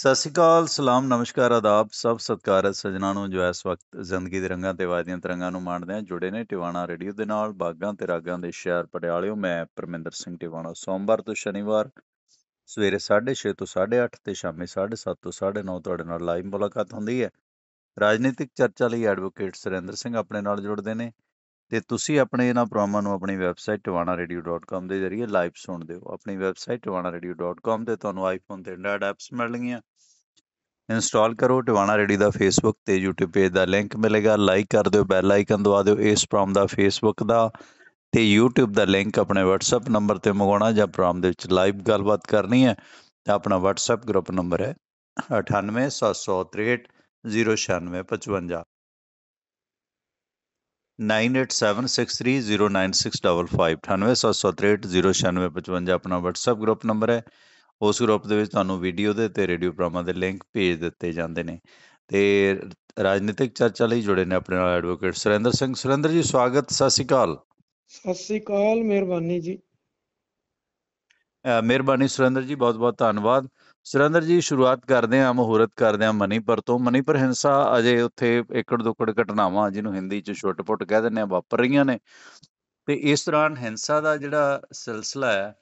ਸਤਿ ਸ਼੍ਰੀ ਅਕਾਲ ਸਲਾਮ ਨਮਸਕਾਰ ਆਦਾਬ ਸਭ ਸਤਿਕਾਰਤ ਸਜਣਾ ਨੂੰ ਜੋ ਇਸ ਵਕਤ ਜ਼ਿੰਦਗੀ ਦੇ ਰੰਗਾਂ ਤੇ ਵਾਦੀਆਂ ਤਰੰਗਾਂ ਨੂੰ ਮਾਣਦੇ ਆ ਜੁੜੇ ਨੇ ਟਿਵਾਣਾ ਰੇਡੀਓ ਦੇ ਨਾਲ ਬਾਗਾਂ ਤੇ ਰਾਗਾਂ ਦੇ ਸ਼ਹਿਰ ਪਟਿਆਲਿਓ ਮੈਂ ਪਰਮਿੰਦਰ ਸਿੰਘ ਟਿਵਾਣਾ ਸੋਮਵਾਰ ਤੋਂ ਸ਼ਨੀਵਾਰ ਸਵੇਰੇ 6:30 ਤੋਂ 8:30 ਤੇ ਸ਼ਾਮੇ 7:30 ਤੋਂ 9:30 ਤੁਹਾਡੇ ਨਾਲ ਲਾਈਵ ਮੁਲਾਕਾਤ ਹੁੰਦੀ ਹੈ ਰਾਜਨੀਤਿਕ ਚਰਚਾ ਲਈ ਐਡਵੋਕੇਟ ਸੁਰਿੰਦਰ ਸਿੰਘ ਆਪਣੇ ਨਾਲ ਜੁੜਦੇ ਨੇ ਤੇ ਤੁਸੀਂ ਆਪਣੇ ਇਹਨਾਂ ਪ੍ਰੋਗਰਾਮਾਂ ਨੂੰ ਆਪਣੀ ਵੈਬਸਾਈਟ tiwanaradio.com ਦੇ ਜ਼ਰੀਏ ਲਾਈਵ ਸੁਣਦੇ ਹੋ ਆਪਣੀ ਵੈਬਸਾਈਟ tiwanaradio.com ਤੇ ਤੁਹਾਨੂੰ ਆਈਫੋਨ ਤੇ ਐਂਡਰਾਇਡ ਐਪਸ ਮਿਲ ਮਿਲਣਗੀਆਂ ਇੰਸਟਾਲ ਕਰੋ ਟਿਵਾਣਾ ਰੇਡੀ ਦਾ ਫੇਸਬੁੱਕ ਤੇ YouTube ਪੇਜ ਦਾ ਲਿੰਕ ਮਿਲੇਗਾ ਲਾਈਕ ਕਰ ਦਿਓ ਬੈਲ ਆਈਕਨ ਦਬਾ ਦਿਓ ਇਸ ਪ੍ਰੋਗਰਾਮ ਦਾ ਫੇਸਬੁੱਕ ਦਾ ਤੇ YouTube ਦਾ ਲਿੰਕ ਆਪਣੇ WhatsApp ਨੰਬਰ ਤੇ ਮੰਗਾਉਣਾ ਜਾਂ ਪ੍ਰੋਗਰਾਮ ਦੇ ਵਿੱਚ ਲਾਈਵ ਗੱਲਬਾਤ ਕਰਨੀ ਹੈ ਤਾਂ ਆਪਣਾ WhatsApp ਗਰੁੱਪ ਨੰਬਰ ਹੈ 0955 98763096559877309695 ਆਪਣਾ WhatsApp ਗਰੁੱਪ ਨੰਬਰ ਹੈ ਉਸ ਗਰੁੱਪ ਦੇ ਵਿੱਚ ਤੁਹਾਨੂੰ ਵੀਡੀਓ ਦੇ ਤੇ ਰੇਡੀਓ ਪ੍ਰੋਗਰਾਮਾਂ ਦੇ ਲਿੰਕ ਭੇਜ ਦਿੱਤੇ ਜਾਂਦੇ ਨੇ ਤੇ ਰਾਜਨੀਤਿਕ ਚਰਚਾ ਲਈ ਜੁੜੇ ਨੇ ਆਪਣੇ ਨਾਲ ਐਡਵੋਕੇਟ ਸੁਰਿੰਦਰ ਸਿੰਘ ਸੁਰਿੰਦਰ ਜੀ ਸਵਾਗਤ ਸਤਿ ਸ੍ਰੀ ਅਕਾਲ ਸਤਿ ਸ੍ਰੀ ਅਕਾਲ ਮਿਹਰਬਾਨੀ ਜੀ ਮਿਹਰਬਾਨੀ ਸੁਰਿੰਦਰ ਜੀ ਬਹੁਤ ਬਹੁਤ ਧੰਨਵਾਦ ਸੁਰਿੰਦਰ ਜੀ ਸ਼ੁਰੂਆਤ ਕਰਦੇ ਆ ਮਹੂਰਤ ਕਰਦੇ ਆ ਮਨੀਪੁਰ ਤੋਂ ਮਨੀਪੁਰ ਹਿੰਸਾ ਅਜੇ ਉੱਥੇ ਏਕੜ ਦੁਕੜ ਘਟਨਾਵਾਂ ਜਿਹਨੂੰ ਹਿੰਦੀ 'ਚ ਛੁੱਟਪੁੱਟ ਕਹਿ ਦਿੰਦੇ ਆ ਵਾਪਰ ਰਹੀਆਂ ਨੇ ਤੇ ਇਸ ਦੌਰਾਨ ਹਿੰਸਾ ਦਾ ਜਿਹੜਾ ਸਿਲਸਿਲਾ ਹੈ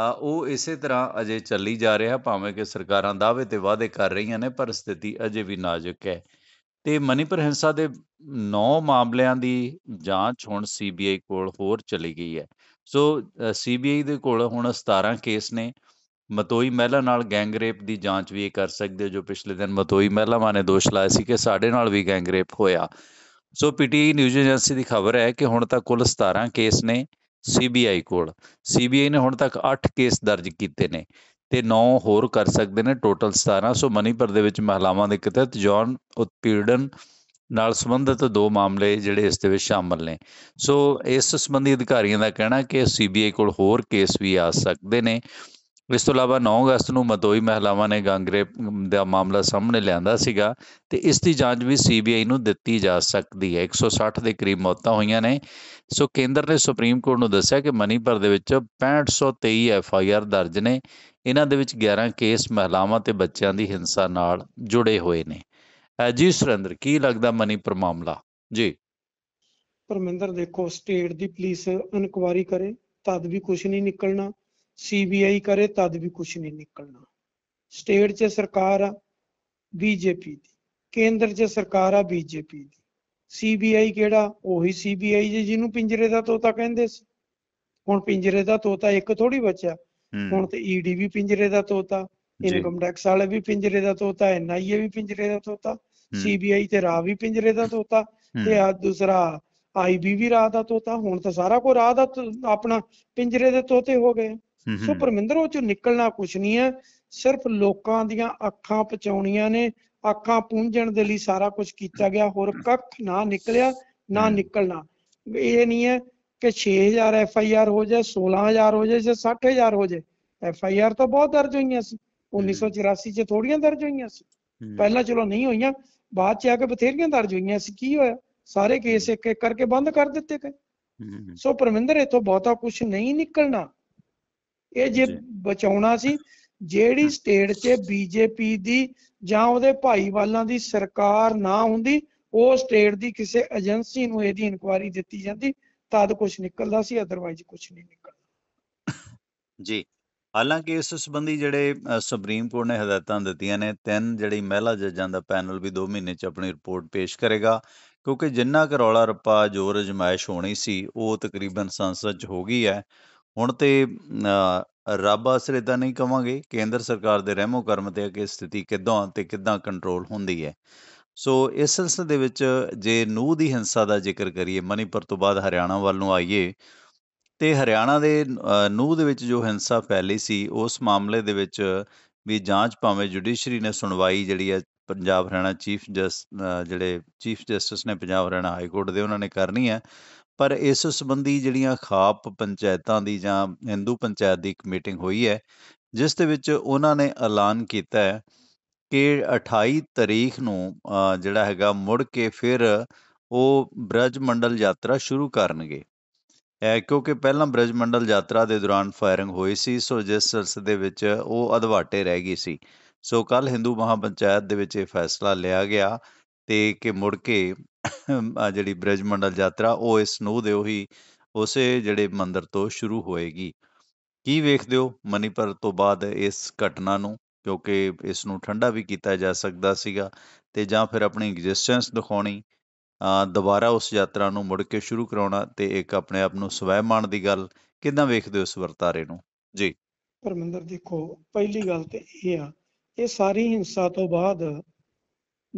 ਆ ਉਹ ਇਸੇ ਤਰ੍ਹਾਂ ਅਜੇ ਚੱਲੀ ਜਾ ਰਿਹਾ ਭਾਵੇਂ ਕਿ ਸਰਕਾਰਾਂ ਦਾਅਵੇ ਤੇ ਵਾਅਦੇ ਕਰ ਰਹੀਆਂ ਨੇ ਪਰ ਸਥਿਤੀ ਅਜੇ ਵੀ ਨਾਜ਼ੁਕ ਹੈ ਤੇ ਮਨੀਪੁਰ ਹਿੰਸਾ ਦੇ 9 ਮਾਮਲਿਆਂ ਦੀ ਜਾਂਚ ਹੁਣ ਸੀਬੀਆਈ ਕੋਲ ਹੋਰ ਚਲੀ ਗਈ ਹੈ ਸੋ ਸੀਬੀਆਈ ਦੇ ਕੋਲ ਹੁਣ 17 ਕੇਸ ਨੇ ਮਤੋਈ ਮਹਿਲਾ ਨਾਲ ਗੈਂਗ ਰੇਪ ਦੀ ਜਾਂਚ ਵੀ ਕਰ ਸਕਦੇ ਹੋ ਜੋ ਪਿਛਲੇ ਦਿਨ ਮਤੋਈ ਮਹਿਲਾਵਾਂ ਨੇ ਦੋਸ਼ ਲਾਇਆ ਸੀ ਕਿ ਸਾਡੇ ਨਾਲ ਵੀ ਗੈਂਗ ਰੇਪ ਹੋਇਆ ਸੋ ਪੀਟੀ ਨਿਊਜ਼ ਏਜੰਸੀ ਦੀ ਖਬਰ ਹੈ ਕਿ ਹੁਣ ਤੱਕ ਕੁੱਲ 17 ਕੇਸ ਨੇ ਸੀਬੀਆਈ ਕੋਲ ਸੀਬੀਆਈ ਨੇ ਹੁਣ ਤੱਕ 8 ਕੇਸ ਦਰਜ ਕੀਤੇ ਨੇ ਤੇ 9 ਹੋਰ ਕਰ ਸਕਦੇ ਨੇ ਟੋਟਲ 17 ਸੋ ਮਨੀਪੁਰ ਦੇ ਵਿੱਚ ਮਹਿਲਾਵਾਂ ਦੇ ਕਿਤੇ ਜੌਨ ਉਤਪੀੜਨ ਨਾਲ ਸੰਬੰਧਿਤ ਦੋ ਮਾਮਲੇ ਜਿਹੜੇ ਇਸ ਦੇ ਵਿੱਚ ਸ਼ਾਮਲ ਨੇ ਸੋ ਇਸ ਸੰਬੰਧੀ ਅਧਿਕਾਰੀਆਂ ਦਾ ਕਹਿਣਾ ਕਿ ਸੀਬੀਆਈ ਕੋਲ ਹੋਰ ਕੇਸ ਵੀ ਆ ਸਕਦੇ ਨੇ ਇਸ ਤੋਂ ਇਲਾਵਾ 9 ਅਗਸਤ ਨੂੰ ਮਦੋਈ ਮਹਿਲਾਵਾਂ ਨੇ ਗੰਗਰੇ ਦਾ ਮਾਮਲਾ ਸਾਹਮਣੇ ਲਿਆਂਦਾ ਸੀਗਾ ਤੇ ਇਸ ਦੀ ਜਾਂਚ ਵੀ ਸੀਬੀਆਈ ਨੂੰ ਦਿੱਤੀ ਜਾ ਸਕਦੀ ਹੈ 160 ਦੇ ਕਰੀਬ ਮੌਤਾਂ ਹੋਈਆਂ ਨੇ ਸੋ ਕੇਂਦਰ ਨੇ ਸੁਪਰੀਮ ਕੋਰਟ ਨੂੰ ਦੱਸਿਆ ਕਿ ਮਨੀਪੁਰ ਦੇ ਵਿੱਚ 6523 ਐਫ ਆਈ ਆਰ ਦਰਜ ਨੇ ਇਹਨਾਂ ਦੇ ਵਿੱਚ 11 ਕੇਸ ਮਹਿਲਾਵਾਂ ਤੇ ਬੱਚਿਆਂ ਦੀ ਹਿੰਸਾ ਨਾਲ ਜੁੜੇ ਹੋਏ ਨੇ ਜੀ ਸੁਰਿੰਦਰ ਕੀ ਲੱਗਦਾ ਮਨੀਪੁਰ ਮਾਮਲਾ ਜੀ ਪਰਮਿੰਦਰ ਦੇਖੋ ਸਟੇਟ ਦੀ ਪੁਲਿਸ ਇਨਕੁਆਰੀ ਕਰੇ ਤਦ ਵੀ ਕੁਝ ਨਹੀਂ ਨਿਕਲਣਾ ਸੀਬੀਆਈ ਕਰੇ ਤਦ ਵੀ ਕੁਝ ਨਹੀਂ ਨਿਕਲਣਾ ਸਟੇਟ 'ਚ ਸਰਕਾਰ ਆ ਬੀਜੇਪੀ ਦੀ ਕੇਂਦਰ 'ਚ ਸਰਕਾਰ ਆ ਬੀਜੇਪੀ ਦੀ ਸੀਬੀਆਈ ਕਿਹੜਾ ਉਹੀ ਸੀਬੀਆਈ ਜਿਹਨੂੰ ਪਿੰਜਰੇ ਦਾ ਤੋਤਾ ਕਹਿੰਦੇ ਸੀ ਹੁਣ ਪਿੰਜਰੇ ਦਾ ਤੋਤਾ ਇੱਕ ਥੋੜੀ ਬਚਿਆ ਹੁਣ ਤੇ ਈਡੀ e ਵੀ ਪਿੰਜਰੇ ਦਾ ਤੋਤਾ ਇਨਕਮ ਟੈਕਸ ਵਾਲੇ ਵੀ ਪਿੰਜਰੇ ਦਾ ਤੋਤਾ ਐਨਆਈਏ ਵੀ ਪਿੰਜਰੇ ਦਾ ਤੋਤਾ ਸੀਬੀਆਈ ਤੇ ਰਾਹ ਵੀ ਪਿੰਜਰੇ ਦਾ ਤੋਤਾ ਤੇ ਆ ਦੂਸਰਾ ਆਈਬੀ ਵੀ ਰਾਹ ਦਾ ਤੋਤਾ ਹੁਣ ਤਾਂ ਸਾਰਾ ਕੋ ਰਾਹ ਦਾ ਆਪਣਾ ਪਿੰਜਰੇ ਦੇ ਤੋਤੇ ਹੋ ਗਏ ਸੋ ਪਰਮਿੰਦਰ ਉਹ ਚੋਂ ਨਿਕਲਣਾ ਕੁਛ ਨਹੀਂ ਹੈ ਸਿਰਫ ਲੋਕਾਂ ਦੀਆਂ ਅੱਖਾਂ ਪਚਾਉਣੀਆਂ ਨੇ ਅੱਖਾਂ ਪੂੰਝਣ ਦੇ ਲਈ ਸਾਰਾ ਕੁਝ ਕੀਤਾ ਗਿਆ ਹੋਰ ਕੱਖ ਨਾ ਨਿਕਲਿਆ ਨਾ ਨਿਕਲਣਾ ਇਹ ਨਹੀਂ ਹੈ ਕਿ 6000 ਐਫ ਆਈ ਆਰ ਹੋ ਜਾਏ 16000 ਹੋ ਜਾਏ ਜਾਂ 60000 ਹੋ ਜਾਏ ਐਫ ਆਈ ਆਰ ਤਾਂ ਬਹੁਤ ਦਰਜ ਹੋਈਆਂ ਸੀ 1984 ਚ ਥੋੜੀਆਂ ਦਰਜ ਹੋਈਆਂ ਸੀ ਪਹਿਲਾਂ ਚਲੋ ਨਹੀਂ ਹੋਈਆਂ ਬਾਅਦ ਚ ਆ ਕੇ ਬਥੇਰੀਆਂ ਦਰਜ ਹੋਈਆਂ ਸੀ ਕੀ ਹੋਇਆ ਸਾਰੇ ਕੇਸ ਇੱਕ ਇੱਕ ਕਰਕੇ ਬੰਦ ਕਰ ਦਿੱਤੇ ਗਏ ਸੋ ਪਰਮਿੰਦਰ ਇਥੋਂ ਬਹੁਤਾ ਕੁਝ ਨਹੀਂ ਨਿਕਲਣਾ ਇਹ ਜੇ ਬਚਾਉਣਾ ਸੀ ਜਿਹੜੀ ਸਟੇਟ 'ਚ ਬੀਜੇਪੀ ਦੀ ਜਾਂ ਉਹਦੇ ਭਾਈਵਾਲਾਂ ਦੀ ਸਰਕਾਰ ਨਾ ਹੁੰਦੀ ਉਹ ਸਟੇਟ ਦੀ ਕਿਸੇ ਏਜੰਸੀ ਨੂੰ ਇਹਦੀ ਇਨਕੁਆਇਰੀ ਦਿੱਤੀ ਜਾਂਦੀ ਤਦ ਕੁਝ ਨਿਕਲਦਾ ਸੀ ਅਦਰਵਾਈਜ਼ ਕੁਝ ਨਹੀਂ ਨਿਕਲਦਾ ਜੀ ਹਾਲਾਂਕਿ ਇਸ ਸੰਬੰਧੀ ਜਿਹੜੇ ਸੁਪਰੀਮ ਕੋਰਟ ਨੇ ਹਦਾਇਤਾਂ ਦਿੱਤੀਆਂ ਨੇ ਤਿੰਨ ਜਿਹੜੀ ਮਹਿਲਾ ਜੱਜਾਂ ਦਾ ਪੈਨਲ ਵੀ 2 ਮਹੀਨੇ 'ਚ ਆਪਣੀ ਰਿਪੋਰਟ ਪੇਸ਼ ਕਰੇਗਾ ਕਿਉਂਕਿ ਜਿੰਨਾ ਕਰੌਲਾ ਰੱਪਾ ਜੋਰ ਅਜਮਾਇਸ਼ ਹੋਣੀ ਸੀ ਉਹ ਤਕਰੀਬਨ ਸੰਸਦ 'ਚ ਹੋ ਗਈ ਹੈ ਹੁਣ ਤੇ ਰੱਬ ਆਸਰੇ ਤਾਂ ਨਹੀਂ ਕਵਾਂਗੇ ਕੇਂਦਰ ਸਰਕਾਰ ਦੇ ਰਹਿਮੋ ਕਰਮ ਤੇ ਕੇ ਸਥਿਤੀ ਕਿਦਾਂ ਤੇ ਕਿਦਾਂ ਕੰਟਰੋਲ ਹੁੰਦੀ ਹੈ ਸੋ ਇਸ ਸਿਲਸਿਲੇ ਦੇ ਵਿੱਚ ਜੇ ਨੂਹ ਦੀ ਹਿੰਸਾ ਦਾ ਜ਼ਿਕਰ ਕਰੀਏ ਮਨੀਪੁਰ ਤੋਂ ਬਾਅਦ ਹਰਿਆਣਾ ਵੱਲ ਨੂੰ ਆਈਏ ਤੇ ਹਰਿਆਣਾ ਦੇ ਨੂਹ ਦੇ ਵਿੱਚ ਜੋ ਹਿੰਸਾ ਫੈਲੀ ਸੀ ਉਸ ਮਾਮਲੇ ਦੇ ਵਿੱਚ ਵੀ ਜਾਂਚ ਭਾਵੇਂ ਜੁਡੀਸ਼ਰੀ ਨੇ ਸੁਣਵਾਈ ਜਿਹੜੀ ਹੈ ਪੰਜਾਬ ਹਰਿਆਣਾ ਚੀਫ ਜਸ ਜਿਹੜੇ ਚੀਫ ਜਸਟਿਸ ਨੇ ਪੰਜਾਬ ਹਰਿਆਣਾ ਹਾਈ ਕੋਰਟ ਦੇ ਉਹਨਾਂ ਨੇ ਕਰਨੀ ਹੈ ਪਰ ਇਸ ਸੰਬੰਧੀ ਜਿਹੜੀਆਂ ਖਾਪ ਪੰਚਾਇਤਾਂ ਦੀ ਜਾਂ ਹਿੰਦੂ ਪੰਚਾਇਤ ਦੀ ਇੱਕ ਮੀਟਿੰਗ ਹੋਈ ਹੈ ਜਿਸ ਦੇ ਵਿੱਚ ਉਹਨਾਂ ਨੇ ਐਲਾਨ ਕੀਤਾ ਹੈ ਕਿ 28 ਤਰੀਕ ਨੂੰ ਜਿਹੜਾ ਹੈਗਾ ਮੁੜ ਕੇ ਫਿਰ ਉਹ ਬ੍ਰਜ ਮੰਡਲ ਯਾਤਰਾ ਸ਼ੁਰੂ ਕਰਨਗੇ ਐ ਕਿਉਂਕਿ ਪਹਿਲਾਂ ਬ੍ਰਜ ਮੰਡਲ ਯਾਤਰਾ ਦੇ ਦੌਰਾਨ ਫਾਇਰਿੰਗ ਹੋਈ ਸੀ ਸੋ ਜਿਸ ਸਿਲਸ ਦੇ ਵਿੱਚ ਉਹ ਅਧਵਾਟੇ ਰਹਿ ਗਈ ਸੀ ਸੋ ਕੱਲ ਹਿੰਦੂ ਮਹਾਪੰਚਾਇਤ ਦੇ ਵਿੱਚ ਇਹ ਫੈਸਲਾ ਲਿਆ ਗਿਆ ਤੇ ਕਿ ਮੁੜ ਕੇ ਆ ਜਿਹੜੀ ਬ੍ਰਿਜ ਮੰਡਲ ਯਾਤਰਾ ਉਹ ਇਸ ਨੂੰ ਦੇ ਉਹੀ ਉਸੇ ਜਿਹੜੇ ਮੰਦਿਰ ਤੋਂ ਸ਼ੁਰੂ ਹੋਏਗੀ ਕੀ ਵੇਖਦੇ ਹੋ ਮਨੀਪੁਰ ਤੋਂ ਬਾਅਦ ਇਸ ਘਟਨਾ ਨੂੰ ਕਿਉਂਕਿ ਇਸ ਨੂੰ ਠੰਡਾ ਵੀ ਕੀਤਾ ਜਾ ਸਕਦਾ ਸੀਗਾ ਤੇ ਜਾਂ ਫਿਰ ਆਪਣੀ ਐਗਜ਼ਿਸਟੈਂਸ ਦਿਖਾਉਣੀ ਆ ਦੁਬਾਰਾ ਉਸ ਯਾਤਰਾ ਨੂੰ ਮੁੜ ਕੇ ਸ਼ੁਰੂ ਕਰਾਉਣਾ ਤੇ ਇੱਕ ਆਪਣੇ ਆਪ ਨੂੰ ਸਵੈਮਾਨ ਦੀ ਗੱਲ ਕਿਦਾਂ ਵੇਖਦੇ ਹੋ ਇਸ ਵਰਤਾਰੇ ਨੂੰ ਜੀ ਪਰਮਿੰਦਰ ਦੇਖੋ ਪਹਿਲੀ ਗੱਲ ਤੇ ਇਹ ਆ ਇਹ ਸਾਰੀ ਹਿੰਸਾ ਤੋਂ ਬਾਅਦ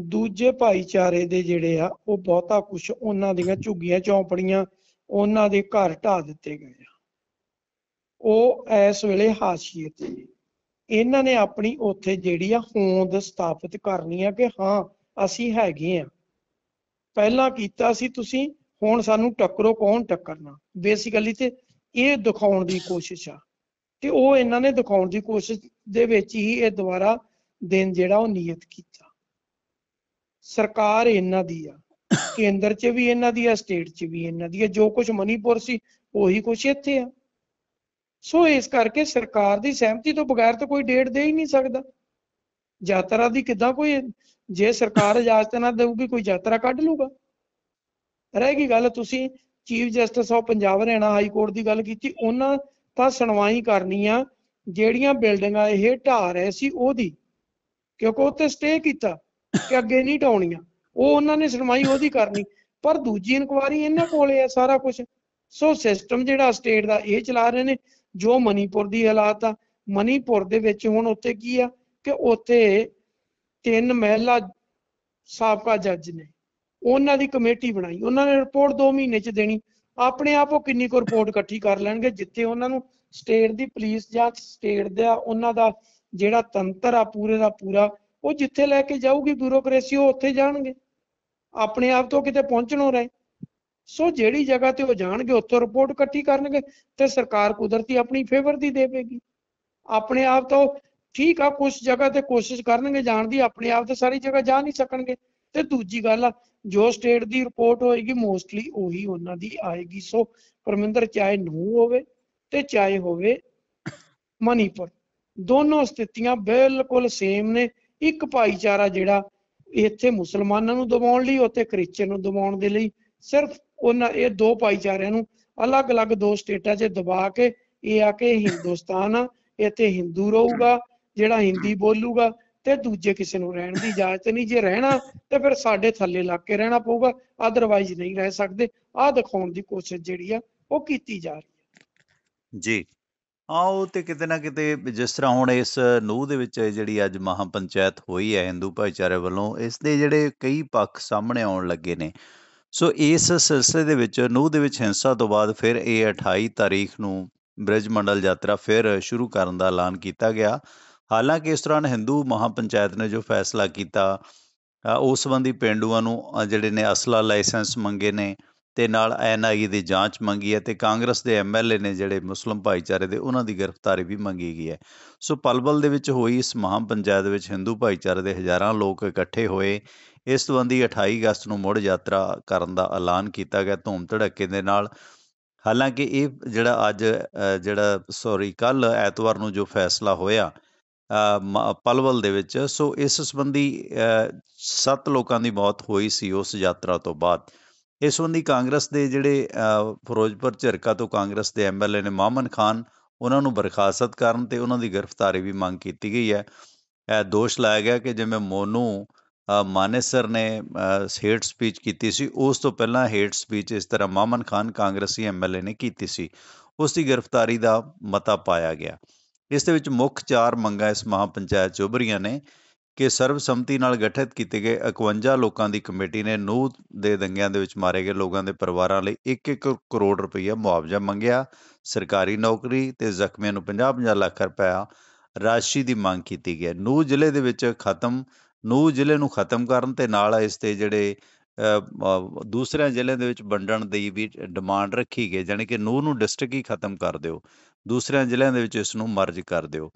ਦੂਜੇ ਭਾਈਚਾਰੇ ਦੇ ਜਿਹੜੇ ਆ ਉਹ ਬਹੁਤਾ ਕੁਝ ਉਹਨਾਂ ਦੀਆਂ ਝੁੱਗੀਆਂ ਚੌਂਪੜੀਆਂ ਉਹਨਾਂ ਦੇ ਘਰ ਢਾ ਦਿੱਤੇ ਗਏ ਆ ਉਹ ਇਸ ਵੇਲੇ ਹਾਸ਼ੀਏ ਤੇ ਇਹਨਾਂ ਨੇ ਆਪਣੀ ਉੱਥੇ ਜਿਹੜੀ ਆ ਹੋਂਦ ਸਥਾਪਿਤ ਕਰਨੀ ਆ ਕਿ ਹਾਂ ਅਸੀਂ ਹੈਗੇ ਆ ਪਹਿਲਾਂ ਕੀਤਾ ਸੀ ਤੁਸੀਂ ਹੁਣ ਸਾਨੂੰ ਟੱਕਰੋ ਕੌਣ ਟੱਕਰਨਾ ਬੇਸਿਕਲੀ ਤੇ ਇਹ ਦਿਖਾਉਣ ਦੀ ਕੋਸ਼ਿਸ਼ ਆ ਤੇ ਉਹ ਇਹਨਾਂ ਨੇ ਦਿਖਾਉਣ ਦੀ ਕੋਸ਼ਿਸ਼ ਦੇ ਵਿੱਚ ਹੀ ਇਹ ਦੁਬਾਰਾ ਦਿਨ ਜਿਹੜਾ ਉਹ ਨਿਯਤ ਕੀਤਾ ਸਰਕਾਰ ਇਹਨਾਂ ਦੀ ਆ ਕੇਂਦਰ 'ਚ ਵੀ ਇਹਨਾਂ ਦੀ ਆ ਸਟੇਟ 'ਚ ਵੀ ਇਹਨਾਂ ਦੀ ਆ ਜੋ ਕੁਝ ਮਨੀਪੁਰ ਸੀ ਉਹੀ ਕੁਝ ਇੱਥੇ ਆ ਸੋ ਇਸ ਕਰਕੇ ਸਰਕਾਰ ਦੀ ਸਹਿਮਤੀ ਤੋਂ ਬਗੈਰ ਤਾਂ ਕੋਈ ਡੇਟ ਦੇ ਹੀ ਨਹੀਂ ਸਕਦਾ ਯਾਤਰਾ ਦੀ ਕਿੱਦਾਂ ਕੋਈ ਜੇ ਸਰਕਾਰ ਇਜਾਜ਼ਤ ਨਾ ਦੇਊਗੀ ਕੋਈ ਯਾਤਰਾ ਕੱਢ ਲੂਗਾ ਰਹਿ ਗਈ ਗੱਲ ਤੁਸੀਂ chief justice of Punjab Haryana high court ਦੀ ਗੱਲ ਕੀਤੀ ਉਹਨਾਂ ਤਾਂ ਸੁਣਵਾਈ ਕਰਨੀ ਆ ਜਿਹੜੀਆਂ ਬਿਲਡਿੰਗਾਂ ਇਹ ਢਾ ਰਹੇ ਸੀ ਉਹਦੀ ਕਿਉਂਕਿ ਉੱਥੇ ਸਟੇ ਕੀਤਾ ਕਿ ਅੱਗੇ ਨਹੀਂ ਟਾਉਣੀਆਂ ਉਹ ਉਹਨਾਂ ਨੇ ਸੁਣਵਾਈ ਉਹਦੀ ਕਰਨੀ ਪਰ ਦੂਜੀ ਇਨਕੁਆਰੀ ਇਹਨਾਂ ਕੋਲੇ ਆ ਸਾਰਾ ਕੁਝ ਸੋ ਸਿਸਟਮ ਜਿਹੜਾ ਸਟੇਟ ਦਾ ਇਹ ਚਲਾ ਰਹੇ ਨੇ ਜੋ ਮਨੀਪੁਰ ਦੀ ਹਾਲਾਤ ਆ ਮਨੀਪੁਰ ਦੇ ਵਿੱਚ ਹੁਣ ਉੱਥੇ ਕੀ ਆ ਕਿ ਉੱਥੇ ਤਿੰਨ ਮਹਿਲਾ ਸਾਬਕਾ ਜੱਜ ਨੇ ਉਹਨਾਂ ਦੀ ਕਮੇਟੀ ਬਣਾਈ ਉਹਨਾਂ ਨੇ ਰਿਪੋਰਟ 2 ਮਹੀਨੇ ਚ ਦੇਣੀ ਆਪਣੇ ਆਪ ਉਹ ਕਿੰਨੀ ਕੁ ਰਿਪੋਰਟ ਇਕੱਠੀ ਕਰ ਲੈਣਗੇ ਜਿੱਥੇ ਉਹਨਾਂ ਨੂੰ ਸਟੇਟ ਦੀ ਪੁਲਿਸ ਜਾਂ ਸਟੇਟ ਦਾ ਉਹਨਾਂ ਦਾ ਜਿਹੜਾ ਤੰਤਰ ਆ ਪੂਰੇ ਦਾ ਪੂਰਾ ਉਹ ਜਿੱਥੇ ਲੈ ਕੇ ਜਾਊਗੀ ਬਿਊਰੋਕ੍ਰੇਸੀ ਉਹ ਉੱਥੇ ਜਾਣਗੇ ਆਪਣੇ ਆਪ ਤੋਂ ਕਿਤੇ ਪਹੁੰਚਣੋਂ ਰਹੇ ਸੋ ਜਿਹੜੀ ਜਗ੍ਹਾ ਤੇ ਉਹ ਜਾਣਗੇ ਉੱਥੋਂ ਰਿਪੋਰਟ ਇਕੱਠੀ ਕਰਨਗੇ ਤੇ ਸਰਕਾਰ ਕੁਦਰਤੀ ਆਪਣੀ ਫੇਵਰ ਦੀ ਦੇਵੇਗੀ ਆਪਣੇ ਆਪ ਤੋਂ ਠੀਕ ਆ ਕੁਝ ਜਗ੍ਹਾ ਤੇ ਕੋਸ਼ਿਸ਼ ਕਰਨਗੇ ਜਾਣ ਦੀ ਆਪਣੇ ਆਪ ਤੇ ਸਾਰੀ ਜਗ੍ਹਾ ਜਾ ਨਹੀਂ ਸਕਣਗੇ ਤੇ ਦੂਜੀ ਗੱਲ ਆ ਜੋ ਸਟੇਟ ਦੀ ਰਿਪੋਰਟ ਹੋਏਗੀ ਮੋਸਟਲੀ ਉਹੀ ਉਹਨਾਂ ਦੀ ਆਏਗੀ ਸੋ ਪਰਮਿੰਦਰ ਚਾਹੇ ਨੂ ਹੋਵੇ ਤੇ ਚਾਹੇ ਹੋਵੇ ਮਨੀਪੁਰ ਦੋਨੋਂ ਸਥਿਤੀਆਂ ਬਿਲਕੁਲ ਸੇਮ ਨੇ ਇੱਕ ਭਾਈਚਾਰਾ ਜਿਹੜਾ ਇੱਥੇ ਮੁਸਲਮਾਨਾਂ ਨੂੰ ਦਬਾਉਣ ਲਈ ਉੱਥੇ ਕ੍ਰਿਸਚੀਅਨ ਨੂੰ ਦਬਾਉਣ ਦੇ ਲਈ ਸਿਰਫ ਉਹਨਾਂ ਇਹ ਦੋ ਭਾਈਚਾਰਿਆਂ ਨੂੰ ਅਲੱਗ-ਅਲੱਗ ਦੋ ਸਟੇਟਾਂ 'ਚ ਦਬਾ ਕੇ ਇਹ ਆ ਕਿ ਹਿੰਦੁਸਤਾਨ ਆ ਇੱਥੇ ਹਿੰਦੂ ਰਹੂਗਾ ਜਿਹੜਾ ਹਿੰਦੀ ਬੋਲੂਗਾ ਤੇ ਦੂਜੇ ਕਿਸੇ ਨੂੰ ਰਹਿਣ ਦੀ ਇਜਾਜ਼ਤ ਨਹੀਂ ਜੇ ਰਹਿਣਾ ਤੇ ਫਿਰ ਸਾਡੇ ਥੱਲੇ ਲੱਗ ਕੇ ਰਹਿਣਾ ਪਊਗਾ ਆਦਰਵਾਈਜ਼ ਨਹੀਂ ਰਹਿ ਸਕਦੇ ਆ ਦਿਖਾਉਣ ਦੀ ਕੋਸ਼ਿਸ਼ ਜਿਹੜੀ ਆ ਉਹ ਕੀਤੀ ਜਾ ਰਹੀ ਹੈ ਜੀ ਹਾਂ ਉਹ ਤੇ ਕਿਤੇ ਨਾ ਕਿਤੇ ਜਿਸ ਤਰ੍ਹਾਂ ਹੁਣ ਇਸ ਨੂਹ ਦੇ ਵਿੱਚ ਜਿਹੜੀ ਅੱਜ ਮਹਾਪੰਚਾਇਤ ਹੋਈ ਹੈ ਹਿੰਦੂ ਭਾਈਚਾਰੇ ਵੱਲੋਂ ਇਸ ਦੇ ਜਿਹੜੇ ਕਈ ਪੱਖ ਸਾਹਮਣੇ ਆਉਣ ਲੱਗੇ ਨੇ ਸੋ ਇਸ ਸਿਲਸਿਲੇ ਦੇ ਵਿੱਚ ਨੂਹ ਦੇ ਵਿੱਚ ਹਿੰਸਾ ਤੋਂ ਬਾਅਦ ਫਿਰ ਇਹ 28 ਤਾਰੀਖ ਨੂੰ ਬ੍ਰਿਜ ਮੰਡਲ ਯਾਤਰਾ ਫਿਰ ਸ਼ੁਰੂ ਕਰਨ ਦਾ ਐਲਾਨ ਕੀਤਾ ਗਿਆ ਹਾਲਾਂਕਿ ਇਸ ਤਰ੍ਹਾਂ ਹਿੰਦੂ ਮਹਾਪੰਚਾਇਤ ਨੇ ਜੋ ਫੈਸਲਾ ਕੀਤਾ ਉਸ ਸੰਬੰਧੀ ਪਿੰਡੂਆਂ ਨੂੰ ਜਿਹੜੇ ਨੇ ਅਸਲਾ ਲਾਇਸੈਂਸ ਮੰਗੇ ਨੇ ਤੇ ਨਾਲ ਐਨਆਈਏ ਦੀ ਜਾਂਚ ਮੰਗੀ ਹੈ ਤੇ ਕਾਂਗਰਸ ਦੇ ਐਮਐਲਏ ਨੇ ਜਿਹੜੇ ਮੁਸਲਮ ਭਾਈਚਾਰੇ ਦੇ ਉਹਨਾਂ ਦੀ ਗ੍ਰਿਫਤਾਰੀ ਵੀ ਮੰਗੀ ਗਈ ਹੈ ਸੋ ਪਲਬਲ ਦੇ ਵਿੱਚ ਹੋਈ ਇਸ ਮਹਾਂ ਪੰਚਾਇਤ ਵਿੱਚ ਹਿੰਦੂ ਭਾਈਚਾਰੇ ਦੇ ਹਜ਼ਾਰਾਂ ਲੋਕ ਇਕੱਠੇ ਹੋਏ ਇਸ ਸੰਬੰਧੀ 28 ਅਗਸਤ ਨੂੰ ਮੁੜ ਯਾਤਰਾ ਕਰਨ ਦਾ ਐਲਾਨ ਕੀਤਾ ਗਿਆ ਧੂਮ ਧੜੱਕੇ ਦੇ ਨਾਲ ਹਾਲਾਂਕਿ ਇਹ ਜਿਹੜਾ ਅੱਜ ਜਿਹੜਾ ਸੌਰੀ ਕੱਲ ਐਤਵਾਰ ਨੂੰ ਜੋ ਫੈਸਲਾ ਹੋਇਆ ਪਲਵਲ ਦੇ ਵਿੱਚ ਸੋ ਇਸ ਸੰਬੰਧੀ 7 ਲੋਕਾਂ ਦੀ ਮੌਤ ਹੋਈ ਸੀ ਉਸ ਯਾਤਰਾ ਤੋਂ ਬਾਅਦ ਇਸ ਸੰਬੰਧੀ ਕਾਂਗਰਸ ਦੇ ਜਿਹੜੇ ਫਿਰੋਜ਼ਪੁਰ ਝਿਰਕਾ ਤੋਂ ਕਾਂਗਰਸ ਦੇ ਐਮਐਲਏ ਨੇ ਮਾਮਨ ਖਾਨ ਉਹਨਾਂ ਨੂੰ ਬਰਖਾਸਤ ਕਰਨ ਤੇ ਉਹਨਾਂ ਦੀ ਗ੍ਰਿਫਤਾਰੀ ਵੀ ਮੰਗ ਕੀਤੀ ਗਈ ਹੈ ਇਹ ਦੋਸ਼ ਲਾਇਆ ਗਿਆ ਕਿ ਜਿਵੇਂ ਮੋਨੂ ਮਾਨੇਸਰ ਨੇ ਹੇਟ ਸਪੀਚ ਕੀਤੀ ਸੀ ਉਸ ਤੋਂ ਪਹਿਲਾਂ ਹੇਟ ਸਪੀਚ ਇਸ ਤਰ੍ਹਾਂ ਮਾਮਨ ਖਾਨ ਕਾਂਗਰਸੀ ਐਮਐਲਏ ਨੇ ਕੀਤੀ ਸੀ ਉਸ ਦੀ ਗ੍ਰਿਫਤਾਰੀ ਦਾ ਮਤਾ ਪਾਇਆ ਗਿਆ ਇਸ ਦੇ ਵਿੱਚ ਮੁੱਖ ਚਾਰ ਮੰਗਾਂ ਇਸ ਮਹਾਪੰਚਾਇਤ ਚੋਬਰੀਆਂ ਨੇ ਕਿ ਸਰਬਸੰਮਤੀ ਨਾਲ ਗਠਿਤ ਕੀਤੇ ਗਏ 51 ਲੋਕਾਂ ਦੀ ਕਮੇਟੀ ਨੇ ਨੂਹ ਦੇ ਦੰਗਿਆਂ ਦੇ ਵਿੱਚ ਮਾਰੇ ਗਏ ਲੋਕਾਂ ਦੇ ਪਰਿਵਾਰਾਂ ਲਈ 1-1 ਕਰੋੜ ਰੁਪਈਆ ਮੁਆਵਜ਼ਾ ਮੰਗਿਆ ਸਰਕਾਰੀ ਨੌਕਰੀ ਤੇ ਜ਼ਖਮੀਆਂ ਨੂੰ 50-50 ਲੱਖ ਰੁਪਇਆ ਰਾਸ਼ੀ ਦੀ ਮੰਗ ਕੀਤੀ ਗਈ ਨੂਹ ਜ਼ਿਲ੍ਹੇ ਦੇ ਵਿੱਚ ਖਤਮ ਨੂਹ ਜ਼ਿਲ੍ਹੇ ਨੂੰ ਖਤਮ ਕਰਨ ਤੇ ਨਾਲ ਇਸ ਤੇ ਜਿਹੜੇ ਦੂਸਰਿਆਂ ਜ਼ਿਲ੍ਹਿਆਂ ਦੇ ਵਿੱਚ ਵੰਡਣ ਦੀ ਵੀ ਡਿਮਾਂਡ ਰੱਖੀ ਗਈ ਜਾਨੀ ਕਿ ਨੂਹ ਨੂੰ ਡਿਸਟ੍ਰਿਕਟ ਹੀ ਖਤਮ ਕਰ ਦਿਓ ਦੂਸਰਿਆਂ ਜ਼ਿਲ੍ਹਿਆਂ ਦੇ ਵਿੱਚ ਇਸ ਨੂੰ ਮਰਜ ਕਰ ਦਿਓ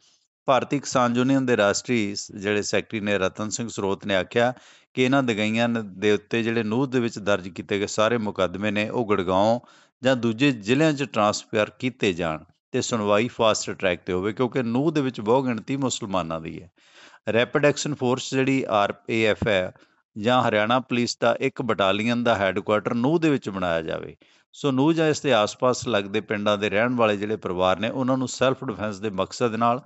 ਭਾਰਤੀ ਕਿਸਾਨ ਯੂਨੀਅਨ ਦੇ ਰਾਸ਼ਟਰੀ ਜਿਹੜੇ ਸੈਕਟਰੀ ਨੇ ਰਤਨ ਸਿੰਘ ਸਰੋਤ ਨੇ ਆਖਿਆ ਕਿ ਇਹਨਾਂ ਦਗਾਈਆਂ ਦੇ ਉੱਤੇ ਜਿਹੜੇ ਨੂਹ ਦੇ ਵਿੱਚ ਦਰਜ ਕੀਤੇ ਗਏ ਸਾਰੇ ਮੁਕੱਦਮੇ ਨੇ ਉਹ ਗੜਗਾਉਂ ਜਾਂ ਦੂਜੇ ਜ਼ਿਲ੍ਹਿਆਂ 'ਚ ਟ੍ਰਾਂਸਫਰ ਕੀਤੇ ਜਾਣ ਤੇ ਸੁਣਵਾਈ ਫਾਸਟ ਟਰੈਕ ਤੇ ਹੋਵੇ ਕਿਉਂਕਿ ਨੂਹ ਦੇ ਵਿੱਚ ਬਹੁ ਗਿਣਤੀ ਮੁਸਲਮਾਨਾਂ ਦੀ ਹੈ ਰੈਪਿਡ ਐਕਸ਼ਨ ਫੋਰਸ ਜਿਹੜੀ ਆਰਪੀਐਫ ਹੈ ਜਾਂ ਹਰਿਆਣਾ ਪੁਲਿਸ ਦਾ ਇੱਕ ਬਟਾਲੀਅਨ ਦਾ ਹੈੱਡਕੁਆਰਟਰ ਨੂਹ ਦੇ ਵਿੱਚ ਬਣਾਇਆ ਜਾਵੇ ਸੋ ਨੂਹ ਜਾਂ ਇਸ ਦੇ ਆਸ-ਪਾਸ ਲੱਗਦੇ ਪਿੰਡਾਂ ਦੇ ਰਹਿਣ ਵਾਲੇ ਜਿਹੜੇ ਪਰਿਵਾਰ ਨੇ ਉਹਨਾਂ ਨੂੰ ਸੈਲਫ ਡਿਫੈਂਸ ਦੇ ਮਕਸਦ ਨਾਲ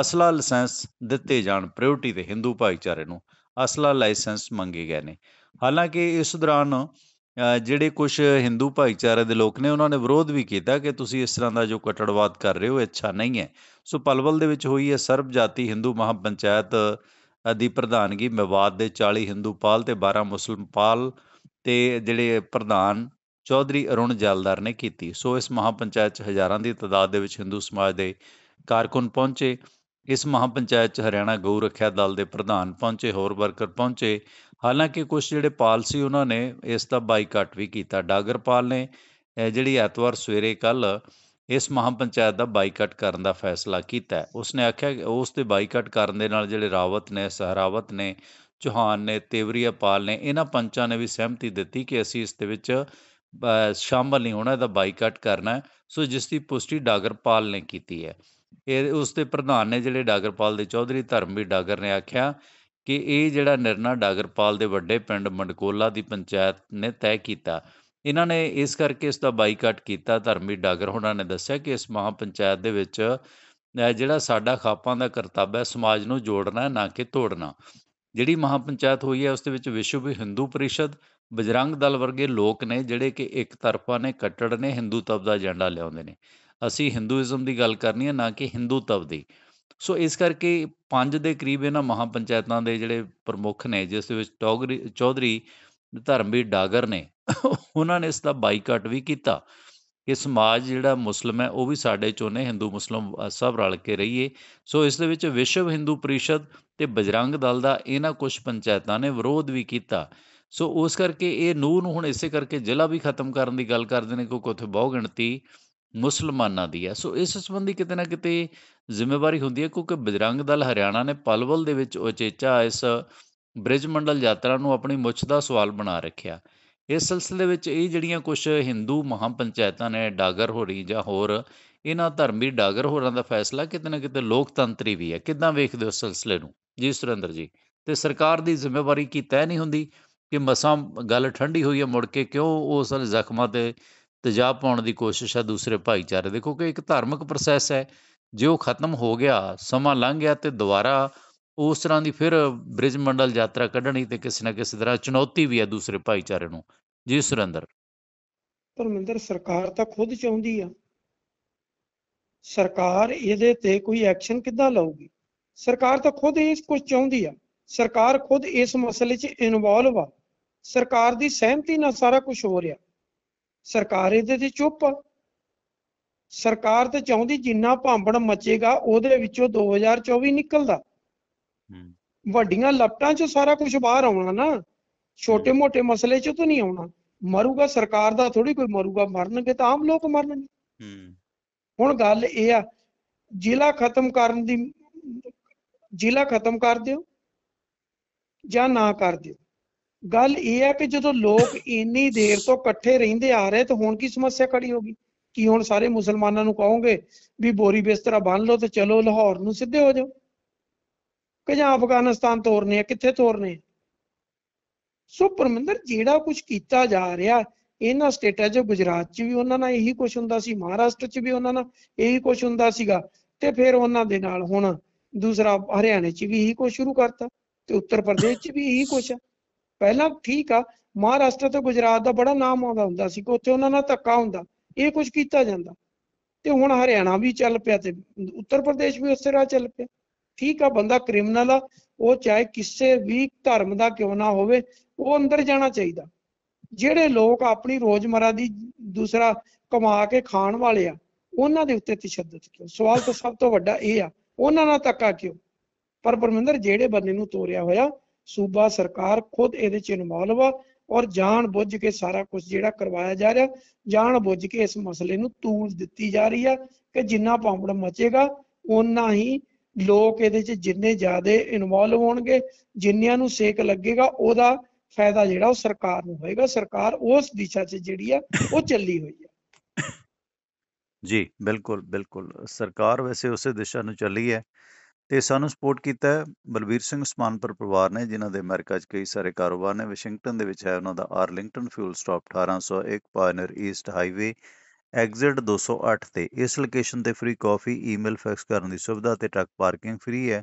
ਅਸਲਾ ਲਾਇਸੈਂਸ ਦਿੱਤੇ ਜਾਣ ਪ੍ਰਾਇੋਰਟੀ ਦੇ ਹਿੰਦੂ ਭਾਈਚਾਰੇ ਨੂੰ ਅਸਲਾ ਲਾਇਸੈਂਸ ਮੰਗੇ ਗਏ ਨੇ ਹਾਲਾਂਕਿ ਇਸ ਦੌਰਾਨ ਜਿਹੜੇ ਕੁਝ ਹਿੰਦੂ ਭਾਈਚਾਰੇ ਦੇ ਲੋਕ ਨੇ ਉਹਨਾਂ ਨੇ ਵਿਰੋਧ ਵੀ ਕੀਤਾ ਕਿ ਤੁਸੀਂ ਇਸ ਤਰ੍ਹਾਂ ਦਾ ਜੋ ਕਟੜਵਾਦ ਕਰ ਰਹੇ ਹੋ ਅੱਛਾ ਨਹੀਂ ਹੈ ਸੋ ਪਲਵਲ ਦੇ ਵਿੱਚ ਹੋਈ ਹੈ ਸਰਬ ਜਾਤੀ ਹਿੰਦੂ ਮਹਾਪੰਚਾਇਤ ਦੀ ਪ੍ਰਧਾਨਗੀ ਮਵਾਦ ਦੇ 40 ਹਿੰਦੂ ਪਾਲ ਤੇ 12 ਮੁਸਲਮ ਪਾਲ ਤੇ ਜਿਹੜੇ ਪ੍ਰਧਾਨ ਚੌਧਰੀ ਅਰੁਣ ਜਲਦਾਰ ਨੇ ਕੀਤੀ ਸੋ ਇਸ ਮਹਾਪੰਚਾਇਤ ਚ ਹਜ਼ਾਰਾਂ ਦੀ ਤਦਾਦ ਦੇ ਵਿੱਚ ਹਿੰਦੂ ਸਮਾਜ ਦੇ ਕਾਰਕੁਨ ਪਹੁੰਚੇ ਇਸ ਮਹਾਪੰਚਾਇਤ ਚ ਹਰਿਆਣਾ ਗਊ ਰੱਖਿਆ ਦਲ ਦੇ ਪ੍ਰਧਾਨ ਪਹੁੰਚੇ ਹੋਰ ਵਰਕਰ ਪਹੁੰਚੇ ਹਾਲਾਂਕਿ ਕੁਝ ਜਿਹੜੇ ਪਾਲਸੀ ਉਹਨਾਂ ਨੇ ਇਸ ਦਾ ਬਾਈਕਾਟ ਵੀ ਕੀਤਾ ਡਾਗਰਪਾਲ ਨੇ ਜਿਹੜੀ ਐਤਵਾਰ ਸਵੇਰੇ ਕੱਲ ਇਸ ਮਹਾਪੰਚਾਇਤ ਦਾ ਬਾਈਕਾਟ ਕਰਨ ਦਾ ਫੈਸਲਾ ਕੀਤਾ ਉਸਨੇ ਆਖਿਆ ਉਸ ਦੇ ਬਾਈਕਾਟ ਕਰਨ ਦੇ ਨਾਲ ਜਿਹੜੇ ਰਾਵਤ ਨੇ ਸਹਰਾਵਤ ਨੇ ਚੋਹਾਨ ਨੇ ਤੇਵਰੀਆ ਪਾਲ ਨੇ ਇਹਨਾਂ ਪੰਚਾਂ ਨੇ ਵੀ ਸਹਿਮਤੀ ਦਿੱਤੀ ਕਿ ਅਸੀਂ ਇਸ ਦੇ ਵਿੱਚ ਸ਼ਾਮਲ ਨਹੀਂ ਹੋਣਾ ਇਹਦਾ ਬਾਈਕਾਟ ਕਰਨਾ ਸੋ ਜਿਸ ਦੀ ਪੁਸ਼ਟੀ ਡਾਗਰਪਾਲ ਨੇ ਕੀਤੀ ਹੈ ਇਹ ਉਸ ਦੇ ਪ੍ਰਧਾਨ ਨੇ ਜਿਹੜੇ ਡਾਗਰਪਾਲ ਦੇ ਚੌਧਰੀ ਧਰਮਵੀਰ ਡਾਗਰ ਨੇ ਆਖਿਆ ਕਿ ਇਹ ਜਿਹੜਾ ਨਿਰਣਾ ਡਾਗਰਪਾਲ ਦੇ ਵੱਡੇ ਪਿੰਡ ਮੰਡਕੋਲਾ ਦੀ ਪੰਚਾਇਤ ਨੇ ਤੈਅ ਕੀਤਾ ਇਹਨਾਂ ਨੇ ਇਸ ਕਰਕੇ ਇਸ ਦਾ ਬਾਈਕਾਟ ਕੀਤਾ ਧਰਮੀ ਡਾਗਰ ਹੋਣਾ ਨੇ ਦੱਸਿਆ ਕਿ ਇਸ ਮਹਾ ਪੰਚਾਇਤ ਦੇ ਵਿੱਚ ਜਿਹੜਾ ਸਾਡਾ ਖਾਪਾਂ ਦਾ ਕਰਤੱਵ ਹੈ ਸਮਾਜ ਨੂੰ ਜੋੜਨਾ ਨਾ ਕਿ ਤੋੜਨਾ ਜਿਹੜੀ ਮਹਾ ਪੰਚਾਇਤ ਹੋਈ ਹੈ ਉਸ ਦੇ ਵਿੱਚ ਵਿਸ਼ਵ ਹਿੰਦੂ ਪਰਿਸ਼ਦ ਬਜਰੰਗ ਦਲ ਵਰਗੇ ਲੋਕ ਨੇ ਜਿਹੜੇ ਕਿ ਇੱਕ ਤਰਫਾ ਨੇ ਕੱਟੜ ਨੇ ਹਿੰਦੂਤਵ ਦਾ ਏਜੰਡਾ ਲਿਆਉਂਦੇ ਨੇ ਅਸੀਂ ਹਿੰਦੂਇਜ਼ਮ ਦੀ ਗੱਲ ਕਰਨੀ ਹੈ ਨਾ ਕਿ ਹਿੰਦੂਤਵ ਦੀ ਸੋ ਇਸ ਕਰਕੇ ਪੰਜ ਦੇ ਕਰੀਬ ਇਹਨਾਂ ਮਹਾਪੰਚਾਇਤਾਂ ਦੇ ਜਿਹੜੇ ਪ੍ਰਮੁੱਖ ਨੇ ਜਿਸ ਵਿੱਚ ਟੌਗਰੀ ਚੌਧਰੀ ਧਰਮਵੀਰ ਡਾਗਰ ਨੇ ਉਹਨਾਂ ਨੇ ਇਸ ਦਾ ਬਾਈਕਾਟ ਵੀ ਕੀਤਾ ਕਿ ਸਮਾਜ ਜਿਹੜਾ ਮੁਸਲਮ ਹੈ ਉਹ ਵੀ ਸਾਡੇ ਚੋਂ ਨੇ ਹਿੰਦੂ ਮੁਸਲਮ ਸਭ ਰਲ ਕੇ ਰਹੀਏ ਸੋ ਇਸ ਦੇ ਵਿੱਚ ਵਿਸ਼ਵ ਹਿੰਦੂ ਪਰਿਸ਼ਦ ਤੇ ਬਜਰੰਗ ਦਲ ਦਾ ਇਹਨਾਂ ਕੁਝ ਪੰਚਾਇਤਾਂ ਨੇ ਵਿਰੋਧ ਵੀ ਕੀਤਾ ਸੋ ਉਸ ਕਰਕੇ ਇਹ ਨੂਰ ਨੂੰ ਹੁਣ ਇਸੇ ਕਰਕੇ ਜ਼ਿਲ੍ਹਾ ਵੀ ਖਤਮ ਕਰਨ ਦੀ ਗੱਲ ਕਰਦੇ ਨੇ ਕਿਉਂਕਿ ਉੱਥੇ ਬਹੁ ਗਿਣਤੀ ਮੁਸਲਮਾਨਾਂ ਦੀ ਹੈ ਸੋ ਇਸ ਸੰਬੰਧੀ ਕਿਤੇ ਨਾ ਕਿਤੇ ਜ਼ਿੰਮੇਵਾਰੀ ਹੁੰਦੀ ਹੈ ਕਿਉਂਕਿ ਬਜਰੰਗ ਦਲ ਹਰਿਆਣਾ ਨੇ ਪਲਵਲ ਦੇ ਵਿੱਚ ਉਚੇਚਾ ਇਸ ਬ੍ਰਿਜ ਮੰਡਲ ਯਾਤਰਾ ਨੂੰ ਆਪਣੀ ਮੁੱਛ ਦਾ ਸਵਾਲ ਬਣਾ ਰੱਖਿਆ ਇਸ ਸਿਲਸਿਲੇ ਵਿੱਚ ਇਹ ਜਿਹੜੀਆਂ ਕੁਝ ਹਿੰਦੂ ਮਹਾਪੰਚਾਇਤਾਂ ਨੇ ਡਾਗਰ ਹੋ ਰਹੀ ਜਾਂ ਹੋਰ ਇਹਨਾਂ ਧਰਮੀ ਡਾਗਰ ਹੋਰਾਂ ਦਾ ਫੈਸਲਾ ਕਿਤੇ ਨਾ ਕਿਤੇ ਲੋਕਤੰਤਰੀ ਵੀ ਹੈ ਕਿਦਾਂ ਵੇਖਦੇ ਹੋ ਇਸ ਸਿਲਸਿਲੇ ਨੂੰ ਜੀ ਸੁਰਿੰਦਰ ਜੀ ਤੇ ਸਰਕਾਰ ਦੀ ਜ਼ਿੰਮੇਵਾਰੀ ਕੀ ਤੈਅ ਨਹੀਂ ਹੁੰਦੀ ਕਿ ਮਸਾਂ ਗੱਲ ਠੰਡੀ ਹੋਈ ਹੈ ਮੁੜ ਕੇ ਕਿਉਂ ਉਹ ਜ਼ਖਮਾਂ ਤੇ ਤੇਜ਼ਾਬ ਪਾਉਣ ਦੀ ਕੋਸ਼ਿਸ਼ ਹੈ ਦੂਸਰੇ ਭਾਈਚਾਰੇ ਦੇ ਕਿਉਂਕਿ ਇੱਕ ਧਾਰਮਿਕ ਪ੍ਰੋਸੈਸ ਹੈ ਜੇ ਉਹ ਖਤਮ ਹੋ ਗਿਆ ਸਮਾਂ ਲੰਘ ਗਿਆ ਤੇ ਦੁਬਾਰਾ ਉਸ ਤਰ੍ਹਾਂ ਦੀ ਫਿਰ ਬ੍ਰਿਜ ਮੰਡਲ ਯਾਤਰਾ ਕੱਢਣੀ ਤੇ ਕਿਸੇ ਨਾ ਕਿਸੇ ਤਰ੍ਹਾਂ ਚੁਣੌਤੀ ਵੀ ਹੈ ਦੂਸਰੇ ਭਾਈਚਾਰੇ ਨੂੰ ਜੀ ਸੁਰਿੰਦਰ ਪਰਮਿੰਦਰ ਸਰਕਾਰ ਤਾਂ ਖੁਦ ਚਾਹੁੰਦੀ ਆ ਸਰਕਾਰ ਇਹਦੇ ਤੇ ਕੋਈ ਐਕਸ਼ਨ ਕਿੱਦਾਂ ਲਾਊਗੀ ਸਰਕਾਰ ਤਾਂ ਖੁਦ ਇਸ ਕੁਝ ਚਾਹੁੰਦੀ ਆ ਸਰਕਾਰ ਖੁਦ ਇਸ ਮਸਲੇ 'ਚ ਇਨਵੋਲਵ ਆ ਸਰਕਾਰ ਦੀ ਸਹਿਮਤੀ ਨਾਲ ਸਾਰਾ ਕੁਝ ਹੋ ਰਿਹਾ ਸਰਕਾਰ ਇਹਦੇ ਤੇ ਚੁੱਪ ਸਰਕਾਰ ਤੇ ਚਾਹੁੰਦੀ ਜਿੰਨਾ ਭਾਂਬੜ ਮਚੇਗਾ ਉਹਦੇ ਵਿੱਚੋਂ 2024 ਨਿਕਲਦਾ ਵੱਡੀਆਂ ਲਪਟਾਂ 'ਚ ਸਾਰਾ ਕੁਝ ਬਾਹਰ ਆਉਣਾ ਨਾ ਛੋਟੇ-ਮੋਟੇ ਮਸਲੇ 'ਚ ਤਾਂ ਨਹੀਂ ਆਉਣਾ ਮਰੂਗਾ ਸਰਕਾਰ ਦਾ ਥੋੜੀ ਕੋਈ ਮਰੂਗਾ ਮਰਨਗੇ ਤਾਂ ਆਮ ਲੋਕ ਮਰਨਗੇ ਹੁਣ ਗੱਲ ਇਹ ਆ ਜ਼ਿਲ੍ਹਾ ਖਤਮ ਕਰਨ ਦੀ ਜ਼ਿਲ੍ਹਾ ਖਤਮ ਕਰ ਦਿਓ ਜਾਂ ਨਾ ਕਰ ਦਿਓ ਗੱਲ ਇਹ ਹੈ ਕਿ ਜਦੋਂ ਲੋਕ ਇੰਨੀ ਦੇਰ ਤੋਂ ਇਕੱਠੇ ਰਹਿੰਦੇ ਆ ਰਹੇ ਤਾਂ ਹੁਣ ਕੀ ਸਮੱਸਿਆ ਖੜੀ ਹੋਗੀ ਕੀ ਹੁਣ ਸਾਰੇ ਮੁਸਲਮਾਨਾਂ ਨੂੰ ਕਹੋਗੇ ਵੀ ਬੋਰੀ ਬਿਸਤਰਾ ਬੰਨ ਲਓ ਤੇ ਚਲੋ ਲਾਹੌਰ ਨੂੰ ਸਿੱਧੇ ਹੋ ਜਾਓ ਕਿ ਜਾਂ ਅਫਗਾਨਿਸਤਾਨ ਤੋਰਨੇ ਆ ਕਿੱਥੇ ਤੋਰਨੇ ਸੋ ਪਰਮਿੰਦਰ ਜਿਹੜਾ ਕੁਝ ਕੀਤਾ ਜਾ ਰਿਹਾ ਇਹਨਾਂ ਸਟੇਟਾਂ 'ਚ ਗੁਜਰਾਤ 'ਚ ਵੀ ਉਹਨਾਂ ਨਾਲ ਇਹੀ ਕੁਝ ਹੁੰਦਾ ਸੀ ਮਹਾਰਾਸ਼ਟਰ 'ਚ ਵੀ ਉਹਨਾਂ ਨਾਲ ਇਹੀ ਕੁਝ ਹੁੰਦਾ ਸੀਗਾ ਤੇ ਫਿਰ ਉਹਨਾਂ ਦੇ ਨਾਲ ਹੁਣ ਦੂਸਰਾ ਹਰਿਆਣੇ 'ਚ ਵੀ ਇਹੀ ਕੁਝ ਸ਼ੁਰੂ ਕਰਤਾ ਤੇ ਉੱਤਰ ਪ੍ਰਦੇਸ਼ 'ਚ ਵੀ ਇਹੀ ਕੁਝ ਆ ਪਹਿਲਾਂ ਠੀਕ ਆ ਮਹਾਰਾਸ਼ਟਰ ਤੇ ਗੁਜਰਾਤ ਦਾ ਬੜਾ ਨਾਮ ਆਉਂਦਾ ਹੁੰਦਾ ਸੀ ਕਿ ਉੱਥੇ ਉਹਨਾਂ ਨਾਲ ਧੱਕਾ ਹੁੰਦਾ ਇਹ ਕੁਝ ਕੀਤਾ ਜਾਂਦਾ ਤੇ ਹੁਣ ਹਰਿਆਣਾ ਵੀ ਚੱਲ ਪਿਆ ਤੇ ਉੱਤਰ ਪ੍ਰਦੇਸ਼ ਵੀ ਉਸੇ ਰਾਹ ਚੱਲ ਪਿਆ ਠੀਕ ਆ ਬੰਦਾ ਕ੍ਰਿਮੀਨਲ ਆ ਉਹ ਚਾਹੇ ਕਿਸੇ ਵੀ ਧਰਮ ਦਾ ਕਿਉਂ ਨਾ ਹੋਵੇ ਉਹ ਅੰਦਰ ਜਾਣਾ ਚਾਹੀਦਾ ਜਿਹੜੇ ਲੋਕ ਆਪਣੀ ਰੋਜ਼ਮਰਾ ਦੀ ਦੂਸਰਾ ਕਮਾ ਕੇ ਖਾਣ ਵਾਲੇ ਆ ਉਹਨਾਂ ਦੇ ਉੱਤੇ ਤਸ਼ੱਦਦ ਕਿਉਂ ਸਵਾਲ ਤਾਂ ਸਭ ਤੋਂ ਵੱਡਾ ਇਹ ਆ ਉਹਨਾਂ ਨਾਲ ਤੱਕਾ ਕਿਉਂ ਪਰ ਪਰਮਿੰਦਰ ਜਿਹੜੇ ਬੰਦੇ ਨੂੰ ਤੋਰਿਆ ਹੋਇਆ ਸੂਬਾ ਸਰਕਾਰ ਖੁਦ ਇਹਦੇ ਚ ਇਨਵੋਲਵ ਆ ਔਰ ਜਾਣ ਬੁੱਝ ਕੇ ਸਾਰਾ ਕੁਝ ਜਿਹੜਾ ਕਰਵਾਇਆ ਜਾ ਰਿਹਾ ਜਾਣ ਬੁੱਝ ਕੇ ਇਸ ਮਸਲੇ ਨੂੰ ਤੂਲ ਦਿੱਤੀ ਜਾ ਰਹੀ ਆ ਕਿ ਜਿੰਨਾ ਪਾਉਂਡ ਮਚੇਗਾ ਉਨਾ ਹੀ ਲੋਕ ਇਹਦੇ ਚ ਜਿੰਨੇ ਜ਼ਿਆਦਾ ਇਨਵੋਲਵ ਹੋਣਗੇ ਜਿੰਨਿਆਂ ਨੂੰ ਸੇਕ ਲੱਗੇਗਾ ਉਹਦਾ ਫਾਇਦਾ ਜਿਹੜਾ ਉਹ ਸਰਕਾਰ ਨੂੰ ਹੋਏਗਾ ਸਰਕਾਰ ਉਸ ਦਿਸ਼ਾ 'ਚ ਜਿਹੜੀ ਆ ਉਹ ਚੱਲੀ ਹੋਈ ਆ ਜੀ ਬਿਲਕੁਲ ਬਿਲਕੁਲ ਸਰਕਾਰ ਵੈਸੇ ਉਸੇ ਦਿਸ਼ਾ ਨੂੰ ਚੱਲੀ ਹੈ ਤੇ ਸਾਨੂੰ ਸਪੋਰਟ ਕੀਤਾ ਬਲਬੀਰ ਸਿੰਘ ਸਮਾਨਪੁਰ ਪਰਿਵਾਰ ਨੇ ਜਿਨ੍ਹਾਂ ਦੇ ਅਮਰੀਕਾ 'ਚ ਕਈ ਸਾਰੇ ਕਾਰੋਬਾਰ ਨੇ ਵਾਸ਼ਿੰਗਟਨ ਦੇ ਵਿੱਚ ਹੈ ਉਹਨਾਂ ਦਾ Arlington fuel stop 1801 Pioneer east highway exit 208 ਤੇ ਇਸ ਲੋਕੇਸ਼ਨ ਤੇ ਫ੍ਰੀ ਕਾਫੀ ਈਮੇਲ ਫੈਕਸ ਕਰਨ ਦੀ ਸੁਵਿਧਾ ਤੇ ਟਰੱਕ ਪਾਰਕਿੰਗ ਫ੍ਰੀ ਹੈ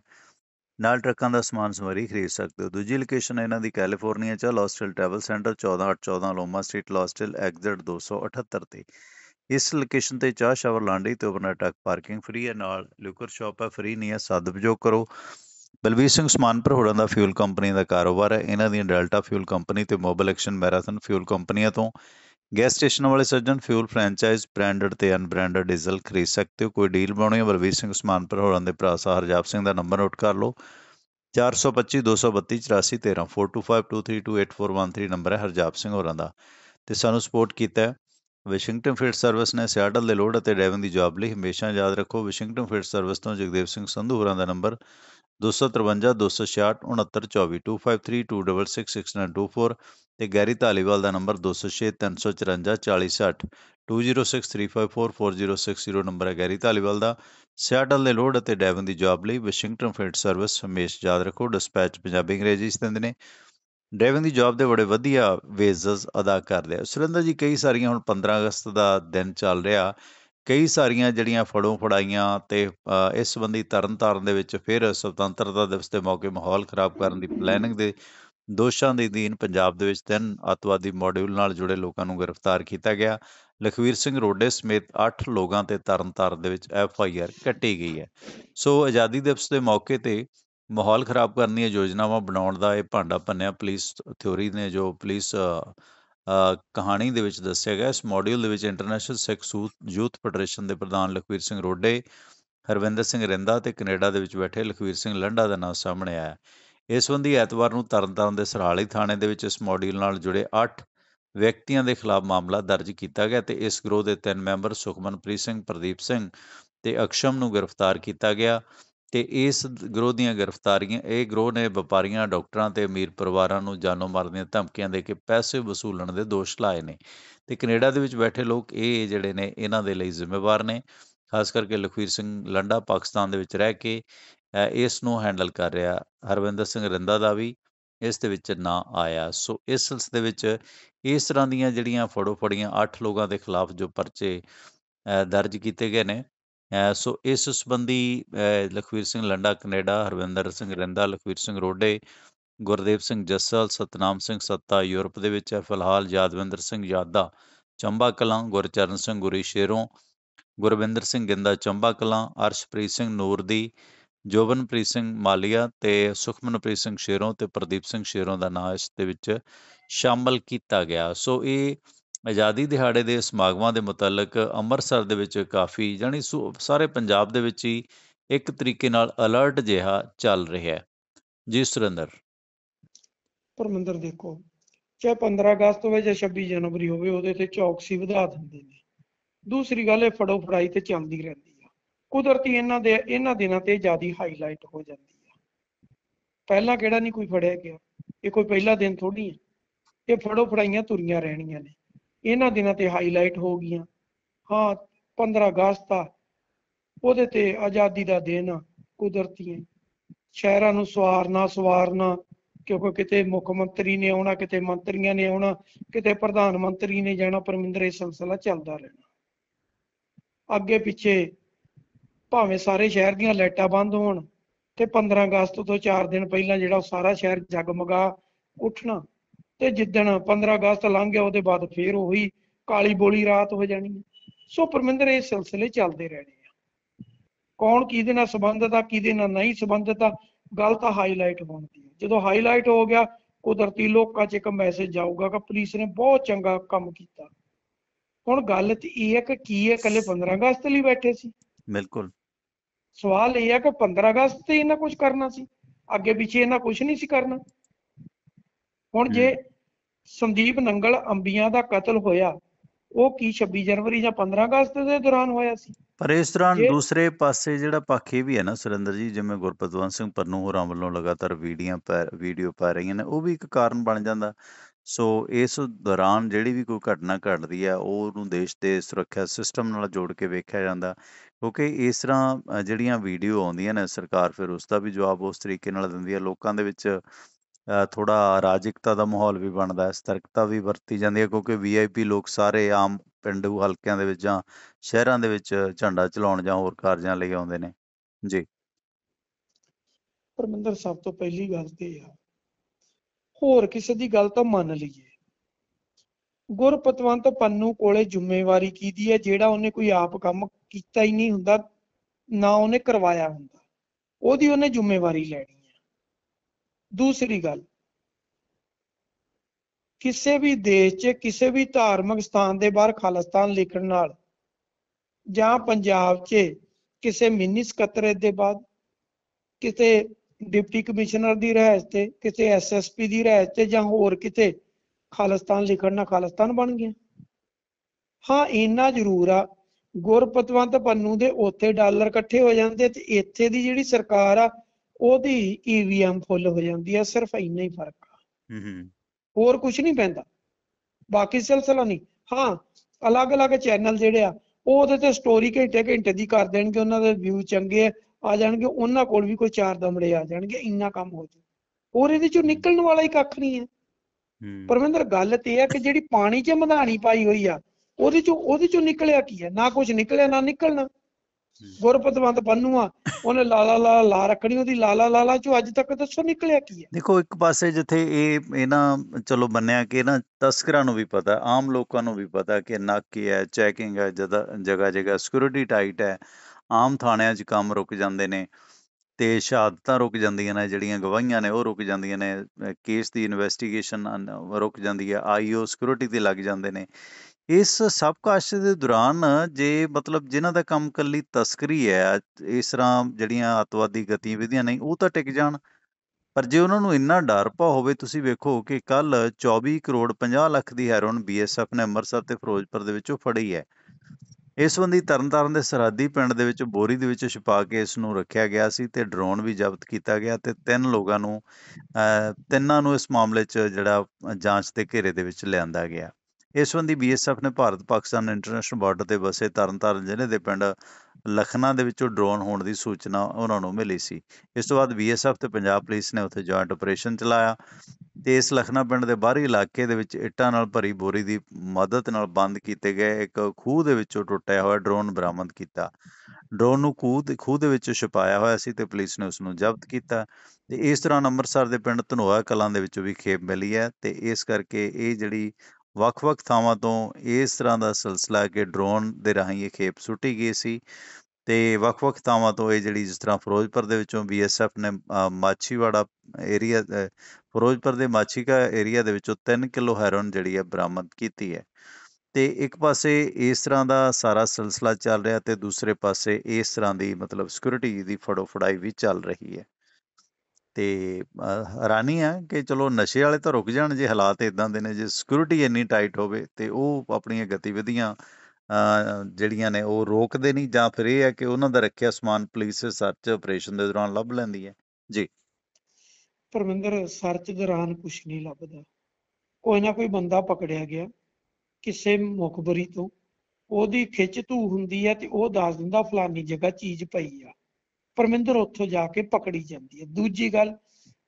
ਨਾਲ ਟਰੱਕਾਂ ਦਾ ਸਮਾਨ ਸਮਰੀ ਖਰੀਦ ਸਕਦੇ ਹੋ ਦੂਜੀ ਲੋਕੇਸ਼ਨ ਹੈ ਇਹਨਾਂ ਦੀ ਕੈਲੀਫੋਰਨੀਆ ਚ ਲਾਸਟਲ ਟ੍ਰੈਵਲ ਸੈਂਟਰ 14814 ਲੋਮਾ ਸਟਰੀਟ ਲਾਸਟਲ ਐਗਜ਼ਿਟ 278 ਤੇ ਇਸ ਲੋਕੇਸ਼ਨ ਤੇ ਚਾਹ ਸ਼ਾਵਰ ਲਾਂਡੀ ਲਈ ਤੇ ਓਵਰਨਾਈਟ ਪਾਰਕਿੰਗ ਫ੍ਰੀ ਹੈ ਨਾਲ ਲਿਕਰ ਸ਼ਾਪ ਹੈ ਫ੍ਰੀ ਨਹੀਂ ਹੈ ਸਦਉਪਯੋਗ ਕਰੋ ਬਲਵੀਰ ਸਿੰਘ ਸਮਾਨਪੁਰ ਹੋਰਾਂ ਦਾ ਫਿਊਲ ਕੰਪਨੀ ਦਾ ਕਾਰੋਬਾਰ ਹੈ ਇਹਨਾਂ ਦੀਆਂ ਡੈਲਟਾ ਫਿਊਲ ਕੰਪਨੀ ਤੇ ਮੋਬਲ ਐਕਸ਼ਨ ਮੈਰਾਥਨ ਫਿਊਲ ਕੰਪਨੀਆਂ ਤੋਂ ਗੈਸ ਸਟੇਸ਼ਨ ਵਾਲੇ ਸੱਜਣ ਫਿਊਲ ਫਰੈਂਚਾਈਜ਼ ਬ੍ਰਾਂਡਡ ਤੇ ਅਨਬ੍ਰਾਂਡਡ ਡੀਜ਼ਲ ਖਰੀਦ ਸਕਦੇ ਹੋ ਕੋਈ ਡੀਲ ਬਣਾਉਣੀ ਹੈ ਬਲਵੀਰ ਸਿੰਘ ਸਮਾਨਪੁਰ ਹੋਰਾਂ ਦੇ ਭਰਾ ਸਾਹਿਬ ਸਿੰਘ ਦਾ ਨੰਬਰ ਨੋਟ ਕਰ ਲਓ 4252328443 4252328413 ਨੰਬਰ ਹੈ ਹਰਜਾਬ ਸਿੰਘ ਹੋਰਾਂ ਦਾ ਤੇ ਸਾਨੂੰ ਸਪੋਰਟ ਕੀਤਾ ਹੈ ਵਾਸ਼ਿੰਗਟਨ ਫੀਲਡ ਸਰਵਿਸ ਨੇ ਸਿਆਟਲ ਦੇ ਲੋਡ ਅਤੇ ਡਰਾਈਵਿੰਗ ਦੀ ਜੌਬ ਲਈ ਹਮੇਸ਼ਾ ਯਾਦ ਰੱਖੋ ਵਾਸ਼ਿੰਗਟਨ ਫੀਲਡ ਸਰਵਿਸ ਤੋਂ ਜਗਦੇਵ ਸਿੰਘ ਸੰਧੂ ਹੋਰਾਂ ਦਾ ਨੰਬਰ 253 266 ਤੇ ਗੈਰੀ ਧਾਲੀਵਾਲ ਦਾ ਨੰਬਰ 206 354 4060 2063544060 ਨੰਬਰ ਹੈ ਗੈਰੀ ਧਾਲੀਵਾਲ ਦਾ ਸਿਆਟਲ ਦੇ ਲੋਡ ਅਤੇ ਡਰਾਈਵਿੰਗ ਦੀ ਜੌਬ ਲਈ ਵਾਸ਼ਿੰਗਟਨ ਫੀਲਡ ਸਰਵਿਸ ਹਮੇਸ਼ਾ ਯਾਦ ਰੱਖੋ ਡਿਸਪੈਚ ਪੰਜਾਬੀ ਅੰਗਰੇਜ਼ੀ ਚ ਨੇ ਡਰਾਈਵਿੰਗ ਦੀ ਜੌਬ ਦੇ ਬੜੇ ਵਧੀਆ ਵੇਜ਼ਸ ਅਦਾ ਕਰਦੇ ਆ ਸੁਰਿੰਦਰ ਜੀ ਕਈ ਸਾਰੀਆਂ ਹੁਣ 15 ਅਗਸਤ ਦਾ ਦਿਨ ਚੱਲ ਰਿਹਾ ਕਈ ਸਾਰੀਆਂ ਜਿਹੜੀਆਂ ਫੜੋਂ ਫੜਾਈਆਂ ਤੇ ਇਸ ਸੰਬੰਧੀ ਤਰਨਤਾਰਨ ਦੇ ਵਿੱਚ ਫਿਰ ਸੁਤੰਤਰਤਾ ਦਿਵਸ ਦੇ ਮੌਕੇ ਮਾਹੌਲ ਖਰਾਬ ਕਰਨ ਦੀ ਪਲੈਨਿੰਗ ਦੇ ਦੋਸ਼ਾਂ ਦੇ ਅਧੀਨ ਪੰਜਾਬ ਦੇ ਵਿੱਚ ਤਿੰਨ ਅਤਵਾਦੀ ਮੋਡਿਊਲ ਨਾਲ ਜੁੜੇ ਲੋਕਾਂ ਨੂੰ ਗ੍ਰਿਫਤਾਰ ਕੀਤਾ ਗਿਆ ਲਖਵੀਰ ਸਿੰਘ ਰੋਡੇ ਸਮੇਤ 8 ਲੋਕਾਂ ਤੇ ਤਰਨਤਾਰਨ ਦੇ ਵਿੱਚ ਐਫ ਆਈ ਆਰ ਕੱਟੀ ਗਈ ਹੈ ਸੋ ਆਜ਼ਾਦੀ ਦਿਵਸ ਦੇ ਮੌਕੇ ਤੇ ਮਾਹੌਲ ਖਰਾਬ ਕਰਨੀ ਹੈ ਯੋਜਨਾਵਾਂ ਬਣਾਉਣ ਦਾ ਇਹ ਭਾਂਡਾ ਪੰਨਿਆ ਪੁਲਿਸ ਥਿਉਰੀ ਨੇ ਜੋ ਪੁਲਿਸ ਕਹਾਣੀ ਦੇ ਵਿੱਚ ਦੱਸਿਆ ਗਿਆ ਇਸ ਮੋਡਿਊਲ ਦੇ ਵਿੱਚ ਇੰਟਰਨੈਸ਼ਨਲ ਸਿੱਖ ਯੂਥ ਫੈਡਰੇਸ਼ਨ ਦੇ ਪ੍ਰਧਾਨ ਲਖਵੀਰ ਸਿੰਘ ਰੋਡੇ ਹਰਵਿੰਦਰ ਸਿੰਘ ਰਿੰਦਾ ਤੇ ਕੈਨੇਡਾ ਦੇ ਵਿੱਚ ਬੈਠੇ ਲਖਵੀਰ ਸਿੰਘ ਲੰਡਾ ਦਾ ਨਾਮ ਸਾਹਮਣੇ ਆਇਆ ਇਸ ਸੰਬੰਧੀ ਐਤਵਾਰ ਨੂੰ ਤਰਨਤਾਰਨ ਦੇ ਸਰਾਲੀ ਥਾਣੇ ਦੇ ਵਿੱਚ ਇਸ ਮੋਡਿਊਲ ਨਾਲ ਜੁੜੇ 8 ਵਿਅਕਤੀਆਂ ਦੇ ਖਿਲਾਫ ਮਾਮਲਾ ਦਰਜ ਕੀਤਾ ਗਿਆ ਤੇ ਇਸ ਗਰੋਹ ਦੇ ਤਿੰਨ ਮੈਂਬਰ ਸੁਖਮਨਪ੍ਰੀਤ ਸਿੰਘ ਪ੍ਰਦੀਪ ਸਿੰਘ ਤੇ ਅਕਸ਼ਮ ਨੂੰ ਗ੍ਰਿਫਤਾਰ ਕੀਤਾ ਗਿਆ ਤੇ ਇਸ ਗਰੋਹ ਦੀਆਂ ਗ੍ਰਿਫਤਾਰੀਆਂ ਇਹ ਗਰੋਹ ਨੇ ਵਪਾਰੀਆਂ ਡਾਕਟਰਾਂ ਤੇ ਅਮੀਰ ਪਰਿਵਾਰਾਂ ਨੂੰ ਜਾਨੋਂ ਮਾਰਨ ਦੀਆਂ ਧਮਕੀਆਂ ਦੇ ਕੇ ਪੈਸੇ ਵਸੂਲਣ ਦੇ ਦੋਸ਼ ਲਾਏ ਨੇ ਤੇ ਕੈਨੇਡਾ ਦੇ ਵਿੱਚ ਬੈਠੇ ਲੋਕ ਇਹ ਜਿਹੜੇ ਨੇ ਇਹਨਾਂ ਦੇ ਲਈ ਜ਼ਿੰਮੇਵਾਰ ਨੇ ਖਾਸ ਕਰਕੇ ਲਖਵੀਰ ਸਿੰਘ ਲੰਡਾ ਪਾਕਿਸਤਾਨ ਦੇ ਵਿੱਚ ਰਹਿ ਕੇ ਇਸ ਨੂੰ ਹੈਂਡਲ ਕਰ ਰਿਹਾ ਹਰਵਿੰਦਰ ਸਿੰਘ ਰਿੰਦਾ ਦਾ ਵੀ ਇਸ ਦੇ ਵਿੱਚ ਨਾ ਆਇਆ ਸੋ ਇਸ ਦੇ ਵਿੱਚ ਇਸ ਤਰ੍ਹਾਂ ਦੀਆਂ ਜਿਹੜੀਆਂ ਫੜੋ ਫੜੀਆਂ 8 ਲੋਕਾਂ ਦੇ ਖਿਲਾਫ ਜੋ ਪਰਚੇ ਦਰਜ ਕੀਤੇ ਗਏ ਨੇ ਸੋ ਇਸ ਸੰਬੰਧੀ ਲਖਵੀਰ ਸਿੰਘ ਲੰਡਾ ਕੈਨੇਡਾ ਹਰਵਿੰਦਰ ਸਿੰਘ ਰੰਦਾ ਲਖਵੀਰ ਸਿੰਘ ਰੋਡੇ ਗੁਰਦੇਵ ਸਿੰਘ ਜੱਸਲ ਸਤਨਾਮ ਸਿੰਘ ਸੱਤਾ ਯੂਰਪ ਦੇ ਵਿੱਚ ਹੈ ਫਿਲਹਾਲ ਯਾਦਵਿੰਦਰ ਸਿੰਘ ਯਾਦਾ ਚੰਬਾ ਕਲਾਂ ਗੁਰਚਰਨ ਸਿੰਘ ਗੁਰੀ ਸ਼ੇਰੋਂ ਗੁਰਵਿੰਦਰ ਸਿੰਘ ਗਿੰਦਾ ਚੰਬਾ ਕਲਾਂ ਅਰਸ਼ਪ੍ਰੀਤ ਸਿੰਘ ਨੂਰ ਦੀ ਜੋਬਨਪ੍ਰੀਤ ਸਿੰਘ ਮਾਲੀਆ ਤੇ ਸੁਖਮਨਪ੍ਰੀਤ ਸਿੰਘ ਸ਼ੇਰੋਂ ਤੇ ਪ੍ਰਦੀਪ ਸਿੰਘ ਸ਼ੇਰੋਂ ਦਾ ਨਾਮ ਇਸ ਦੇ ਵਿੱਚ ਸ਼ਾਮਲ ਕੀਤਾ ਗਿਆ ਸੋ ਇਹ ਆਜ਼ਾਦੀ ਦਿਹਾੜੇ ਦੇ ਸਮਾਗਮਾਂ ਦੇ ਮੁਤਲਕ ਅੰਮ੍ਰਿਤਸਰ ਦੇ ਵਿੱਚ ਕਾਫੀ ਜਾਨੀ ਸਾਰੇ ਪੰਜਾਬ ਦੇ ਵਿੱਚ ਹੀ ਇੱਕ ਤਰੀਕੇ ਨਾਲ ਅਲਰਟ ਜਿਹਾ ਚੱਲ ਰਿਹਾ ਹੈ ਜੀ ਸੁਰਿੰਦਰ ਪਰਮੰਦਰ ਦੇਖੋ ਚਾਹ 15 ਅਗਸਤ ਹੋਵੇ ਜਾਂ 26 ਜਨਵਰੀ ਹੋਵੇ ਉਹਦੇ ਤੇ ਚੌਕਸੀ ਵਧਾ ਦਿੰਦੇ ਨੇ ਦੂਸਰੀ ਗੱਲ ਇਹ ਫੜੋ ਫੜਾਈ ਤੇ ਚੱਲਦੀ ਰਹਿੰਦੀ ਆ ਕੁਦਰਤੀ ਇਹਨਾਂ ਦੇ ਇਹਨਾਂ ਦਿਨਾਂ ਤੇ ਜਿਆਦਾ ਹਾਈਲਾਈਟ ਹੋ ਜਾਂਦੀ ਆ ਪਹਿਲਾਂ ਕਿਹੜਾ ਨਹੀਂ ਕੋਈ ਫੜਿਆ ਗਿਆ ਇਹ ਕੋਈ ਪਹਿਲਾ ਦਿਨ ਥੋੜੀ ਹੈ ਇਹ ਫੜੋ ਫੜਾਈਆਂ ਤੁਰੀਆਂ ਰਹਿਣੀਆਂ ਨੇ ਇਹਨਾਂ ਦਿਨਾਂ ਤੇ ਹਾਈਲਾਈਟ ਹੋ ਗਈਆਂ ਹਾਂ 15 ਅਗਸਤ ਆ ਉਹਦੇ ਤੇ ਆਜ਼ਾਦੀ ਦਾ ਦਿਨ ਆ ਕੁਦਰਤੀ ਹੈ ਸ਼ਹਿਰਾਂ ਨੂੰ ਸਵਾਰਨਾ ਸਵਾਰਨਾ ਕਿਉਂਕਿ ਕਿਤੇ ਮੁੱਖ ਮੰਤਰੀ ਨੇ ਆਉਣਾ ਕਿਤੇ ਮੰਤਰੀਆਂ ਨੇ ਆਉਣਾ ਕਿਤੇ ਪ੍ਰਧਾਨ ਮੰਤਰੀ ਨੇ ਜਾਣਾ ਪਰਮਿੰਦਰ ਇਹ ਸਿਲਸਿਲਾ ਚੱਲਦਾ ਰਹਿਣਾ ਅੱਗੇ ਪਿੱਛੇ ਭਾਵੇਂ ਸਾਰੇ ਸ਼ਹਿਰ ਦੀਆਂ ਲਾਈਟਾਂ ਬੰਦ ਹੋਣ ਤੇ 15 ਅਗਸਤ ਤੋਂ 4 ਦਿਨ ਪਹਿਲਾਂ ਜਿਹੜਾ ਸਾਰਾ ਸ਼ਹਿਰ ਜਗਮਗਾ ਉੱਠਣਾ ਤੇ ਜਿੱਦਣ 15 ਅਗਸਤ ਲੰਘ ਗਿਆ ਉਹਦੇ ਬਾਅਦ ਫੇਰ ਉਹੀ ਕਾਲੀ ਬੋਲੀ ਰਾਤ ਹੋ ਜਾਣੀ ਹੈ ਸੋ ਪਰਮਿੰਦਰ ਇਹ ਸਿਲਸਿਲੇ ਚੱਲਦੇ ਰਹਿਣੇ ਆ ਕੌਣ ਕਿਹਦੇ ਨਾਲ ਸੰਬੰਧਤ ਆ ਕਿਹਦੇ ਨਾਲ ਨਹੀਂ ਸੰਬੰਧਤ ਆ ਗੱਲ ਤਾਂ ਹਾਈਲਾਈਟ ਹੋਣਦੀ ਹੈ ਜਦੋਂ ਹਾਈਲਾਈਟ ਹੋ ਗਿਆ ਕੁਦਰਤੀ ਲੋਕਾਂ 'ਚ ਇੱਕ ਮੈਸੇਜ ਜਾਊਗਾ ਕਿ ਪੁਲਿਸ ਨੇ ਬਹੁਤ ਚੰਗਾ ਕੰਮ ਕੀਤਾ ਹੁਣ ਗੱਲ ਤੇ ਇਹ ਹੈ ਕਿ ਕੀ ਹੈ ਕੱਲੇ 15 ਅਗਸਤ ਲਈ ਬੈਠੇ ਸੀ ਬਿਲਕੁਲ ਸਵਾਲ ਇਹ ਹੈ ਕਿ 15 ਅਗਸਤ ਤੇ ਇਹਨਾਂ ਕੁਝ ਕਰਨਾ ਸੀ ਅੱਗੇ ਪਿੱਛੇ ਇਹਨਾਂ ਕੁਝ ਨਹੀਂ ਸੀ ਕਰਨਾ ਹੁਣ ਜੇ ਸੰਦੀਪ ਨੰਗਲ ਅੰਬੀਆਂ ਦਾ ਕਤਲ ਹੋਇਆ ਉਹ ਕੀ 26 ਜਨਵਰੀ ਜਾਂ 15 ਅਗਸਤ ਦੇ ਦੌਰਾਨ ਹੋਇਆ ਸੀ ਪਰ ਇਸ ਤਰ੍ਹਾਂ ਦੂਸਰੇ ਪਾਸੇ ਜਿਹੜਾ ਪੱਖ ਇਹ ਵੀ ਹੈ ਨਾ ਸੁਰਿੰਦਰ ਜੀ ਜਿਵੇਂ ਗੁਰਪਤਵੰਤ ਸਿੰਘ ਪੰਨੂ ਹੋਰਾਂ ਵੱਲੋਂ ਲਗਾਤਾਰ ਵੀਡੀਓ ਪੈ ਵੀਡੀਓ ਪਾ ਰਹੀਆਂ ਨੇ ਉਹ ਵੀ ਇੱਕ ਕਾਰਨ ਬਣ ਜਾਂਦਾ ਸੋ ਇਸ ਦੌਰਾਨ ਜਿਹੜੀ ਵੀ ਕੋਈ ਘਟਨਾ ਘਟਦੀ ਆ ਉਹ ਨੂੰ ਦੇਸ਼ ਦੇ ਸੁਰੱਖਿਆ ਸਿਸਟਮ ਨਾਲ ਜੋੜ ਕੇ ਵੇਖਿਆ ਜਾਂਦਾ ਕਿਉਂਕਿ ਇਸ ਤਰ੍ਹਾਂ ਜਿਹੜੀਆਂ ਵੀਡੀਓ ਆਉਂਦੀਆਂ ਨੇ ਸਰਕਾਰ ਫਿਰ ਉਸ ਦਾ ਵੀ ਜਵਾਬ ਉਸ ਤਰੀਕੇ ਨਾਲ ਦਿੰਦੀ ਆ ਲੋਕਾਂ ਦੇ ਵਿੱਚ ਥੋੜਾ ਰਾਜਿਕਤਾ ਦਾ ਮਾਹੌਲ ਵੀ ਬਣਦਾ ਹੈ ਸਤਰਕਤਾ ਵੀ ਵਰਤੀ ਜਾਂਦੀ ਹੈ ਕਿਉਂਕਿ ਵੀਆਈਪੀ ਲੋਕ ਸਾਰੇ ਆਮ ਪਿੰਡੂ ਹਲਕਿਆਂ ਦੇ ਵਿੱਚ ਜਾਂ ਸ਼ਹਿਰਾਂ ਦੇ ਵਿੱਚ ਝੰਡਾ ਚਲਾਉਣ ਜਾਂ ਹੋਰ ਕਾਰਜਾਂ ਲਈ ਆਉਂਦੇ ਨੇ ਜੀ ਪਰਮੰਦਰ ਸਭ ਤੋਂ ਪਹਿਲੀ ਗੱਲ ਤੇ ਆ ਹੋਰ ਕਿਸੇ ਦੀ ਗੱਲ ਤਾਂ ਮੰਨ ਲਈਏ ਗੁਰਪਤਵੰਤ ਪੰਨੂ ਕੋਲੇ ਜ਼ਿੰਮੇਵਾਰੀ ਕੀਦੀ ਹੈ ਜਿਹੜਾ ਉਹਨੇ ਕੋਈ ਆਪ ਕੰਮ ਕੀਤਾ ਹੀ ਨਹੀਂ ਹੁੰਦਾ ਨਾ ਉਹਨੇ ਕਰਵਾਇਆ ਹੁੰਦਾ ਉਹਦੀ ਉਹਨੇ ਜ਼ਿੰਮੇਵਾਰੀ ਲੈਣੀ ਦੂਸਰੀ ਗੱਲ ਕਿਸੇ ਵੀ ਦੇਸ਼ 'ਚ ਕਿਸੇ ਵੀ ਧਾਰਮਿਕ ਸਥਾਨ ਦੇ ਬਾਹਰ ਖਾਲਸਤਾਨ ਲਿਖਣ ਨਾਲ ਜਾਂ ਪੰਜਾਬ 'ਚ ਕਿਸੇ ਮਿੰਨੀ ਸਕੱਤਰੇ ਦੇ ਬਾਅਦ ਕਿਤੇ ਡਿਪਟੀ ਕਮਿਸ਼ਨਰ ਦੀ ਰਹਿਸ ਤੇ ਕਿਤੇ ਐਸਐਸਪੀ ਦੀ ਰਹਿਸ ਤੇ ਜਾਂ ਹੋਰ ਕਿਤੇ ਖਾਲਸਤਾਨ ਲਿਖਣ ਨਾਲ ਖਾਲਸਤਾਨ ਬਣ ਗਿਆ ਹਾਂ ਇੰਨਾ ਜ਼ਰੂਰ ਆ ਗੁਰਪਤਵੰਤ ਪੰਨੂ ਦੇ ਉੱਥੇ ਡਾਲਰ ਇਕੱਠੇ ਹੋ ਜਾਂਦੇ ਤੇ ਇੱਥੇ ਦੀ ਜਿਹੜੀ ਸਰਕਾਰ ਆ ਉਹਦੀ ਈਵੀਐਮ ਫੁੱਲ ਹੋ ਜਾਂਦੀ ਹੈ ਸਿਰਫ ਇੰਨਾ ਹੀ ਫਰਕ ਆ ਹੂੰ ਹੋਰ ਕੁਝ ਨਹੀਂ ਪੈਂਦਾ ਬਾਕੀ ਸਿਲਸਿਲਾ ਨਹੀਂ ਹਾਂ ਅਲੱਗ-ਅਲੱਗ ਚੈਨਲ ਜਿਹੜੇ ਆ ਉਹ ਉਹਦੇ ਤੇ ਸਟੋਰੀ ਘੰਟੇ ਘੰਟੇ ਦੀ ਕਰ ਦੇਣਗੇ ਉਹਨਾਂ ਦੇ ਵਿਊ ਚੰਗੇ ਆ ਜਾਣਗੇ ਉਹਨਾਂ ਕੋਲ ਵੀ ਕੋਈ ਚਾਰ ਦਮੜੇ ਆ ਜਾਣਗੇ ਇੰਨਾ ਕੰਮ ਹੋ ਜੂ ਹੋਰ ਇਹਦੇ ਚੋਂ ਨਿਕਲਣ ਵਾਲਾ ਹੀ ਕੱਖ ਨਹੀਂ ਹੈ ਪਰਮਿੰਦਰ ਗੱਲ ਤੇ ਹੈ ਕਿ ਜਿਹੜੀ ਪਾਣੀ 'ਚ ਮਧਾਣੀ ਪਾਈ ਹੋਈ ਆ ਉਹਦੇ ਚੋਂ ਉਹਦੇ ਚੋਂ ਨਿਕਲਿਆ ਕੀ ਹੈ ਨਾ ਕੁਝ ਨਿਕਲਿਆ ਨਾ ਨਿਕਲਣਾ ਗੁਰਪਤਵੰਤ ਬੰਨੂ ਆ ਉਹਨੇ ਲਾਲਾ ਲਾਲਾ ਲਾ ਰੱਖਣੀ ਉਹਦੀ ਲਾਲਾ ਲਾਲਾ ਚੋਂ ਅੱਜ ਤੱਕ ਦੱਸੋ ਨਿਕਲਿਆ ਕੀ ਹੈ ਦੇਖੋ ਇੱਕ ਪਾਸੇ ਜਿੱਥੇ ਇਹ ਇਹਨਾਂ ਚਲੋ ਬੰਨਿਆ ਕਿ ਨਾ ਤਸਕਰਾਂ ਨੂੰ ਵੀ ਪਤਾ ਆਮ ਲੋਕਾਂ ਨੂੰ ਵੀ ਪਤਾ ਕਿ ਨਾਕੀ ਹੈ ਚੈਕਿੰਗ ਹੈ ਜਦਾ ਜਗਾ ਜਗਾ ਸਿਕਿਉਰਿਟੀ ਟਾਈਟ ਹੈ ਆਮ ਥਾਣਿਆਂ 'ਚ ਕੰਮ ਰੁਕ ਜਾਂਦੇ ਨੇ ਤੇ ਸ਼ਹਾਦਤਾਂ ਰੁਕ ਜਾਂਦੀਆਂ ਨੇ ਜਿਹੜੀਆਂ ਗਵਾਹੀਆਂ ਨੇ ਉਹ ਰੁਕ ਜਾਂਦੀਆਂ ਨੇ ਕੇਸ ਦੀ ਇਨਵੈਸਟੀਗੇਸ਼ਨ ਰੁਕ ਜਾਂਦੀ ਹੈ ਆਈਓ ਸਿਕਿਉਰਿਟੀ ਤੇ ਲੱਗ ਜਾਂਦੇ ਨੇ ਇਸ ਸਭ ਕਾਸ਼ ਦੇ ਦੌਰਾਨ ਜੇ ਮਤਲਬ ਜਿਨ੍ਹਾਂ ਦਾ ਕੰਮ ਕੱਲੀ ਤਸਕਰੀ ਹੈ ਇਸ ਤਰ੍ਹਾਂ ਜਿਹੜੀਆਂ ਅਤਵਾਦੀ ਗਤੀਵਿਧੀਆਂ ਨਹੀਂ ਉਹ ਤਾਂ ਟਿਕ ਜਾਣ ਪਰ ਜੇ ਉਹਨਾਂ ਨੂੰ ਇੰਨਾ ਡਰ ਪਾ ਹੋਵੇ ਤੁਸੀਂ ਵੇਖੋ ਕਿ ਕੱਲ 24 ਕਰੋੜ 50 ਲੱਖ ਦੀ ਹੈਰੋਨ ਬੀਐਸਐਫ ਨੇ ਅੰਮ੍ਰਿਤਸਰ ਤੇ ਫਿਰੋਜ਼ਪੁਰ ਦੇ ਵਿੱਚੋਂ ਫੜੀ ਹੈ ਇਸ ਸੰਬੰਧੀ ਤਰਨਤਾਰਨ ਦੇ ਸਰਾਦੀ ਪਿੰਡ ਦੇ ਵਿੱਚ ਬੋਰੀ ਦੇ ਵਿੱਚ ਛੁਪਾ ਕੇ ਇਸ ਨੂੰ ਰੱਖਿਆ ਗਿਆ ਸੀ ਤੇ ਡਰੋਨ ਵੀ ਜ਼ਬਤ ਕੀਤਾ ਗਿਆ ਤੇ ਤਿੰਨ ਲੋਕਾਂ ਨੂੰ ਤਿੰਨਾਂ ਨੂੰ ਇਸ ਮਾਮਲੇ 'ਚ ਜਿਹੜਾ ਜਾਂਚ ਦੇ ਘੇਰੇ ਦੇ ਵਿੱਚ ਲਿਆਂਦਾ ਗਿਆ ਇਸ ਸੰਬੰਧੀ ਬੀਐਸਐਫ ਨੇ ਭਾਰਤ ਪਾਕਿਸਤਾਨ ਇੰਟਰਨੈਸ਼ਨਲ ਬਾਰਡਰ ਤੇ ਵਸੇ ਤਰਨਤਾਰਨ ਜ਼ਿਲ੍ਹੇ ਦੇ ਪਿੰਡ ਲਖਨਾ ਦੇ ਵਿੱਚੋਂ ਡਰੋਨ ਹੋਣ ਦੀ ਸੂਚਨਾ ਉਹਨਾਂ ਨੂੰ ਮਿਲੀ ਸੀ ਇਸ ਤੋਂ ਬਾਅਦ ਬੀਐਸਐਫ ਤੇ ਪੰਜਾਬ ਪੁਲਿਸ ਨੇ ਉੱਥੇ ਜੁਆਇੰਟ ਆਪਰੇਸ਼ਨ ਚਲਾਇਆ ਤੇ ਇਸ ਲਖਨਾ ਪਿੰਡ ਦੇ ਬਾਹਰੀ ਇਲਾਕੇ ਦੇ ਵਿੱਚ ਇੱਟਾਂ ਨਾਲ ਭਰੀ ਬੋਰੀ ਦੀ ਮਦਦ ਨਾਲ ਬੰਦ ਕੀਤੇ ਗਏ ਇੱਕ ਖੂਹ ਦੇ ਵਿੱਚੋਂ ਟੁੱਟਿਆ ਹੋਇਆ ਡਰੋਨ ਬਰਾਮਦ ਕੀਤਾ ਡਰੋਨ ਨੂੰ ਖੂਹ ਦੇ ਖੂਹ ਦੇ ਵਿੱਚ ਛੁਪਾਇਆ ਹੋਇਆ ਸੀ ਤੇ ਪੁਲਿਸ ਨੇ ਉਸ ਨੂੰ ਜ਼ਬਤ ਕੀਤਾ ਤੇ ਇਸ ਤਰ੍ਹਾਂ ਅੰਮ੍ਰਿਤਸਰ ਦੇ ਪਿੰਡ ਧਨੋਆ ਕਲਾਂ ਦੇ ਵਿੱਚੋਂ ਵੀ ਖੇਪ ਮਿਲੀ ਹੈ ਤੇ ਇਸ ਕਰਕੇ ਇਹ ਜਿਹੜੀ ਵੱਖ-ਵੱਖ ਥਾਵਾਂ ਤੋਂ ਇਸ ਤਰ੍ਹਾਂ ਦਾ ਸਿਲਸਿਲਾ ਕਿ ਡਰੋਨ ਦੇ ਰਾਹੀਂ ਇਹ ਖੇਪ ਸੁੱਟੀ ਗਈ ਸੀ ਤੇ ਵੱਖ-ਵੱਖ ਥਾਵਾਂ ਤੋਂ ਇਹ ਜਿਹੜੀ ਜਿਸ ਤਰ੍ਹਾਂ ਫਿਰੋਜ਼ਪੁਰ ਦੇ ਵਿੱਚੋਂ ਬੀਐਸਐਫ ਨੇ ਮਾਛੀਵਾੜਾ ਏਰੀਆ ਫਿਰੋਜ਼ਪੁਰ ਦੇ ਮਾਛੀਕਾ ਏਰੀਆ ਦੇ ਵਿੱਚੋਂ 3 ਕਿਲੋ ਹੈਰੋਨ ਜਿਹੜੀ ਹੈ ਬਰਾਮਦ ਕੀਤੀ ਹੈ ਤੇ ਇੱਕ ਪਾਸੇ ਇਸ ਤਰ੍ਹਾਂ ਦਾ ਸਾਰਾ ਸਿਲਸਿਲਾ ਚੱਲ ਰਿਹਾ ਤੇ ਦੂਸਰੇ ਪਾਸੇ ਇਸ ਤਰ੍ਹਾਂ ਦੀ ਮਤਲਬ ਸਿਕਿਉਰਿਟੀ ਦੀ ਫੜੋ ਫੜਾਈ ਵੀ ਚੱਲ ਰਹੀ ਹੈ ਤੇ ਹੈਰਾਨੀ ਆ ਕਿ ਚਲੋ ਨਸ਼ੇ ਵਾਲੇ ਤਾਂ ਰੁਕ ਜਾਣ ਜੇ ਹਾਲਾਤ ਇਦਾਂ ਦੇ ਨੇ ਜੇ ਸਿਕਿਉਰਿਟੀ ਇੰਨੀ ਟਾਈਟ ਹੋਵੇ ਤੇ ਉਹ ਆਪਣੀਆਂ ਗਤੀਵਿਧੀਆਂ ਜਿਹੜੀਆਂ ਨੇ ਉਹ ਰੋਕਦੇ ਨਹੀਂ ਜਾਂ ਫਿਰ ਇਹ ਹੈ ਕਿ ਉਹਨਾਂ ਦਾ ਰੱਖਿਆ ਸਮਾਨ ਪੁਲਿਸ ਸਰਚ ਆਪਰੇਸ਼ਨ ਦੇ ਦੌਰਾਨ ਲੱਭ ਲੈਂਦੀ ਹੈ ਜੀ ਪਰਮਿੰਦਰ ਸਰਚ ਦੌਰਾਨ ਕੁਝ ਨਹੀਂ ਲੱਭਦਾ ਕੋਈ ਨਾ ਕੋਈ ਬੰਦਾ ਪਕੜਿਆ ਗਿਆ ਕਿਸੇ ਮੁਖਬਰੀ ਤੋਂ ਉਹਦੀ ਖਿੱਚ ਤੂ ਹੁੰਦੀ ਹੈ ਤੇ ਉਹ ਦੱਸ ਦਿੰਦਾ ਫਲਾਨੀ ਜਗ੍ਹਾ ਚੀਜ਼ ਪਈ ਆ ਪਰਮਿੰਦਰ ਉੱਥੋਂ ਜਾ ਕੇ ਪਕੜੀ ਜਾਂਦੀ ਹੈ ਦੂਜੀ ਗੱਲ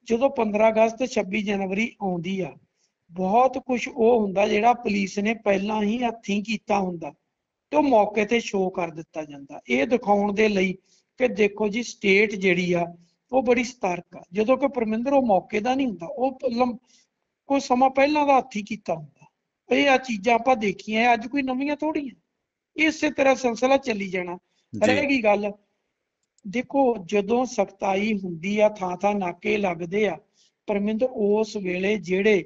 ਜਦੋਂ 15 ਅਗਸਤ 26 ਜਨਵਰੀ ਆਉਂਦੀ ਆ ਬਹੁਤ ਕੁਝ ਉਹ ਹੁੰਦਾ ਜਿਹੜਾ ਪੁਲਿਸ ਨੇ ਪਹਿਲਾਂ ਹੀ ਹੱਥੀ ਕੀਤਾ ਹੁੰਦਾ ਤੇ ਉਹ ਮੌਕੇ ਤੇ ਸ਼ੋਅ ਕਰ ਦਿੱਤਾ ਜਾਂਦਾ ਇਹ ਦਿਖਾਉਣ ਦੇ ਲਈ ਕਿ ਦੇਖੋ ਜੀ ਸਟੇਟ ਜਿਹੜੀ ਆ ਉਹ ਬੜੀ ਸਤਰਕ ਆ ਜਦੋਂ ਕਿ ਪਰਮਿੰਦਰ ਉਹ ਮੌਕੇ ਦਾ ਨਹੀਂ ਹੁੰਦਾ ਉਹ ਕੋਈ ਸਮਾਂ ਪਹਿਲਾਂ ਦਾ ਹੱਥੀ ਕੀਤਾ ਹੁੰਦਾ ਇਹ ਆ ਚੀਜ਼ਾਂ ਆਪਾਂ ਦੇਖੀਆਂ ਅੱਜ ਕੋਈ ਨਵੀਆਂ ਥੋੜੀਆਂ ਇਸੇ ਤਰ੍ਹਾਂ ਸਿਲਸਿਲਾ ਚੱਲੀ ਜਾਣਾ ਰਹੇਗੀ ਗੱਲ ਦੇਖੋ ਜਦੋਂ ਸਖਤਾਈ ਹੁੰਦੀ ਆ ਥਾਂ ਥਾਂ ਨਾਕੇ ਲੱਗਦੇ ਆ ਪਰਮਿੰਦਰ ਉਸ ਵੇਲੇ ਜਿਹੜੇ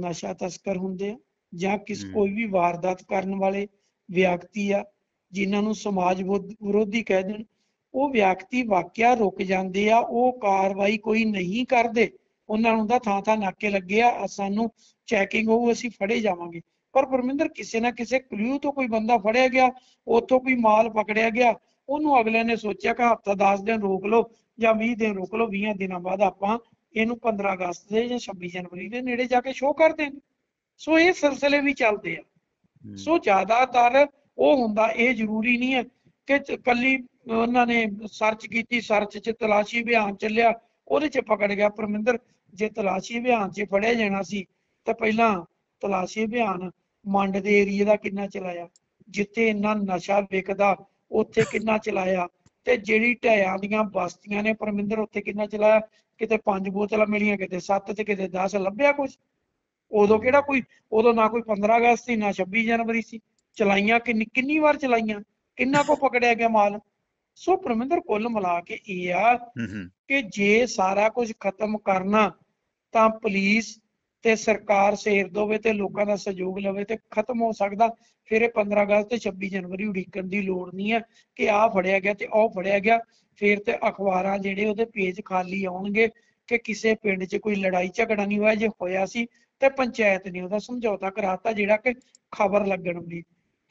ਨਸ਼ਾ ਤਸਕਰ ਹੁੰਦੇ ਆ ਜਾਂ ਕਿਸ ਕੋਈ ਵੀ ਵਾਰਦਾਤ ਕਰਨ ਵਾਲੇ ਵਿਅਕਤੀ ਆ ਜਿਨ੍ਹਾਂ ਨੂੰ ਸਮਾਜ ਵਿਰੋਧੀ ਕਹਿ ਦੇਣ ਉਹ ਵਿਅਕਤੀ ਵਾਕਿਆ ਰੁਕ ਜਾਂਦੇ ਆ ਉਹ ਕਾਰਵਾਈ ਕੋਈ ਨਹੀਂ ਕਰਦੇ ਉਹਨਾਂ ਨੂੰ ਤਾਂ ਥਾਂ ਥਾਂ ਨਾਕੇ ਲੱਗੇ ਆ ਸਾਨੂੰ ਚੈਕਿੰਗ ਹੋਊ ਅਸੀਂ ਫੜੇ ਜਾਵਾਂਗੇ ਪਰ ਪਰਮਿੰਦਰ ਕਿਸੇ ਨਾ ਕਿਸੇ ਕਲੂ ਤੋਂ ਕੋਈ ਬੰਦਾ ਫੜਿਆ ਗਿਆ ਉੱਥੋਂ ਕੋਈ ਮਾਲ ਪਕੜਿਆ ਗਿਆ ਉਹਨੂੰ ਅਗਲੇ ਨੇ ਸੋਚਿਆ ਕਿ ਹਫਤਾ 10 ਦਿਨ ਰੋਕ ਲਓ ਜਾਂ 20 ਦਿਨ ਰੋਕ ਲਓ 20 ਦਿਨਾਂ ਬਾਅਦ ਆਪਾਂ ਇਹਨੂੰ 15 ਅਗਸਤ ਦੇ ਜਾਂ 26 ਜਨਵਰੀ ਦੇ ਨੇੜੇ ਜਾ ਕੇ ਸ਼ੋਅ ਕਰ ਦੇਣ ਸੋ ਇਹ ਸਿਲਸਿਲੇ ਵੀ ਚੱਲਦੇ ਆ ਸੋ ਜ਼ਿਆਦਾਤਰ ਉਹ ਹੁੰਦਾ ਇਹ ਜ਼ਰੂਰੀ ਨਹੀਂ ਹੈ ਕਿ ਕੱਲੀ ਉਹਨਾਂ ਨੇ ਸਰਚ ਕੀਤੀ ਸਰਚ 'ਚ ਤਲਾਸ਼ੀ ਅਭਿਆਨ ਚੱਲਿਆ ਉਹਦੇ 'ਚ ਪਕੜ ਗਿਆ ਪਰਮਿੰਦਰ ਜੇ ਤਲਾਸ਼ੀ ਅਭਿਆਨ 'ਚ ਫੜਿਆ ਜਾਣਾ ਸੀ ਤਾਂ ਪਹਿਲਾਂ ਤਲਾਸ਼ੀ ਅਭਿਆਨ ਮੰਡ ਦੇ ਏਰੀਆ ਦਾ ਕਿੰਨਾ ਚਲਾਇਆ ਜਿੱਥੇ ਇੰਨਾ ਨਸ਼ਾ ਵਿਕਦਾ ਉੱਥੇ ਕਿੰਨਾ ਚਲਾਇਆ ਤੇ ਜਿਹੜੀ ਢਹਿਆਂ ਦੀਆਂ ਬਸਤੀਆਂ ਨੇ ਪਰਮਿੰਦਰ ਉੱਥੇ ਕਿੰਨਾ ਚਲਾਇਆ ਕਿਤੇ ਪੰਜ ਬੋਤਲਾਂ ਮਿਲੀਆਂ ਕਿਤੇ ਸੱਤ ਤੇ ਕਿਤੇ 10 ਲੱਭਿਆ ਕੁਝ ਉਦੋਂ ਕਿਹੜਾ ਕੋਈ ਉਦੋਂ ਨਾ ਕੋਈ 15 ਅਗਸਤ ਸੀ ਨਾ 26 ਜਨਵਰੀ ਸੀ ਚਲਾਈਆਂ ਕਿ ਕਿੰਨੀ ਵਾਰ ਚਲਾਈਆਂ ਕਿੰਨਾ ਕੋ ਪਕੜਿਆ ਗਿਆ ਮਾਲ ਸੋ ਪਰਮਿੰਦਰ ਕੁੱਲ ਮਿਲਾ ਕੇ ਇਹ ਆ ਕਿ ਜੇ ਸਾਰਾ ਕੁਝ ਖਤਮ ਕਰਨਾ ਤਾਂ ਪੁਲਿਸ ਤੇ ਸਰਕਾਰ ਸੇਰ ਦੋਵੇ ਤੇ ਲੋਕਾਂ ਦਾ ਸਹਿਯੋਗ ਲਵੇ ਤੇ ਖਤਮ ਹੋ ਸਕਦਾ ਫਿਰ ਇਹ 15 ਅਗਸਤ ਤੇ 26 ਜਨਵਰੀ ਉਡੀਕਣ ਦੀ ਲੋੜ ਨਹੀਂ ਹੈ ਕਿ ਆ ਫੜਿਆ ਗਿਆ ਤੇ ਉਹ ਫੜਿਆ ਗਿਆ ਫਿਰ ਤੇ ਅਖਬਾਰਾਂ ਜਿਹੜੇ ਉਹਦੇ ਪੇਜ ਖਾਲੀ ਆਉਣਗੇ ਕਿ ਕਿਸੇ ਪਿੰਡ 'ਚ ਕੋਈ ਲੜਾਈ ਝਗੜਾ ਨਹੀਂ ਹੋਇਆ ਜੇ ਹੋਇਆ ਸੀ ਤੇ ਪੰਚਾਇਤ ਨੇ ਉਹਦਾ ਸਮਝੌਤਾ ਕਰਾਤਾ ਜਿਹੜਾ ਕਿ ਖਬਰ ਲੱਗਣ ਦੀ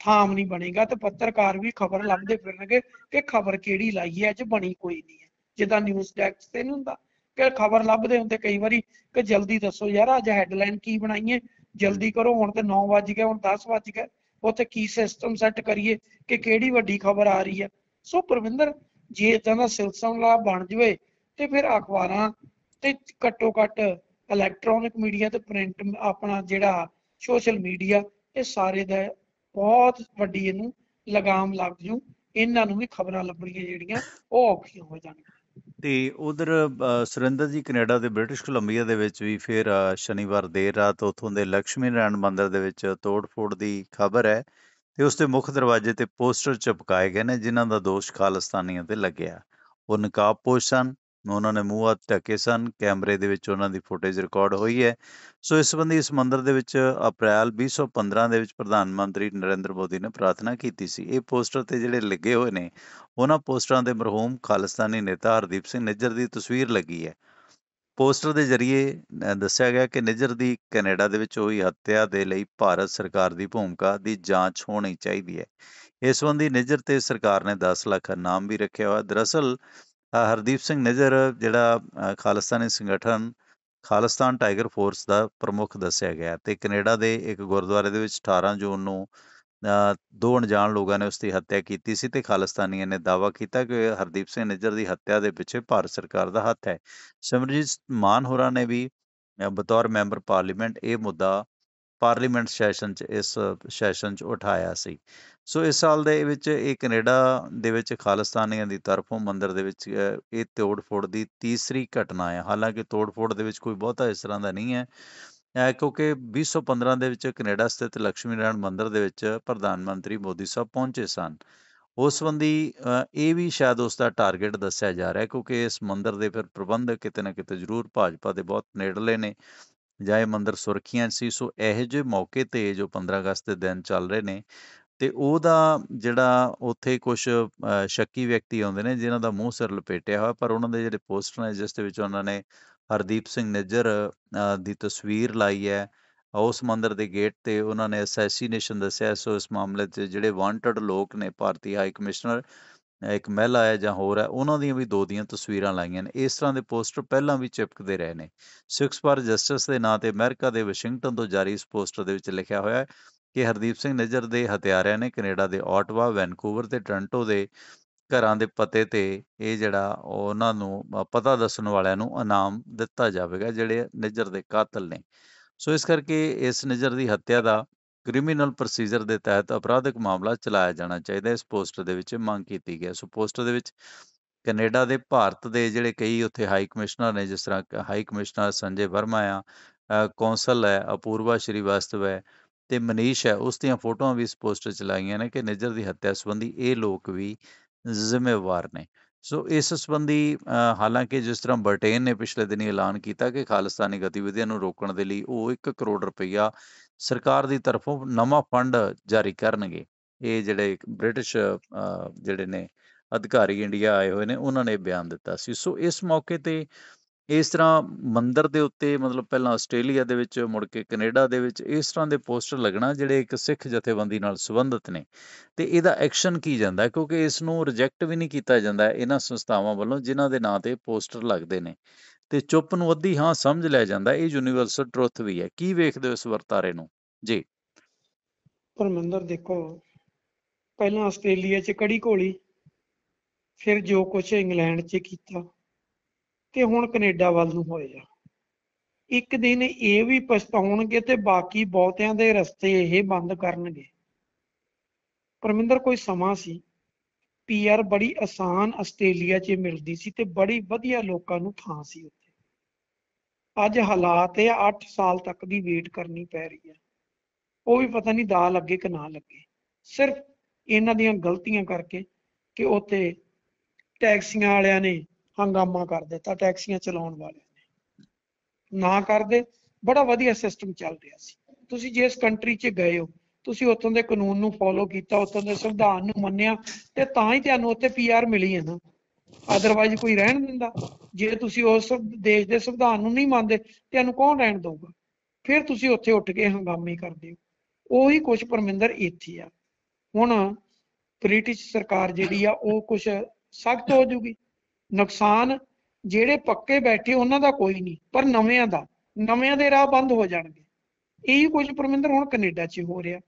ਥਾਮ ਨਹੀਂ ਬਣੇਗਾ ਤੇ ਪੱਤਰਕਾਰ ਵੀ ਖਬਰ ਲੱਭਦੇ ਫਿਰਨਗੇ ਕਿ ਖਬਰ ਕਿਹੜੀ ਲਾਈ ਹੈ ਅੱਜ ਬਣੀ ਕੋਈ ਨਹੀਂ ਹੈ ਜਿੱਦਾਂ ਨਿਊਜ਼ ਡੈਸਕ ਤੇ ਨਹੀਂ ਹੁੰਦਾ ਕਿ ਖਬਰ ਲੱਭਦੇ ਹੁੰਦੇ ਕਈ ਵਾਰੀ ਕਿ ਜਲਦੀ ਦੱਸੋ ਯਾਰ ਅੱਜ ਹੈਡਲਾਈਨ ਕੀ ਬਣਾਈਏ ਜਲਦੀ ਕਰੋ ਹੁਣ ਤੇ 9 ਵਜ ਗਏ ਹੁਣ 10 ਵਜ ਗਏ ਉੱਥੇ ਕੀ ਸਿਸਟਮ ਸੈੱਟ ਕਰੀਏ ਕਿ ਕਿਹੜੀ ਵੱਡੀ ਖਬਰ ਆ ਰਹੀ ਹੈ ਸੋ ਪ੍ਰਵਿੰਦਰ ਜੇ ਇਦਾਂ ਦਾ ਸਿਲਸਿਲਾ ਬਣ ਜਵੇ ਤੇ ਫਿਰ ਅਖਬਾਰਾਂ ਤੇ ਘੱਟੋ ਘੱਟ ਇਲੈਕਟ੍ਰੋਨਿਕ ਮੀਡੀਆ ਤੇ ਪ੍ਰਿੰਟ ਆਪਣਾ ਜਿਹੜਾ ਸੋਸ਼ਲ ਮੀਡੀਆ ਇਹ ਸਾਰੇ ਦਾ ਬਹੁਤ ਵੱਡੀ ਇਹਨੂੰ ਲਗਾਮ ਲੱਗ ਜੂ ਇਹਨਾਂ ਨੂੰ ਵੀ ਖਬਰਾਂ ਲੱਭਣੀਆਂ ਜਿਹੜੀਆਂ ਉਹ ਔਖੀਆਂ ਹੋ ਜਾਣਗੀਆਂ ਤੇ ਉਧਰ ਸੁਰਿੰਦਰ ਜੀ ਕੈਨੇਡਾ ਦੇ ਬ੍ਰਿਟਿਸ਼ ਕੋਲੰਬੀਆ ਦੇ ਵਿੱਚ ਵੀ ਫਿਰ ਸ਼ਨੀਵਾਰ ਦੇਰ ਰਾਤ ਉਥੋਂ ਦੇ ਲక్ష్ਮੀ ਨਾਰਾਇਣ ਮੰਦਿਰ ਦੇ ਵਿੱਚ ਤੋੜ-ਫੋੜ ਦੀ ਖਬਰ ਹੈ ਤੇ ਉਸ ਦੇ ਮੁੱਖ ਦਰਵਾਜ਼ੇ ਤੇ ਪੋਸਟਰ ਚਪਕਾਏ ਗਏ ਨੇ ਜਿਨ੍ਹਾਂ ਦਾ ਦੋਸ਼ ਖਾਲਸਤਾਨੀਆਂ ਤੇ ਲੱਗਿਆ ਉਹ ਨਕਾਬਪੋਸ਼ ਸਨ ਉਹਨਾਂ ਨੇ ਮੂੰਹ ਹੱਥ ਧੱਕੇ ਸਨ ਕੈਮਰੇ ਦੇ ਵਿੱਚ ਉਹਨਾਂ ਦੀ ਫੁਟੇਜ ਰਿਕਾਰਡ ਹੋਈ ਹੈ ਸੋ ਇਸ ਸੰਬੰਧੀ ਇਸ ਮੰਦਰ ਦੇ ਵਿੱਚ ਅਪ੍ਰੈਲ 2015 ਦੇ ਵਿੱਚ ਪ੍ਰਧਾਨ ਮੰਤਰੀ ਨਰਿੰਦਰ ਮੋਦੀ ਨੇ ਪ੍ਰਾਰਥਨਾ ਕੀਤੀ ਸੀ ਇਹ ਪੋਸਟਰ ਤੇ ਜਿਹੜੇ ਲੱਗੇ ਹੋਏ ਨੇ ਉਹਨਾਂ ਪੋਸਟਰਾਂ ਦੇ ਮਰਹੂਮ ਖਾਲਸਤਾਨੀ ਨੇਤਾ ਹਰਦੀਪ ਸਿੰਘ ਨਿੱਜਰ ਦੀ ਤਸਵੀਰ ਲੱਗੀ ਹੈ ਪੋਸਟਰ ਦੇ ਜ਼ਰੀਏ ਦੱਸਿਆ ਗਿਆ ਕਿ ਨਿੱਜਰ ਦੀ ਕੈਨੇਡਾ ਦੇ ਵਿੱਚ ਹੋਈ ਹੱਤਿਆ ਦੇ ਲਈ ਭਾਰਤ ਸਰਕਾਰ ਦੀ ਭੂਮਿਕਾ ਦੀ ਜਾਂਚ ਹੋਣੀ ਚਾਹੀਦੀ ਹੈ ਇਸ ਸੰਬੰਧੀ ਨਿੱਜਰ ਤੇ ਸਰਕਾਰ ਨੇ 10 ਲੱਖ ਨਾਮ ਵੀ ਰੱਖਿਆ ਹੋਇਆ ਦਰਅਸਲ ਹਰਦੀਪ ਸਿੰਘ ਨਜ਼ਰ ਜਿਹੜਾ ਖਾਲਸਤਾਨੀ ਸੰਗਠਨ ਖਾਲਸਤਾਨ ਟਾਈਗਰ ਫੋਰਸ ਦਾ ਪ੍ਰਮੁੱਖ ਦੱਸਿਆ ਗਿਆ ਤੇ ਕੈਨੇਡਾ ਦੇ ਇੱਕ ਗੁਰਦੁਆਰੇ ਦੇ ਵਿੱਚ 18 ਜੂਨ ਨੂੰ ਦੋ ਅਣਜਾਣ ਲੋਕਾਂ ਨੇ ਉਸ ਦੀ ਹੱਤਿਆ ਕੀਤੀ ਸੀ ਤੇ ਖਾਲਸਤਾਨੀਆਂ ਨੇ ਦਾਵਾ ਕੀਤਾ ਕਿ ਹਰਦੀਪ ਸਿੰਘ ਨਜ਼ਰ ਦੀ ਹੱਤਿਆ ਦੇ ਪਿੱਛੇ ਭਾਰਤ ਸਰਕਾਰ ਦਾ ਹੱਥ ਹੈ ਸਿਮਰਜੀਤ ਮਾਨ ਹੋਰਾਂ ਨੇ ਵੀ ਬਤੌਰ ਮੈਂਬਰ ਪਾਰਲੀਮੈਂਟ ਇਹ ਮੁੱਦਾ ਪਾਰਲੀਮੈਂਟ ਸੈਸ਼ਨ 'ਚ ਇਸ ਸੈਸ਼ਨ 'ਚ ਉਠਾਇਆ ਸੀ ਸੋ ਇਸ ਸਾਲ ਦੇ ਵਿੱਚ ਇਹ ਕੈਨੇਡਾ ਦੇ ਵਿੱਚ ਖਾਲਸਤਾਨੀਆਂ ਦੀ ਤਰਫੋਂ ਮੰਦਰ ਦੇ ਵਿੱਚ ਇਹ ਤੋੜ-ਫੋੜ ਦੀ ਤੀਸਰੀ ਘਟਨਾ ਹੈ ਹਾਲਾਂਕਿ ਤੋੜ-ਫੋੜ ਦੇ ਵਿੱਚ ਕੋਈ ਬਹੁਤਾ ਇਸ ਤਰ੍ਹਾਂ ਦਾ ਨਹੀਂ ਹੈ ਕਿਉਂਕਿ 2015 ਦੇ ਵਿੱਚ ਕੈਨੇਡਾ ਸਥਿਤ ਲక్ష్ਮੀ ਨਾਰਾਇਣ ਮੰਦਿਰ ਦੇ ਵਿੱਚ ਪ੍ਰਧਾਨ ਮੰਤਰੀ ਮੋਦੀ ਸਾਹਿਬ ਪਹੁੰਚੇ ਸਨ ਉਸ ਸੰਬੰਧੀ ਇਹ ਵੀ ਸ਼ਾਇਦ ਉਸ ਦਾ ਟਾਰਗੇਟ ਦੱਸਿਆ ਜਾ ਰਿਹਾ ਕਿਉਂਕਿ ਇਸ ਮੰਦਿਰ ਦੇ ਫਿਰ ਪ੍ਰਬੰਧ ਕਿਤੇ ਨਾ ਕਿਤੇ ਜ਼ਰੂਰ ਭਾਜਪਾ ਦੇ ਬਹੁਤ ਨੇੜਲੇ ਨੇ ਜਾਇ ਮੰਦਰ ਸੁਰਖੀਆਂ ਸੀ ਸੋ ਇਹ ਜੇ ਮੌਕੇ ਤੇ ਜੋ 15 ਅਗਸਤ ਦੇ ਦਿਨ ਚੱਲ ਰਹੇ ਨੇ ਤੇ ਉਹਦਾ ਜਿਹੜਾ ਉੱਥੇ ਕੁਝ ਸ਼ੱਕੀ ਵਿਅਕਤੀ ਆਉਂਦੇ ਨੇ ਜਿਨ੍ਹਾਂ ਦਾ ਮੂੰਹ ਸਿਰ ਲਪੇਟਿਆ ਹੋਇਆ ਪਰ ਉਹਨਾਂ ਦੇ ਜਿਹੜੇ ਪੋਸਟਰ ਨੇ ਜਿਸ ਦੇ ਵਿੱਚ ਉਹਨਾਂ ਨੇ ਹਰਦੀਪ ਸਿੰਘ ਨਿੱਜਰ ਦੀ ਤਸਵੀਰ ਲਾਈ ਹੈ ਉਸ ਮੰਦਰ ਦੇ ਗੇਟ ਤੇ ਉਹਨਾਂ ਨੇ ਅਸੈਸੀਨੇਸ਼ਨ ਦੱਸਿਆ ਸੋ ਇਸ ਮਾਮਲੇ 'ਚ ਜਿਹੜੇ ਵਾਂਟਡ ਲੋਕ ਨੇ ਭਾਰਤੀ ਹਾਈ ਕਮਿਸ਼ਨਰ ਇੱਕ ਮਹਿਲਾ ਹੈ ਜਾਂ ਹੋਰ ਹੈ ਉਹਨਾਂ ਦੀਆਂ ਵੀ ਦੋ ਦੀਆਂ ਤਸਵੀਰਾਂ ਲਾਈਆਂ ਨੇ ਇਸ ਤਰ੍ਹਾਂ ਦੇ ਪੋਸਟਰ ਪਹਿਲਾਂ ਵੀ ਚਿਪਕਦੇ ਰਹੇ ਨੇ ਸਿਕਸ ਫਾਰ ਜਸਟਿਸ ਦੇ ਨਾਂ ਤੇ ਅਮਰੀਕਾ ਦੇ ਵਾਸ਼ਿੰਗਟਨ ਤੋਂ ਜਾਰੀ ਇਸ ਪੋਸਟਰ ਦੇ ਵਿੱਚ ਲਿਖਿਆ ਹੋਇਆ ਹੈ ਕਿ ਹਰਦੀਪ ਸਿੰਘ ਨਜਰ ਦੇ ਹਥਿਆਰਿਆਂ ਨੇ ਕੈਨੇਡਾ ਦੇ ਆਟਵਾ, ਵੈਨਕੂਵਰ ਤੇ ਟੋਰਾਂਟੋ ਦੇ ਘਰਾਂ ਦੇ ਪਤੇ ਤੇ ਇਹ ਜਿਹੜਾ ਉਹਨਾਂ ਨੂੰ ਪਤਾ ਦੱਸਣ ਵਾਲਿਆਂ ਨੂੰ ਇਨਾਮ ਦਿੱਤਾ ਜਾਵੇਗਾ ਜਿਹੜੇ ਨਜਰ ਦੇ ਕਾਤਲ ਨੇ ਸੋ ਇਸ ਕਰਕੇ ਇਸ ਨਜਰ ਦੀ ਹੱਤਿਆ ਦਾ ਕ੍ਰਿਮੀਨਲ ਪ੍ਰੋਸੀਜਰ ਦੇ ਤਹਿਤ ਅਪਰਾਧਿਕ ਮਾਮਲਾ ਚਲਾਇਆ ਜਾਣਾ ਚਾਹੀਦਾ ਇਸ ਪੋਸਟਰ ਦੇ ਵਿੱਚ ਮੰਗ ਕੀਤੀ ਗਈ ਸੋ ਪੋਸਟਰ ਦੇ ਵਿੱਚ ਕੈਨੇਡਾ ਦੇ ਭਾਰਤ ਦੇ ਜਿਹੜੇ ਕਈ ਉੱਥੇ ਹਾਈ ਕਮਿਸ਼ਨਰ ਨੇ ਜਿਸ ਤਰ੍ਹਾਂ ਹਾਈ ਕਮਿਸ਼ਨਰ ਸੰਜੇ ਵਰਮਾ ਆ ਕੌਂਸਲ ਹੈ ਅਪੂਰਵਾ ਸ਼੍ਰੀਵਾਸਤਵ ਹੈ ਤੇ ਮਨੀਸ਼ ਹੈ ਉਸ ਦੀਆਂ ਫੋਟੋਆਂ ਵੀ ਇਸ ਪੋਸਟਰ 'ਚ ਲਾਈਆਂ ਨੇ ਕਿ ਨਜਰ ਦੀ ਹੱਤਿਆ ਸੰਬੰਧੀ ਇਹ ਲੋਕ ਵੀ ਜ਼ਿੰਮੇਵਾਰ ਨੇ ਸੋ ਇਸ ਸੰਬੰਧੀ ਹਾਲਾਂਕਿ ਜਿਸ ਤਰ੍ਹਾਂ ਬਰਟੇਨ ਨੇ ਪਿਛਲੇ ਦਿਨੀ ਐਲਾਨ ਕੀਤਾ ਕਿ ਖਾਲਿਸਤਾਨੀ ਗਤੀਵਿਧੀਆਂ ਨੂੰ ਰੋਕਣ ਦੇ ਲਈ ਉਹ 1 ਕਰੋੜ ਰੁਪਈਆ ਸਰਕਾਰ ਦੀ ਤਰਫੋਂ ਨਵਾਂ ਫੰਡ ਜਾਰੀ ਕਰਨਗੇ ਇਹ ਜਿਹੜੇ ਬ੍ਰਿਟਿਸ਼ ਜਿਹੜੇ ਨੇ ਅਧਿਕਾਰੀ ਇੰਡੀਆ ਆਏ ਹੋਏ ਨੇ ਉਹਨਾਂ ਨੇ ਬਿਆਨ ਦਿੱਤਾ ਸੀ ਸੋ ਇਸ ਮੌਕੇ ਤੇ ਇਸ ਤਰ੍ਹਾਂ ਮੰਦਰ ਦੇ ਉੱਤੇ ਮਤਲਬ ਪਹਿਲਾਂ ਆਸਟ੍ਰੇਲੀਆ ਦੇ ਵਿੱਚ ਮੁੜ ਕੇ ਕੈਨੇਡਾ ਦੇ ਵਿੱਚ ਇਸ ਤਰ੍ਹਾਂ ਦੇ ਪੋਸਟਰ ਲੱਗਣਾ ਜਿਹੜੇ ਇੱਕ ਸਿੱਖ ਜਥੇਬੰਦੀ ਨਾਲ ਸੰਬੰਧਿਤ ਨੇ ਤੇ ਇਹਦਾ ਐਕਸ਼ਨ ਕੀ ਜਾਂਦਾ ਕਿਉਂਕਿ ਇਸ ਨੂੰ ਰਿਜੈਕਟ ਵੀ ਨਹੀਂ ਕੀਤਾ ਜਾਂਦਾ ਇਹਨਾਂ ਸੰਸਥਾਵਾਂ ਵੱਲੋਂ ਜਿਨ੍ਹਾਂ ਦੇ ਨਾਂ ਤੇ ਪੋਸਟਰ ਲੱਗਦੇ ਨੇ ਤੇ ਚੁੱਪ ਨੂੰ ਅੱਧੀ ਹਾਂ ਸਮਝ ਲਿਆ ਜਾਂਦਾ ਇਹ ਯੂਨੀਵਰਸਲ ਟਰੁੱਥ ਵੀ ਹੈ ਕੀ ਵੇਖਦੇ ਹੋ ਇਸ ਵਰਤਾਰੇ ਨੂੰ ਜੀ ਮੰਦਰ ਦੇਖੋ ਪਹਿਲਾਂ ਆਸਟ੍ਰੇਲੀਆ 'ਚ ਕੜੀ ਘੋਲੀ ਫਿਰ ਜੋ ਕੁਝ ਇੰਗਲੈਂਡ 'ਚ ਕੀਤਾ ਕਿ ਹੁਣ ਕੈਨੇਡਾ ਵੱਲ ਨੂੰ ਹੋਏ ਆ ਇੱਕ ਦਿਨ ਇਹ ਵੀ ਪਛਤਾਉਣਗੇ ਤੇ ਬਾਕੀ ਬਹੁਤਿਆਂ ਦੇ ਰਸਤੇ ਇਹ ਬੰਦ ਕਰਨਗੇ ਪਰਮਿੰਦਰ ਕੋਈ ਸਮਾਂ ਸੀ ਪੀਆਰ ਬੜੀ ਆਸਾਨ ਆਸਟ੍ਰੇਲੀਆ 'ਚ ਮਿਲਦੀ ਸੀ ਤੇ ਬੜੀ ਵਧੀਆ ਲੋਕਾਂ ਨੂੰ ਥਾਂ ਸੀ ਉੱਥੇ ਅੱਜ ਹਾਲਾਤ ਇਹ 8 ਸਾਲ ਤੱਕ ਦੀ ਵੇਟ ਕਰਨੀ ਪੈ ਰਹੀ ਹੈ ਉਹ ਵੀ ਪਤਾ ਨਹੀਂ ਦਾ ਲੱਗੇ ਕਿ ਨਾ ਲੱਗੇ ਸਿਰਫ ਇਹਨਾਂ ਦੀਆਂ ਗਲਤੀਆਂ ਕਰਕੇ ਕਿ ਉੱਥੇ ਟੈਕਸੀਆਂ ਵਾਲਿਆਂ ਨੇ ਹੰਗਾਮਾ ਕਰ ਦਿੱਤਾ ਟੈਕਸੀਆਂ ਚਲਾਉਣ ਵਾਲਿਆਂ ਨੇ ਨਾ ਕਰਦੇ ਬੜਾ ਵਧੀਆ ਸਿਸਟਮ ਚੱਲ ਰਿਹਾ ਸੀ ਤੁਸੀਂ ਜਿਸ ਕੰਟਰੀ 'ਚ ਗਏ ਹੋ ਤੁਸੀਂ ਉੱਥੋਂ ਦੇ ਕਾਨੂੰਨ ਨੂੰ ਫੋਲੋ ਕੀਤਾ ਉੱਥੋਂ ਦੇ ਸੰਵਿਧਾਨ ਨੂੰ ਮੰਨਿਆ ਤੇ ਤਾਂ ਹੀ ਤੁਹਾਨੂੰ ਉੱਥੇ ਪੀਆਰ ਮਿਲੀ ਹੈ ਨਾ ਆਦਰਵਾਇਜ਼ ਕੋਈ ਰਹਿਣ ਦਿੰਦਾ ਜੇ ਤੁਸੀਂ ਉਸ ਦੇਸ਼ ਦੇ ਸੰਵਿਧਾਨ ਨੂੰ ਨਹੀਂ ਮੰਨਦੇ ਤੁਹਾਨੂੰ ਕੌਣ ਰਹਿਣ ਦਊਗਾ ਫਿਰ ਤੁਸੀਂ ਉੱਥੇ ਉੱਠ ਕੇ ਹੰਗਾਮੇ ਕਰਦੇ ਹੋ ਉਹੀ ਕੁਝ ਪਰਮਿੰਦਰ ਇੱਥੇ ਆ ਹੁਣ ਬ੍ਰਿਟਿਸ਼ ਸਰਕਾਰ ਜਿਹੜੀ ਆ ਉਹ ਕੁਝ ਸਖਤ ਹੋ ਜੂਗੀ ਨੁਕਸਾਨ ਜਿਹੜੇ ਪੱਕੇ ਬੈਠੇ ਉਹਨਾਂ ਦਾ ਕੋਈ ਨਹੀਂ ਪਰ ਨਵਿਆਂ ਦਾ ਨਵਿਆਂ ਦੇ ਰਾਹ ਬੰਦ ਹੋ ਜਾਣਗੇ ਇਹੀ ਕੁਝ ਪਰਮਿੰਦਰ ਹੁਣ ਕੈਨੇਡਾ 'ਚ ਹੋ ਰਿਹਾ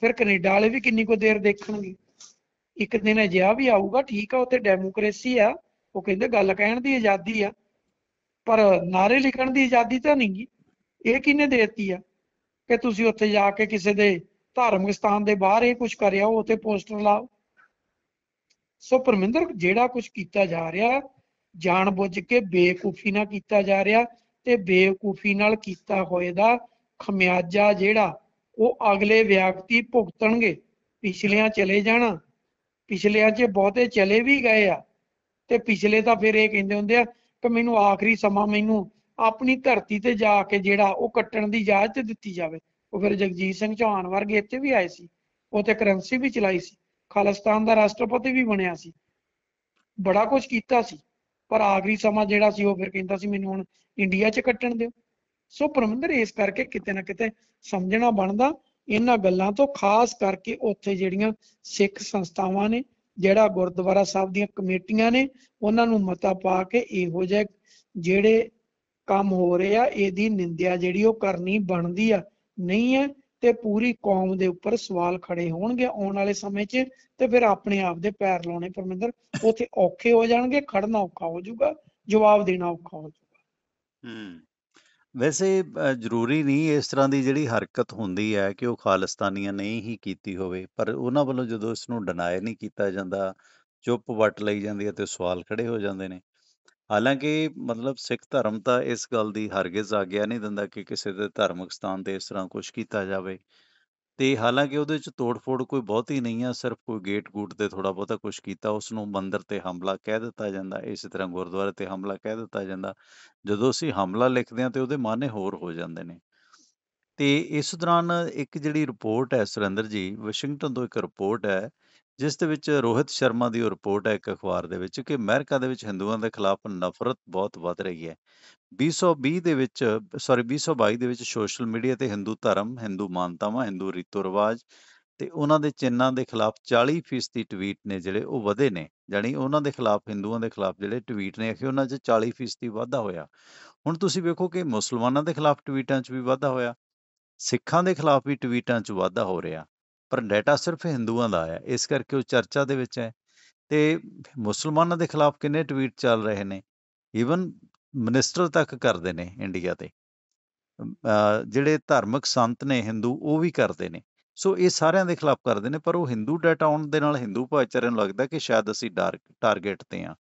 ਫਿਰ ਕੈਨੇਡਾ ਵਾਲੇ ਵੀ ਕਿੰਨੀ ਕੋ ਦੇਰ ਦੇਖਣਗੇ ਇੱਕ ਦਿਨ ਅਜਿਹਾ ਵੀ ਆਊਗਾ ਠੀਕ ਆ ਉੱਥੇ ਡੈਮੋਕ੍ਰੇਸੀ ਆ ਉਹ ਕਹਿੰਦੇ ਗੱਲ ਕਹਿਣ ਦੀ ਆਜ਼ਾਦੀ ਆ ਪਰ ਨਾਰੇ ਲਿਖਣ ਦੀ ਆਜ਼ਾਦੀ ਤਾਂ ਨਹੀਂ ਇਹ ਕਿਹਨੇ ਦੇਤੀ ਆ ਕਿ ਤੁਸੀਂ ਉੱਥੇ ਜਾ ਕੇ ਕਿਸੇ ਦੇ ਧਾਰਮਿਕ ਸਥਾਨ ਦੇ ਬਾਹਰ ਇਹ ਕੁਝ ਕਰਿਆ ਉਹ ਉੱਥੇ ਪੋਸਟਰ ਲਾਓ ਸੋ ਪਰਮਿੰਦਰ ਜਿਹੜਾ ਕੁਝ ਕੀਤਾ ਜਾ ਰਿਹਾ ਜਾਣਬੁੱਝ ਕੇ ਬੇਕੂਫੀ ਨਾਲ ਕੀਤਾ ਜਾ ਰਿਹਾ ਤੇ ਬੇਵਕੂਫੀ ਨਾਲ ਕੀਤਾ ਹੋਏ ਦਾ ਖਮਿਆਜਾ ਜਿਹੜਾ ਉਹ ਅਗਲੇ ਵਿਅਕਤੀ ਭੁਗਤਣਗੇ ਪਿਛਲਿਆਂ ਚਲੇ ਜਾਣਾ ਪਿਛਲਿਆਂ 'ਚ ਬਹੁਤੇ ਚਲੇ ਵੀ ਗਏ ਆ ਤੇ ਪਿਛਲੇ ਤਾਂ ਫਿਰ ਇਹ ਕਹਿੰਦੇ ਹੁੰਦੇ ਆ ਕਿ ਮੈਨੂੰ ਆਖਰੀ ਸਮਾਂ ਮੈਨੂੰ ਆਪਣੀ ਧਰਤੀ ਤੇ ਜਾ ਕੇ ਜਿਹੜਾ ਉਹ ਕੱਟਣ ਦੀ ਇਜਾਜ਼ਤ ਦਿੱਤੀ ਜਾਵੇ ਉਹ ਫਿਰ ਜਗਜੀਤ ਸਿੰਘ ਚੌਹਾਨ ਵਰਗੇ ਇੱਥੇ ਵੀ ਆਏ ਸੀ ਉਹ ਤੇ ਕਰੰਸੀ ਵੀ ਚਲਾਈ ਸੀ ਖਾਲਿਸਤਾਨ ਦਾ ਰਾਸ਼ਟਰਪਤੀ ਵੀ ਬਣਿਆ ਸੀ ਬੜਾ ਕੁਝ ਕੀਤਾ ਸੀ ਪਰ ਆਖਰੀ ਸਮਾਂ ਜਿਹੜਾ ਸੀ ਉਹ ਫਿਰ ਕਹਿੰਦਾ ਸੀ ਮੈਨੂੰ ਹੁਣ ਇੰਡੀਆ 'ਚ ਕੱਟਣ ਦਿਓ ਸੋ ਪਰਮਿੰਦਰ ਇਸ ਕਰਕੇ ਕਿਤੇ ਨਾ ਕਿਤੇ ਸਮਝਣਾ ਬਣਦਾ ਇਹਨਾਂ ਗੱਲਾਂ ਤੋਂ ਖਾਸ ਕਰਕੇ ਉੱਥੇ ਜਿਹੜੀਆਂ ਸਿੱਖ ਸੰਸਥਾਵਾਂ ਨੇ ਜਿਹੜਾ ਗੁਰਦੁਆਰਾ ਸਾਹਿਬ ਦੀਆਂ ਕਮੇਟੀਆਂ ਨੇ ਉਹਨਾਂ ਨੂੰ ਮਤਾ ਪਾ ਕੇ ਇਹੋ ਜਿਹੇ ਜਿਹੜੇ ਕੰਮ ਹੋ ਰਹੇ ਆ ਇਹਦੀ ਨਿੰਦਿਆ ਜਿਹੜੀ ਉਹ ਕਰਨੀ ਬਣਦੀ ਆ ਨਹੀਂ ਹੈ ਤੇ ਪੂਰੀ ਕੌਮ ਦੇ ਉੱਪਰ ਸਵਾਲ ਖੜੇ ਹੋਣਗੇ ਆਉਣ ਵਾਲੇ ਸਮੇਂ 'ਚ ਤੇ ਫਿਰ ਆਪਣੇ ਆਪ ਦੇ ਪੈਰ ਲਾਉਣੇ ਪਰਮਿੰਦਰ ਉਥੇ ਔਖੇ ਹੋ ਜਾਣਗੇ ਖੜਨਾ ਔਖਾ ਹੋ ਜਾਊਗਾ ਜਵਾਬ ਦੇਣਾ ਔਖਾ ਹੋ ਜਾਊਗਾ ਹੂੰ ਵੈਸੇ ਜ਼ਰੂਰੀ ਨਹੀਂ ਇਸ ਤਰ੍ਹਾਂ ਦੀ ਜਿਹੜੀ ਹਰਕਤ ਹੁੰਦੀ ਹੈ ਕਿ ਉਹ ਖਾਲਸਤਾਨੀਆਂ ਨੇ ਹੀ ਕੀਤੀ ਹੋਵੇ ਪਰ ਉਹਨਾਂ ਵੱਲੋਂ ਜਦੋਂ ਇਸ ਨੂੰ ਡਿਨਾਈ ਨਹੀਂ ਕੀਤਾ ਜਾਂਦਾ ਚੁੱਪ ਵੱਟ ਲਈ ਜਾਂਦੀ ਹੈ ਤੇ ਸਵਾਲ ਖੜੇ ਹੋ ਜਾਂਦੇ ਨੇ ਹਾਲਾਂਕਿ ਮਤਲਬ ਸਿੱਖ ਧਰਮ ਤਾਂ ਇਸ ਗੱਲ ਦੀ ਹਰਗਿਜ਼ ਆਗਿਆ ਨਹੀਂ ਦਿੰਦਾ ਕਿ ਕਿਸੇ ਦੇ ਧਾਰਮਿਕ ਸਥਾਨ ਤੇ ਇਸ ਤਰ੍ਹਾਂ ਕੁਝ ਕੀਤਾ ਜਾਵੇ ਤੇ ਹਾਲਾਂਕਿ ਉਹਦੇ ਵਿੱਚ ਤੋੜ-ਫੋੜ ਕੋਈ ਬਹੁਤੀ ਨਹੀਂ ਆ ਸਿਰਫ ਕੋਈ ਗੇਟ-ਗੂਟ ਤੇ ਥੋੜਾ ਬਹੁਤਾ ਕੁਝ ਕੀਤਾ ਉਸ ਨੂੰ ਮੰਦਿਰ ਤੇ ਹਮਲਾ ਕਹਿ ਦਿੱਤਾ ਜਾਂਦਾ ਇਸੇ ਤਰ੍ਹਾਂ ਗੁਰਦੁਆਰੇ ਤੇ ਹਮਲਾ ਕਹਿ ਦਿੱਤਾ ਜਾਂਦਾ ਜਦੋਂ ਅਸੀਂ ਹਮਲਾ ਲਿਖਦੇ ਆ ਤੇ ਉਹਦੇ ਮਾਨੇ ਹੋਰ ਹੋ ਜਾਂਦੇ ਨੇ ਤੇ ਇਸ ਦੌਰਾਨ ਇੱਕ ਜਿਹੜੀ ਰਿਪੋਰਟ ਹੈ ਸੁਰਿੰਦਰ ਜੀ ਵਾਸ਼ਿੰਗਟਨ ਤੋਂ ਇੱਕ ਰਿਪੋਰਟ ਹੈ ਜਿਸ ਦੇ ਵਿੱਚ ਰੋਹਿਤ ਸ਼ਰਮਾ ਦੀ ਰਿਪੋਰਟ ਹੈ ਇੱਕ ਅਖਬਾਰ ਦੇ ਵਿੱਚ ਕਿ ਅਮਰੀਕਾ ਦੇ ਵਿੱਚ ਹਿੰਦੂਆਂ ਦੇ ਖਿਲਾਫ ਨਫ਼ਰਤ ਬਹੁਤ ਵੱਧ ਰਹੀ ਹੈ 2020 ਦੇ ਵਿੱਚ ਸੌਰੀ 2022 ਦੇ ਵਿੱਚ ਸੋਸ਼ਲ ਮੀਡੀਆ ਤੇ ਹਿੰਦੂ ਧਰਮ ਹਿੰਦੂ ਮਾਨਤਾਵਾਂ ਹਿੰਦੂ ਰੀਤੋ ਰਿਵਾਜ ਤੇ ਉਹਨਾਂ ਦੇ ਚਿੰਨਾਂ ਦੇ ਖਿਲਾਫ 40% ਟਵੀਟ ਨੇ ਜਿਹੜੇ ਉਹ ਵਧੇ ਨੇ ਜਾਨੀ ਉਹਨਾਂ ਦੇ ਖਿਲਾਫ ਹਿੰਦੂਆਂ ਦੇ ਖਿਲਾਫ ਜਿਹੜੇ ਟਵੀਟ ਨੇ ਆਖੇ ਉਹਨਾਂ 'ਚ 40% ਵਾਧਾ ਹੋਇਆ ਹੁਣ ਤੁਸੀਂ ਵੇਖੋ ਕਿ ਮੁਸਲਮਾਨਾਂ ਦੇ ਖਿਲਾਫ ਟਵੀਟਾਂ 'ਚ ਵੀ ਵਾਧਾ ਹੋਇਆ ਸਿੱਖਾਂ ਦੇ ਖਿਲਾਫ ਵੀ ਟਵੀਟਾਂ 'ਚ ਵਾਧਾ ਹੋ ਰਿਹਾ ਪਰ ਡਾਟਾ ਸਿਰਫ ਹਿੰਦੂਆਂ ਦਾ ਆਇਆ ਇਸ ਕਰਕੇ ਉਹ ਚਰਚਾ ਦੇ ਵਿੱਚ ਹੈ ਤੇ ਮੁਸਲਮਾਨਾਂ ਦੇ ਖਿਲਾਫ ਕਿੰਨੇ ਟਵੀਟ ਚੱਲ ਰਹੇ ਨੇ ਈਵਨ ਮਿਨਿਸਟਰ ਤੱਕ ਕਰਦੇ ਨੇ ਇੰਡੀਆ ਤੇ ਜਿਹੜੇ ਧਾਰਮਿਕ ਸੰਤ ਨੇ ਹਿੰਦੂ ਉਹ ਵੀ ਕਰਦੇ ਨੇ ਸੋ ਇਹ ਸਾਰਿਆਂ ਦੇ ਖਿਲਾਫ ਕਰਦੇ ਨੇ ਪਰ ਉਹ ਹਿੰਦੂ ਡਾਟਾ ਆਉਣ ਦੇ ਨਾਲ ਹਿੰਦੂ ਭਾਈਚਾਰੇ ਨੂੰ ਲੱਗਦਾ ਕਿ ਸ਼ਾਇਦ ਅਸੀਂ ਡਾਰਕ ਟਾਰਗੇਟ ਤੇ ਆ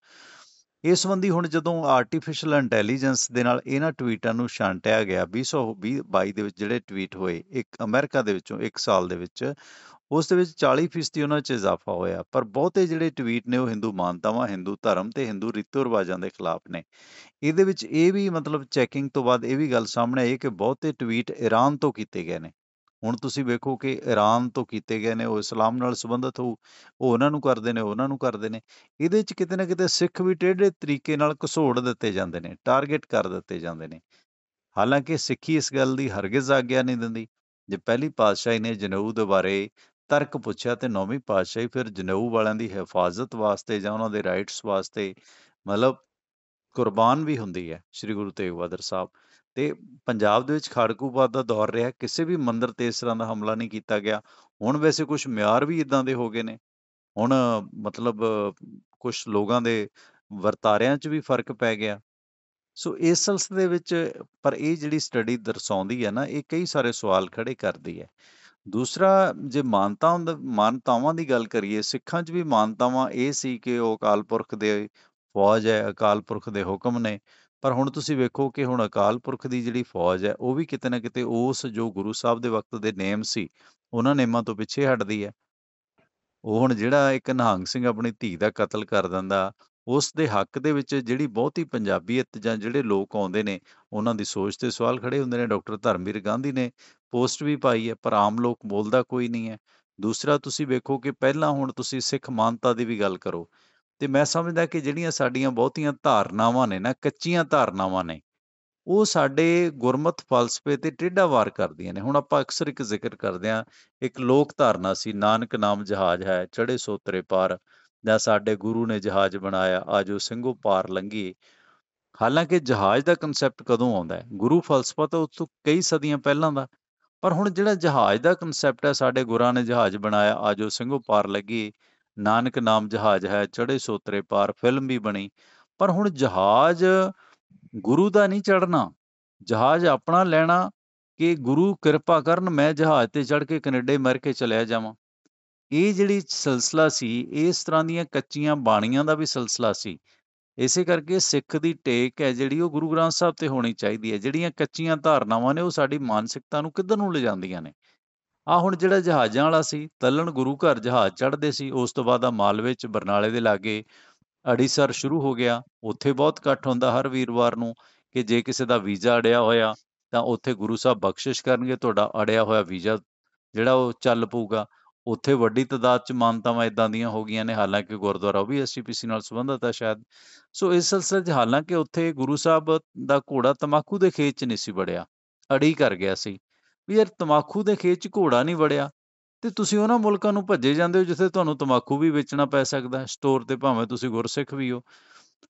ਇਸ ਸੰਬੰਧੀ ਹੁਣ ਜਦੋਂ ਆਰਟੀਫੀਸ਼ੀਅਲ ਇੰਟੈਲੀਜੈਂਸ ਦੇ ਨਾਲ ਇਹਨਾਂ ਟਵੀਟਾਂ ਨੂੰ ਛਾਂਟਿਆ ਗਿਆ 2022 ਦੇ ਵਿੱਚ ਜਿਹੜੇ ਟਵੀਟ ਹੋਏ ਇੱਕ ਅਮਰੀਕਾ ਦੇ ਵਿੱਚੋਂ ਇੱਕ ਸਾਲ ਦੇ ਵਿੱਚ ਉਸ ਦੇ ਵਿੱਚ 40% ਉਹਨਾਂ 'ਚ ਇਜ਼ਾਫਾ ਹੋਇਆ ਪਰ ਬਹੁਤੇ ਜਿਹੜੇ ਟਵੀਟ ਨੇ ਉਹ ਹਿੰਦੂ ਮਾਨਤਾਵਾਂ ਹਿੰਦੂ ਧਰਮ ਤੇ ਹਿੰਦੂ ਰੀਤੋ ਰਿਵਾਜਾਂ ਦੇ ਖਿਲਾਫ ਨੇ ਇਹਦੇ ਵਿੱਚ ਇਹ ਵੀ ਮਤਲਬ ਚੈਕਿੰਗ ਤੋਂ ਬਾਅਦ ਇਹ ਵੀ ਗੱਲ ਸਾਹਮਣੇ ਆਈ ਕਿ ਬਹੁਤੇ ਟਵੀਟ ਈਰਾਨ ਤੋਂ ਕੀਤੇ ਗਏ ਨੇ ਹੁਣ ਤੁਸੀਂ ਵੇਖੋ ਕਿ ਇਰਾਨ ਤੋਂ ਕੀਤੇ ਗਏ ਨੇ ਉਹ ਇਸਲਾਮ ਨਾਲ ਸੰਬੰਧਤ ਹੋ ਉਹ ਉਹਨਾਂ ਨੂੰ ਕਰਦੇ ਨੇ ਉਹਨਾਂ ਨੂੰ ਕਰਦੇ ਨੇ ਇਹਦੇ ਵਿੱਚ ਕਿਤੇ ਨਾ ਕਿਤੇ ਸਿੱਖ ਵੀ ਟੇਢੇ ਤਰੀਕੇ ਨਾਲ ਘਸੋੜ ਦਿੱਤੇ ਜਾਂਦੇ ਨੇ ਟਾਰਗੇਟ ਕਰ ਦਿੱਤੇ ਜਾਂਦੇ ਨੇ ਹਾਲਾਂਕਿ ਸਿੱਖੀ ਇਸ ਗੱਲ ਦੀ ਹਰਗਿਜ਼ ਆਗਿਆ ਨਹੀਂ ਦਿੰਦੀ ਜੇ ਪਹਿਲੀ ਪਾਤਸ਼ਾਹੀ ਨੇ ਜਨਊ ਦੇ ਬਾਰੇ ਤਰਕ ਪੁੱਛਿਆ ਤੇ ਨੌਵੀਂ ਪਾਤਸ਼ਾਹੀ ਫਿਰ ਜਨਊ ਵਾਲਿਆਂ ਦੀ ਹਿਫਾਜ਼ਤ ਵਾਸਤੇ ਜਾਂ ਉਹਨਾਂ ਦੇ ਰਾਈਟਸ ਵਾਸਤੇ ਮਤਲਬ ਕੁਰਬਾਨ ਵੀ ਹੁੰਦੀ ਹੈ ਸ੍ਰੀ ਗੁਰੂ ਤੇਗ ਬਹਾਦਰ ਸਾਹਿਬ ਤੇ ਪੰਜਾਬ ਦੇ ਵਿੱਚ ਖਾੜਕੂਵਾਦ ਦਾ ਦੌਰ ਰਿਹਾ ਕਿਸੇ ਵੀ ਮੰਦਰ ਤੇ ਇਸ ਤਰ੍ਹਾਂ ਦਾ ਹਮਲਾ ਨਹੀਂ ਕੀਤਾ ਗਿਆ ਹੁਣ ਵੈਸੇ ਕੁਝ ਮਿਆਰ ਵੀ ਇਦਾਂ ਦੇ ਹੋ ਗਏ ਨੇ ਹੁਣ ਮਤਲਬ ਕੁਝ ਲੋਕਾਂ ਦੇ ਵਰਤਾਰਿਆਂ 'ਚ ਵੀ ਫਰਕ ਪੈ ਗਿਆ ਸੋ ਇਸ ਸਿਲਸਿਲੇ ਦੇ ਵਿੱਚ ਪਰ ਇਹ ਜਿਹੜੀ ਸਟੱਡੀ ਦਰਸਾਉਂਦੀ ਹੈ ਨਾ ਇਹ ਕਈ ਸਾਰੇ ਸਵਾਲ ਖੜੇ ਕਰਦੀ ਹੈ ਦੂਸਰਾ ਜੇ ਮਾਨਤਾਵਾਂ ਮਾਨਤਾਵਾਂ ਦੀ ਗੱਲ ਕਰੀਏ ਸਿੱਖਾਂ 'ਚ ਵੀ ਮਾਨਤਾਵਾਂ ਇਹ ਸੀ ਕਿ ਉਹ ਅਕਾਲ ਪੁਰਖ ਦੇ ਫੌਜ ਹੈ ਅਕਾਲ ਪੁਰਖ ਦੇ ਹੁਕਮ ਨੇ ਪਰ ਹੁਣ ਤੁਸੀਂ ਵੇਖੋ ਕਿ ਹੁਣ ਅਕਾਲ ਪੁਰਖ ਦੀ ਜਿਹੜੀ ਫੌਜ ਹੈ ਉਹ ਵੀ ਕਿਤੇ ਨਾ ਕਿਤੇ ਉਸ ਜੋ ਗੁਰੂ ਸਾਹਿਬ ਦੇ ਵਕਤ ਦੇ ਨੇਮ ਸੀ ਉਹਨਾਂ ਨੇਮਾਂ ਤੋਂ ਪਿੱਛੇ ਹਟਦੀ ਹੈ ਉਹ ਹੁਣ ਜਿਹੜਾ ਇੱਕ ਨਹਾਂਗ ਸਿੰਘ ਆਪਣੀ ਧੀ ਦਾ ਕਤਲ ਕਰ ਦਿੰਦਾ ਉਸ ਦੇ ਹੱਕ ਦੇ ਵਿੱਚ ਜਿਹੜੀ ਬਹੁਤੀ ਪੰਜਾਬੀਅਤ ਜਾਂ ਜਿਹੜੇ ਲੋਕ ਆਉਂਦੇ ਨੇ ਉਹਨਾਂ ਦੀ ਸੋਚ ਤੇ ਸਵਾਲ ਖੜੇ ਹੁੰਦੇ ਨੇ ਡਾਕਟਰ ਧਰਮਵੀਰ ਗਾਂਧੀ ਨੇ ਪੋਸਟ ਵੀ ਪਾਈ ਹੈ ਪਰ ਆਮ ਲੋਕ ਬੋਲਦਾ ਕੋਈ ਨਹੀਂ ਹੈ ਦੂਸਰਾ ਤੁਸੀਂ ਵੇਖੋ ਕਿ ਪਹਿਲਾਂ ਹੁਣ ਤੁਸੀਂ ਸਿੱਖ ਮਾਨਤਾ ਦੀ ਵੀ ਗੱਲ ਕਰੋ ਤੇ ਮੈਂ ਸਮਝਦਾ ਕਿ ਜਿਹੜੀਆਂ ਸਾਡੀਆਂ ਬਹੁਤੀਆਂ ਧਾਰਨਾਵਾਂ ਨੇ ਨਾ ਕੱਚੀਆਂ ਧਾਰਨਾਵਾਂ ਨੇ ਉਹ ਸਾਡੇ ਗੁਰਮਤ ਫਲਸਫੇ ਤੇ ਟੇਢਾ ਵਾਰ ਕਰਦੀਆਂ ਨੇ ਹੁਣ ਆਪਾਂ ਅਕਸਰ ਇੱਕ ਜ਼ਿਕਰ ਕਰਦੇ ਆ ਇੱਕ ਲੋਕ ਧਾਰਨਾ ਸੀ ਨਾਨਕ ਨਾਮ ਜਹਾਜ਼ ਹੈ ਚੜੇ ਸੋਤਰੇ ਪਾਰ ਜਾਂ ਸਾਡੇ ਗੁਰੂ ਨੇ ਜਹਾਜ਼ ਬਣਾਇਆ ਆਜੋ ਸਿੰਘੋ ਪਾਰ ਲੰਗੀ ਹਾਲਾਂਕਿ ਜਹਾਜ਼ ਦਾ ਕਨਸੈਪਟ ਕਦੋਂ ਆਉਂਦਾ ਹੈ ਗੁਰੂ ਫਲਸਫਾ ਤਾਂ ਉਸ ਤੋਂ ਕਈ ਸਦੀਆਂ ਪਹਿਲਾਂ ਦਾ ਪਰ ਹੁਣ ਜਿਹੜਾ ਜਹਾਜ਼ ਦਾ ਕਨਸੈਪਟ ਹੈ ਸਾਡੇ ਗੁਰਾਂ ਨੇ ਜਹਾਜ਼ ਬਣਾਇਆ ਆਜੋ ਸਿੰਘੋ ਪਾਰ ਲੱਗੀ ਨਾਨਕ ਨਾਮ ਜਹਾਜ਼ ਹੈ ਚੜੇ ਸੋਤਰੇ ਪਾਰ ਫਿਲਮ ਵੀ ਬਣੀ ਪਰ ਹੁਣ ਜਹਾਜ਼ ਗੁਰੂ ਦਾ ਨਹੀਂ ਚੜਨਾ ਜਹਾਜ਼ ਆਪਣਾ ਲੈਣਾ ਕਿ ਗੁਰੂ ਕਿਰਪਾ ਕਰਨ ਮੈਂ ਜਹਾਜ਼ ਤੇ ਚੜ ਕੇ ਕੈਨੇਡਾ ਮਰ ਕੇ ਚਲਿਆ ਜਾਵਾਂ ਇਹ ਜਿਹੜੀ ਸਿਲਸਿਲਾ ਸੀ ਇਸ ਤਰ੍ਹਾਂ ਦੀਆਂ ਕੱਚੀਆਂ ਬਾਣੀਆਂ ਦਾ ਵੀ ਸਿਲਸਿਲਾ ਸੀ ਇਸੇ ਕਰਕੇ ਸਿੱਖ ਦੀ ਟੇਕ ਹੈ ਜਿਹੜੀ ਉਹ ਗੁਰੂ ਗ੍ਰੰਥ ਸਾਹਿਬ ਤੇ ਹੋਣੀ ਚਾਹੀਦੀ ਹੈ ਜਿਹੜੀਆਂ ਕੱਚੀਆਂ ਧਾਰਨਾਵਾਂ ਨੇ ਉਹ ਸਾਡੀ ਮਾਨਸਿਕਤਾ ਨੂੰ ਕਿੱਧਰ ਨੂੰ ਲੈ ਜਾਂਦੀਆਂ ਨੇ ਆ ਹੁਣ ਜਿਹੜਾ ਜਹਾਜ਼ਾਂ ਵਾਲਾ ਸੀ ਤਲਣ ਗੁਰੂ ਘਰ ਜਹਾਜ਼ ਚੜਦੇ ਸੀ ਉਸ ਤੋਂ ਬਾਅਦ ਆ ਮਾਲਵੇ ਚ ਬਰਨਾਲੇ ਦੇ ਲਾਗੇ ਅੜੀਸਰ ਸ਼ੁਰੂ ਹੋ ਗਿਆ ਉੱਥੇ ਬਹੁਤ ਇਕੱਠ ਹੁੰਦਾ ਹਰ ਵੀਰਵਾਰ ਨੂੰ ਕਿ ਜੇ ਕਿਸੇ ਦਾ ਵੀਜ਼ਾ ਅੜਿਆ ਹੋਇਆ ਤਾਂ ਉੱਥੇ ਗੁਰੂ ਸਾਹਿਬ ਬਖਸ਼ਿਸ਼ ਕਰਨਗੇ ਤੁਹਾਡਾ ਅੜਿਆ ਹੋਇਆ ਵੀਜ਼ਾ ਜਿਹੜਾ ਉਹ ਚੱਲ ਪਊਗਾ ਉੱਥੇ ਵੱਡੀ ਤਦਾਦ ਚ ਮਾਨਤਾਵਾਂ ਇਦਾਂ ਦੀਆਂ ਹੋ ਗਈਆਂ ਨੇ ਹਾਲਾਂਕਿ ਗੁਰਦੁਆਰਾ ਉਹ ਵੀ ਐਸਸੀਪੀਸੀ ਨਾਲ ਸੰਬੰਧਤ ਹੈ ਸ਼ਾਇਦ ਸੋ ਇਸ ਸਿਲਸਿਲੇ 'ਚ ਹਾਲਾਂਕਿ ਉੱਥੇ ਗੁਰੂ ਸਾਹਿਬ ਦਾ ਘੋੜਾ ਤਮਾਕੂ ਦੇ ਖੇਤ 'ਚ ਨਹੀਂ ਸੀ ਵੜਿਆ ਅੜੀ ਕਰ ਗਿਆ ਸੀ ਵੀ ਯਾਰ ਤਮਾਕੂ ਦੇ ਖੇਤ 'ਚ ਘੋੜਾ ਨਹੀਂ ਵੜਿਆ ਤੇ ਤੁਸੀਂ ਉਹਨਾਂ ਮੁਲਕਾਂ ਨੂੰ ਭੱਜੇ ਜਾਂਦੇ ਹੋ ਜਿੱਥੇ ਤੁਹਾਨੂੰ ਤਮਾਕੂ ਵੀ ਵੇਚਣਾ ਪੈ ਸਕਦਾ ਹੈ ਸਟੋਰ ਤੇ ਭਾਵੇਂ ਤੁਸੀਂ ਗੁਰਸਿੱਖ ਵੀ ਹੋ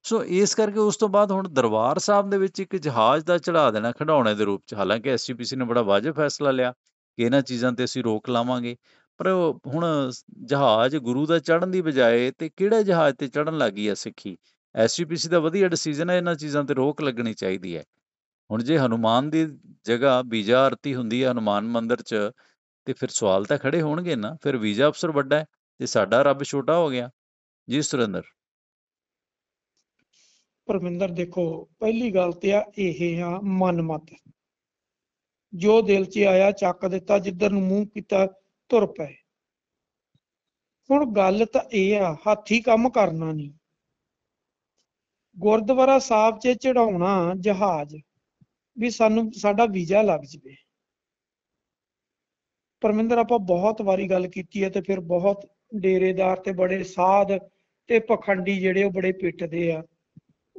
ਸੋ ਇਸ ਕਰਕੇ ਉਸ ਤੋਂ ਬਾਅਦ ਹੁਣ ਦਰਬਾਰ ਸਾਹਿਬ ਦੇ ਵਿੱਚ ਇੱਕ ਜਹਾਜ਼ ਦਾ ਚੜਾ ਦੇਣਾ ਖਡਾਉਣੇ ਦੇ ਰੂਪ 'ਚ ਹਾਲਾਂਕਿ ਐਸਜੀਪੀਸੀ ਨੇ ਬੜਾ ਵਾਜਬ ਫੈਸਲਾ ਲਿਆ ਕਿ ਇਹਨਾਂ ਚੀਜ਼ਾਂ ਤੇ ਅਸੀਂ ਰੋਕ ਲਾਵਾਂਗੇ ਪਰ ਹੁਣ ਜਹਾਜ਼ ਗੁਰੂ ਦਾ ਚੜਨ ਦੀ ਬਜਾਏ ਤੇ ਕਿਹੜਾ ਜਹਾਜ਼ ਤੇ ਚੜਨ ਲੱਗੀ ਆ ਸਿੱਖੀ ਐਸਜੀਪੀਸੀ ਦਾ ਵਧੀਆ ਡਿਸੀਜਨ ਹੈ ਇਹਨਾਂ ਚੀਜ਼ਾਂ ਤੇ ਰੋਕ ਲੱਗਣੀ ਚਾਹੀਦੀ ਹੈ ਹੁਣ ਜੇ ਹਨੂਮਾਨ ਦੀ ਜਗ੍ਹਾ ਬੀਜਾ ਆਰਤੀ ਹੁੰਦੀ ਹੈ ਹਨੂਮਾਨ ਮੰਦਿਰ 'ਚ ਤੇ ਫਿਰ ਸਵਾਲ ਤਾਂ ਖੜੇ ਹੋਣਗੇ ਨਾ ਫਿਰ ਵੀਜ਼ਾ ਅਫਸਰ ਵੱਡਾ ਹੈ ਤੇ ਸਾਡਾ ਰੱਬ ਛੋਟਾ ਹੋ ਗਿਆ ਜੀ ਸੁਰਿੰਦਰ ਪਰਮਿੰਦਰ ਦੇਖੋ ਪਹਿਲੀ ਗੱਲ ਤੇ ਆ ਇਹ ਆ ਮਨਮਤ ਜੋ ਦਿਲ 'ਚ ਆਇਆ ਚੱਕ ਦਿੱਤਾ ਜਿੱਧਰ ਨੂੰ ਮੂੰਹ ਕੀਤਾ ਤੁਰ ਪਏ ਹੁਣ ਗੱਲ ਤਾਂ ਇਹ ਆ ਹਾਥੀ ਕੰਮ ਕਰਨਾ ਨਹੀਂ ਗੁਰਦੁਆਰਾ ਸਾਹਿਬ 'ਚ ਚੜਾਉਣਾ ਜਹਾਜ਼ ਵੀ ਸਾਨੂੰ ਸਾਡਾ ਵੀਜ਼ਾ ਲੱਗ ਜਵੇ ਪਰਮਿੰਦਰ ਆਪਾਂ ਬਹੁਤ ਵਾਰੀ ਗੱਲ ਕੀਤੀ ਹੈ ਤੇ ਫਿਰ ਬਹੁਤ ਡੇਰੇਦਾਰ ਤੇ ਬੜੇ ਸਾਧ ਤੇ ਪਖੰਡੀ ਜਿਹੜੇ ਉਹ ਬੜੇ ਪਿੱਟਦੇ ਆ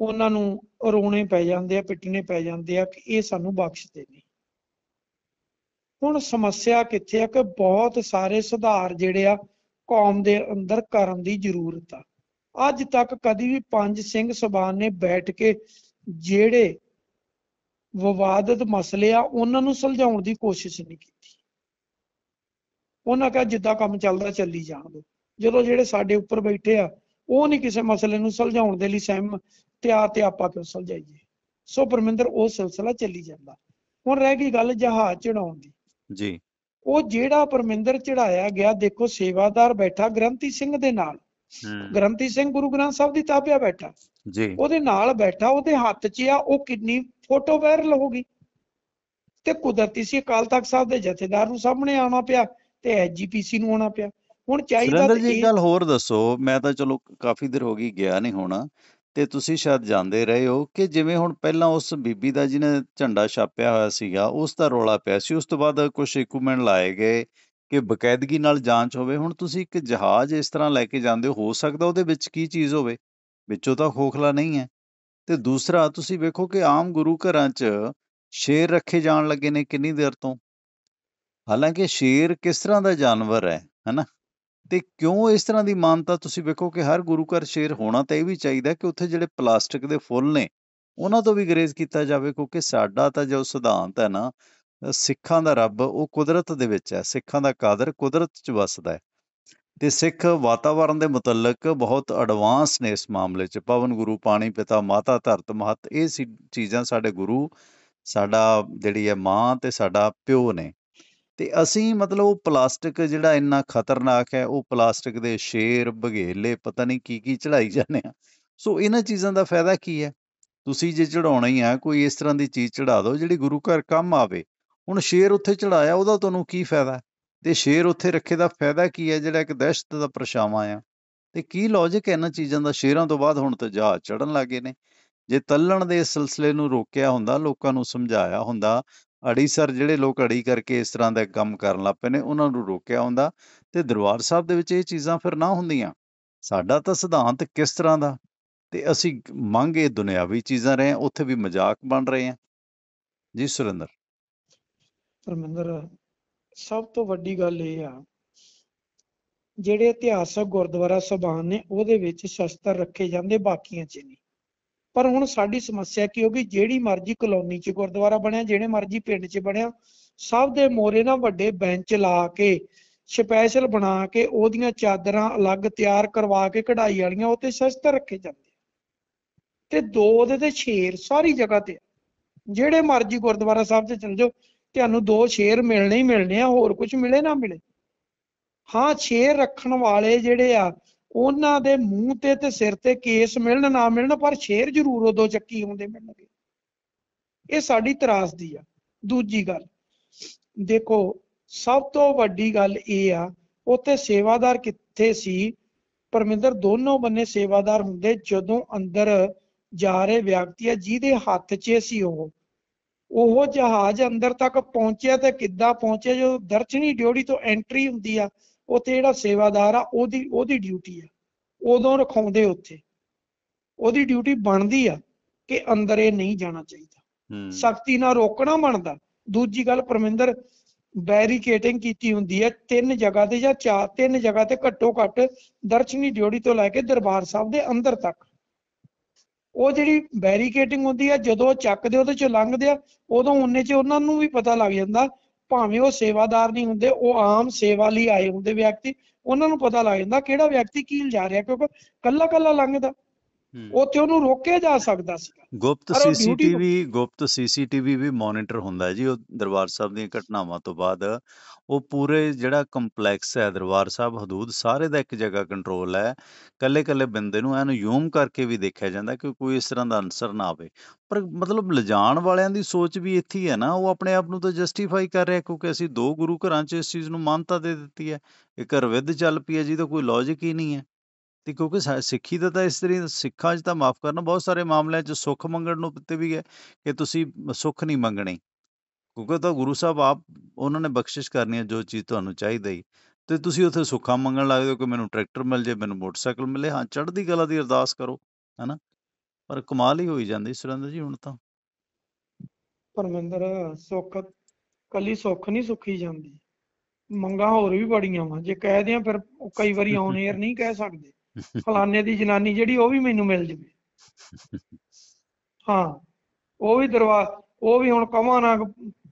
ਉਹਨਾਂ ਨੂੰ ਰੋਣੇ ਪੈ ਜਾਂਦੇ ਆ ਪਿੱਟਣੇ ਪੈ ਜਾਂਦੇ ਆ ਕਿ ਇਹ ਸਾਨੂੰ ਦੇ ਨਹੀਂ ਹੁਣ ਸਮੱਸਿਆ ਕਿੱਥੇ ਆ ਕਿ ਬਹੁਤ ਸਾਰੇ ਸੁਧਾਰ ਜਿਹੜੇ ਆ ਕੌਮ ਦੇ ਅੰਦਰ ਕਰਨ ਦੀ ਜ਼ਰੂਰਤ ਆ ਅੱਜ ਤੱਕ ਕਦੀ ਵੀ ਪੰਜ ਸਿੰਘ ਸਭਾ ਨੇ ਬੈਠ ਕੇ ਜਿਹੜੇ ਵਿਵਾਦਤ ਮਸਲੇ ਆ ਉਹਨਾਂ ਨੂੰ ਸੁਲਝਾਉਣ ਦੀ ਕੋਸ਼ਿਸ਼ ਨਹੀਂ ਕੀਤੀ ਉਹਨਾਂ ਕਹਿੰਦਾ ਜਿੱਦਾਂ ਕੰਮ ਚੱਲਦਾ ਚੱਲੀ ਜਾਣ ਦੋ ਜਦੋਂ ਜਿਹੜੇ ਸਾਡੇ ਉੱਪਰ ਬੈਠੇ ਆ ਉਹ ਨਹੀਂ ਕਿਸੇ ਮਸਲੇ ਨੂੰ ਸੁਲਝਾਉਣ ਦੇ ਲਈ ਸਹਿਮ ਤਿਆਰ ਤੇ ਆਪਾਂ ਕਿਉਂ ਸੁਲਝਾਈਏ ਸੋ ਪਰਮਿੰਦਰ ਉਹ ਸਿਲਸਿਲਾ ਚੱਲੀ ਜਾਂਦਾ ਹੁਣ ਰਹਿ ਗਈ ਗੱਲ ਜਹਾਜ਼ ਚੜਾਉਣ ਦੀ ਜੀ ਉਹ ਜਿਹੜਾ ਪਰਮਿੰਦਰ ਚੜਾਇਆ ਗਿਆ ਦੇਖੋ ਸੇਵਾਦਾਰ ਬੈਠਾ ਗ੍ਰੰਥੀ ਸਿੰਘ ਦੇ ਨਾਲ ਗ੍ਰੰਥੀ ਸਿੰਘ ਗੁਰੂ ਗ੍ਰੰਥ ਸਾਹਿਬ ਦੀ ਤਾਪਿਆ ਬੈਠਾ ਜੀ ਉਹਦੇ ਨਾਲ ਬੈਠਾ ਉਹਦੇ ਹੱਥ 'ਚ ਆ ਉਹ ਕਿੰਨੀ ਫੋਟੋ ਵਾਇਰਲ ਹੋ ਗਈ ਤੇ ਕੁਦਰਤੀ ਸੀ ਅਕਾਲ ਤਖਤ ਸਾਹਿਬ ਦੇ ਜਥੇਦਾਰ ਨੂੰ ਸਾਹਮਣੇ ਆਉਣਾ ਪਿਆ ਤੇ ਐਜੀਪੀਸੀ ਨੂੰ ਆਉਣਾ ਪਿਆ ਹੁਣ ਚਾਹੀਦਾ ਤੇ ਜੀ ਗੱਲ ਹੋਰ ਦੱਸੋ ਮੈਂ ਤਾਂ ਚਲੋ ਕਾਫੀ ਦਿਨ ਹੋ ਗਈ ਗਿਆ ਨਹੀਂ ਹੋਣਾ ਤੇ ਤੁਸੀਂ ਸ਼ਾਇਦ ਜਾਣਦੇ ਰਹੇ ਹੋ ਕਿ ਜਿਵੇਂ ਹੁਣ ਪਹਿਲਾਂ ਉਸ ਬੀਬੀ ਦਾ ਜਿਹਨੇ ਝੰਡਾ ਛਾਪਿਆ ਹੋਇਆ ਸੀਗਾ ਉਸ ਦਾ ਰੋਲਾ ਪਿਆ ਸੀ ਉਸ ਤੋਂ ਬਾਅਦ ਕੁਝ ਇਕੁਪਮੈਂਟ ਲਾਏ ਗਏ ਕਿ ਬਕਾਇਦਗੀ ਨਾਲ ਜਾਂਚ ਹੋਵੇ ਹੁਣ ਤੁਸੀਂ ਇੱਕ ਜਹਾਜ਼ ਇਸ ਤਰ੍ਹਾਂ ਲੈ ਕੇ ਜਾਂਦੇ ਹੋ ਸਕਦਾ ਉਹਦੇ ਵਿੱਚ ਕੀ ਚੀਜ਼ ਹੋਵੇ ਵਿੱਚੋਂ ਤਾਂ ਖੋਖਲਾ ਨਹੀਂ ਹੈ ਤੇ ਦੂਸਰਾ ਤੁਸੀਂ ਵੇਖੋ ਕਿ ਆਮ ਗੁਰੂ ਘਰਾਂ 'ਚ ਸ਼ੇਰ ਰੱਖੇ ਜਾਣ ਲੱਗੇ ਨੇ ਕਿੰਨੀ ਦੇਰ ਤੋਂ ਹਾਲਾਂਕਿ ਸ਼ੇਰ ਕਿਸ ਤਰ੍ਹਾਂ ਦਾ ਜਾਨਵਰ ਹੈ ਹੈਨਾ ਤੇ ਕਿਉਂ ਇਸ ਤਰ੍ਹਾਂ ਦੀ ਮਾਨਤਾ ਤੁਸੀਂ ਵੇਖੋ ਕਿ ਹਰ ਗੁਰੂ ਘਰ ਸ਼ੇਰ ਹੋਣਾ ਤਾਂ ਇਹ ਵੀ ਚਾਹੀਦਾ ਕਿ ਉੱਥੇ ਜਿਹੜੇ ਪਲਾਸਟਿਕ ਦੇ ਫੁੱਲ ਨੇ ਉਹਨਾਂ ਤੋਂ ਵੀ ਗਰੇਜ਼ ਕੀਤਾ ਜਾਵੇ ਕਿਉਂਕਿ ਸਾਡਾ ਤਾਂ ਜੋ ਸਿਧਾਂਤ ਹੈ ਨਾ ਸਿੱਖਾਂ ਦਾ ਰੱਬ ਉਹ ਕੁਦਰਤ ਦੇ ਵਿੱਚ ਹੈ ਸਿੱਖਾਂ ਦਾ ਕਾਦਰ ਕੁਦਰਤ 'ਚ ਵੱਸਦਾ ਹੈ ਤੇ ਸਿੱਖ ਵਾਤਾਵਰਣ ਦੇ ਮੁਤਲਕ ਬਹੁਤ ਐਡਵਾਂਸ ਨੇ ਇਸ ਮਾਮਲੇ 'ਚ ਪਵਨ ਗੁਰੂ ਪਾਣੀ ਪਿਤਾ ਮਾਤਾ ਧਰਤ ਮਹਤ ਇਹ ਚੀਜ਼ਾਂ ਸਾਡੇ ਗੁਰੂ ਸਾਡਾ ਜਿਹੜੀ ਹੈ ਮਾਂ ਤੇ ਸਾਡਾ ਪਿਓ ਨੇ ਤੇ ਅਸੀਂ ਮਤਲਬ ਉਹ ਪਲਾਸਟਿਕ ਜਿਹੜਾ ਇੰਨਾ ਖਤਰਨਾਕ ਹੈ ਉਹ ਪਲਾਸਟਿਕ ਦੇ ਸ਼ੇਰ ਬਘੇਲੇ ਪਤਾ ਨਹੀਂ ਕੀ ਕੀ ਚੜਾਈ ਜਾਂਦੇ ਆ ਸੋ ਇਹਨਾਂ ਚੀਜ਼ਾਂ ਦਾ ਫਾਇਦਾ ਕੀ ਹੈ ਤੁਸੀਂ ਜੇ ਚੜਾਉਣਾ ਹੀ ਆ ਕੋਈ ਇਸ ਤਰ੍ਹਾਂ ਦੀ ਚੀਜ਼ ਚੜਾ ਦਿਓ ਜਿਹੜੀ ਗੁਰੂ ਘਰ ਕੰਮ ਆਵੇ ਹੁਣ ਸ਼ੇਰ ਉੱਥੇ ਚੜਾਇਆ ਉਹਦਾ ਤੁਹਾਨੂੰ ਕੀ ਫਾਇਦਾ ਤੇ ਸ਼ੇਰ ਉੱਥੇ ਰੱਖੇ ਦਾ ਫਾਇਦਾ ਕੀ ਹੈ ਜਿਹੜਾ ਇੱਕ ਦਹਿਸ਼ਤ ਦਾ ਪਰਛਾਵਾਂ ਆ ਤੇ ਕੀ ਲੌਜੀਕ ਹੈ ਇਹਨਾਂ ਚੀਜ਼ਾਂ ਦਾ ਸ਼ੇਰਾਂ ਤੋਂ ਬਾਅਦ ਹੁਣ ਤਾਂ ਜਹਾਜ਼ ਚੜਨ ਲੱਗੇ ਨੇ ਜੇ ਤੱਲਣ ਦੇ ਸਿਲਸਿਲੇ ਨੂੰ ਰੋਕਿਆ ਹੁੰਦਾ ਲੋਕਾਂ ਨੂੰ ਸਮਝਾਇਆ ਹੁੰਦਾ ਅੜੀ ਸਰ ਜਿਹੜੇ ਲੋਕ ਅੜੀ ਕਰਕੇ ਇਸ ਤਰ੍ਹਾਂ ਦਾ ਕੰਮ ਕਰਨ ਲੱਪੇ ਨੇ ਉਹਨਾਂ ਨੂੰ ਰੋਕਿਆ ਹੁੰਦਾ ਤੇ ਦਰਬਾਰ ਸਾਹਿਬ ਦੇ ਵਿੱਚ ਇਹ ਚੀਜ਼ਾਂ ਫਿਰ ਨਾ ਹੁੰਦੀਆਂ ਸਾਡਾ ਤਾਂ ਸਿਧਾਂਤ ਕਿਸ ਤਰ੍ਹਾਂ ਦਾ ਤੇ ਅਸੀਂ ਮੰਗ ਇਹ ਦੁਨਿਆਵੀ ਚੀਜ਼ਾਂ ਰਹੇ ਉੱਥੇ ਵੀ ਮਜ਼ਾਕ ਬਣ ਰਹੇ ਆ ਜੀ ਸੁਰਿੰਦਰ ਪਰਮਿੰਦਰ ਸਭ ਤੋਂ ਵੱਡੀ ਗੱਲ ਇਹ ਆ ਜਿਹੜੇ ਇਤਿਹਾਸਕ ਗੁਰਦੁਆਰਾ ਸਭਾਨ ਨੇ ਉਹਦੇ ਵਿੱਚ ਸ਼ਸਤਰ ਰੱਖੇ ਜਾਂਦੇ ਬਾਕੀਆਂ 'ਚ ਨਹੀਂ ਪਰ ਹੁਣ ਸਾਡੀ ਸਮੱਸਿਆ ਕੀ ਹੋ ਗਈ ਜਿਹੜੀ ਮਰਜ਼ੀ ਕਲੋਨੀ 'ਚ ਗੁਰਦੁਆਰਾ ਬਣਿਆ ਜਿਹੜੇ ਮਰਜ਼ੀ ਪਿੰਡ 'ਚ ਬਣਿਆ ਸਭ ਦੇ ਮੋਰੇ ਨਾ ਵੱਡੇ ਬੈਂਚ ਲਾ ਕੇ ਸਪੈਸ਼ਲ ਬਣਾ ਕੇ ਉਹਦੀਆਂ ਚਾਦਰਾਂ ਅਲੱਗ ਤਿਆਰ ਕਰਵਾ ਕੇ ਕਢਾਈ ਵਾਲੀਆਂ ਉੱਤੇ ਸ਼ਸਤਰ ਰੱਖੇ ਜਾਂਦੇ ਤੇ ਦੋ ਉਹਦੇ ਤੇ ਛੇਰ ਸਾਰੀ ਜਗ੍ਹਾ ਤੇ ਜਿਹੜੇ ਮਰਜ਼ੀ ਗੁਰਦੁਆਰਾ ਸਾਹਿਬ 'ਚ ਚਲ ਜਾਓ ਤੁਹਾਨੂੰ ਦੋ ਸ਼ੇਰ ਮਿਲਣੇ ਹੀ ਮਿਲਣੇ ਆ ਹੋਰ ਕੁਝ ਮਿਲੇ ਨਾ ਮਿਲੇ ਹਾਂ ਸ਼ੇਰ ਰੱਖਣ ਵਾਲੇ ਜਿਹੜੇ ਆ ਉਹਨਾਂ ਦੇ ਮੂੰਹ ਤੇ ਤੇ ਸਿਰ ਤੇ ਕੇਸ ਮਿਲਣ ਨਾ ਮਿਲਣ ਪਰ ਸ਼ੇਰ ਜ਼ਰੂਰ ਉਦੋਂ ਚੱਕੀ ਹੁੰਦੇ ਮਿਲਣਗੇ ਇਹ ਸਾਡੀ ਤਰਾਸਦੀ ਆ ਦੂਜੀ ਗੱਲ ਦੇਖੋ ਸਭ ਤੋਂ ਵੱਡੀ ਗੱਲ ਇਹ ਆ ਉੱਥੇ ਸੇਵਾਦਾਰ ਕਿੱਥੇ ਸੀ ਪਰਮਿੰਦਰ ਦੋਨੋਂ ਬੰਨੇ ਸੇਵਾਦਾਰ ਹੁੰਦੇ ਜਦੋਂ ਅੰਦਰ ਜਾ ਰਹੇ ਵਿਅਕਤੀ ਆ ਜਿਹਦੇ ਹੱਥ 'ਚ ਸੀ ਉਹ ਉਹ ਜਹਾਜ਼ ਅੰਦਰ ਤੱਕ ਪਹੁੰਚਿਆ ਤੇ ਕਿੱਦਾਂ ਪਹੁੰਚਿਆ ਜੋ ਦਰਸ਼ਨੀ ਡਿਊਟੀ ਤੋਂ ਐਂਟਰੀ ਹੁੰਦੀ ਆ ਉੱਥੇ ਜਿਹੜਾ ਸੇਵਾਦਾਰ ਆ ਉਹਦੀ ਉਹਦੀ ਡਿਊਟੀ ਆ ਉਦੋਂ ਰਖਾਉਂਦੇ ਉੱਥੇ ਉਹਦੀ ਡਿਊਟੀ ਬਣਦੀ ਆ ਕਿ ਅੰਦਰ ਇਹ ਨਹੀਂ ਜਾਣਾ ਚਾਹੀਦਾ ਸਖਤੀ ਨਾਲ ਰੋਕਣਾ ਬਣਦਾ ਦੂਜੀ ਗੱਲ ਪਰਮਿੰਦਰ ਬੈਰੀਕੇਟਿੰਗ ਕੀਤੀ ਹੁੰਦੀ ਹੈ ਤਿੰਨ ਜਗ੍ਹਾ ਤੇ ਜਾਂ ਚਾਰ ਤਿੰਨ ਜਗ੍ਹਾ ਤੇ ਘੱਟੋ ਘੱਟ ਦਰਸ਼ਨੀ ਡਿਊਟੀ ਤੋਂ ਲੈ ਕੇ ਦਰਬਾਰ ਸਾਹਿਬ ਦੇ ਅੰਦਰ ਤੱਕ ਉਹ ਜਿਹੜੀ ਬੈਰੀਕੇਟਿੰਗ ਹੁੰਦੀ ਆ ਜਦੋਂ ਚੱਕਦੇ ਉਹਦੇ ਚੋਂ ਲੰਘਦੇ ਆ ਉਦੋਂ ਉਹਨੇ ਚ ਉਹਨਾਂ ਨੂੰ ਵੀ ਪਤਾ ਲੱਗ ਜਾਂਦਾ ਭਾਵੇਂ ਉਹ ਸੇਵਾਦਾਰ ਨਹੀਂ ਹੁੰਦੇ ਉਹ ਆਮ ਸੇਵਾ ਲਈ ਆਏ ਹੁੰਦੇ ਵਿਅਕਤੀ ਉਹਨਾਂ ਨੂੰ ਪਤਾ ਲੱਗ ਜਾਂਦਾ ਕਿਹੜਾ ਵਿਅਕਤੀ ਕੀ ਜਾ ਰਿਹਾ ਕਿਉਂਕਿ ਕੱਲਾ ਕੱਲਾ ਲੰਘਦਾ ਉੱਥੇ ਉਹਨੂੰ ਰੋਕਿਆ ਜਾ ਸਕਦਾ ਸੀ ਗੁਪਤ ਸੀਸੀਟੀਵੀ ਗੁਪਤ ਸੀਸੀਟੀਵੀ ਵੀ ਮੋਨੀਟਰ ਹੁੰਦਾ ਜੀ ਉਹ ਦਰਬਾਰ ਸਾਹਿਬ ਦੀਆਂ ਘਟਨਾਵਾਂ ਤੋਂ ਬਾਅਦ ਉਹ ਪੂਰੇ ਜਿਹੜਾ ਕੰਪਲੈਕਸ ਹੈ ਦਰਬਾਰ ਸਾਹਿਬ ਹਦੂਦ ਸਾਰੇ ਦਾ ਇੱਕ ਜਗ੍ਹਾ ਕੰਟਰੋਲ ਹੈ ਕੱਲੇ ਕੱਲੇ ਬੰਦੇ ਨੂੰ ਐਨ ਯੂਮ ਕਰਕੇ ਵੀ ਦੇਖਿਆ ਜਾਂਦਾ ਕਿ ਕੋਈ ਇਸ ਤਰ੍ਹਾਂ ਦਾ ਅਨਸਰ ਨਾ ਆਵੇ ਪਰ ਮਤਲਬ ਲਜਾਣ ਵਾਲਿਆਂ ਦੀ ਸੋਚ ਵੀ ਇੱਥੇ ਹੀ ਹੈ ਨਾ ਉਹ ਆਪਣੇ ਆਪ ਨੂੰ ਤਾਂ ਜਸਟੀਫਾਈ ਕਰ ਰਿਹਾ ਕਿਉਂਕਿ ਅਸੀਂ ਦੋ ਗੁਰੂ ਘਰਾਂ 'ਚ ਇਸ ਚੀਜ਼ ਨੂੰ ਮੰਨਤਾ ਦੇ ਦਿੱਤੀ ਹੈ ਇੱਕ ਰਵਿੱਧ ਚੱਲ ਪਈ ਹੈ ਜਿਹਦਾ ਕੋਈ ਲੌਜੀਕ ਹੀ ਨਹੀਂ ਹੈ ਤੇ ਕਿਉਂਕਿ ਸਿੱਖੀ ਦਾ ਤਾਂ ਇਸ ਤਰੀ ਸਿੱਖਾਂ 'ਚ ਤਾਂ ਮਾਫ ਕਰਨਾ ਬਹੁਤ ਸਾਰੇ ਮਾਮਲੇ 'ਚ ਸੁੱਖ ਮੰਗਣ ਨੂੰ ਪਿੱਤੇ ਵੀ ਹੈ ਕਿ ਤੁਸੀਂ ਸੁੱਖ ਨਹੀਂ ਮੰਗਣੇ ਕਿਉਂਕਿ ਤਾਂ ਗੁਰੂ ਸਾਹਿਬ ਆਪ ਉਹਨਾਂ ਨੇ ਬਖਸ਼ਿਸ਼ ਕਰਨੀ ਹੈ ਜੋ ਚੀਜ਼ ਤੁਹਾਨੂੰ ਚਾਹੀਦੀ ਹੈ ਤੇ ਤੁਸੀਂ ਉੱਥੇ ਸੁੱਖਾ ਮੰਗਣ ਲੱਗਦੇ ਹੋ ਕਿ ਮੈਨੂੰ ਟਰੈਕਟਰ ਮਿਲ ਜੇ ਮੈਨੂੰ ਮੋਟਰਸਾਈਕਲ ਮਿਲੇ ਹਾਂ ਚੜ੍ਹਦੀ ਕਲਾ ਦੀ ਅਰਦਾਸ ਕਰੋ ਹੈਨਾ ਪਰ ਕਮਾਲ ਹੀ ਹੋਈ ਜਾਂਦੀ ਸੁਰਿੰਦਰ ਜੀ ਹੁਣ ਤਾਂ ਪਰਮੇਂਦਰ ਸੁੱਖ ਕੱਲੀ ਸੁੱਖ ਨਹੀਂ ਸੁਖੀ ਜਾਂਦੀ ਮੰਗਾ ਹੋਰ ਵੀ ਬੜੀਆਂ ਵਾ ਜੇ ਕਹਿ ਦਿਆਂ ਫਿਰ ਕਈ ਵਾਰੀ ਔਨ 에ਅਰ ਨਹੀਂ ਕਹਿ ਸਕਦੇ ਫਲਾਣੇ ਦੀ ਜਨਾਨੀ ਜਿਹੜੀ ਉਹ ਵੀ ਮੈਨੂੰ ਮਿਲ ਜਵੇ ਹਾਂ ਉਹ ਵੀ ਦਰਵਾਜ਼ਾ ਉਹ ਵੀ ਹੁਣ ਕਵਾਂ ਨਾ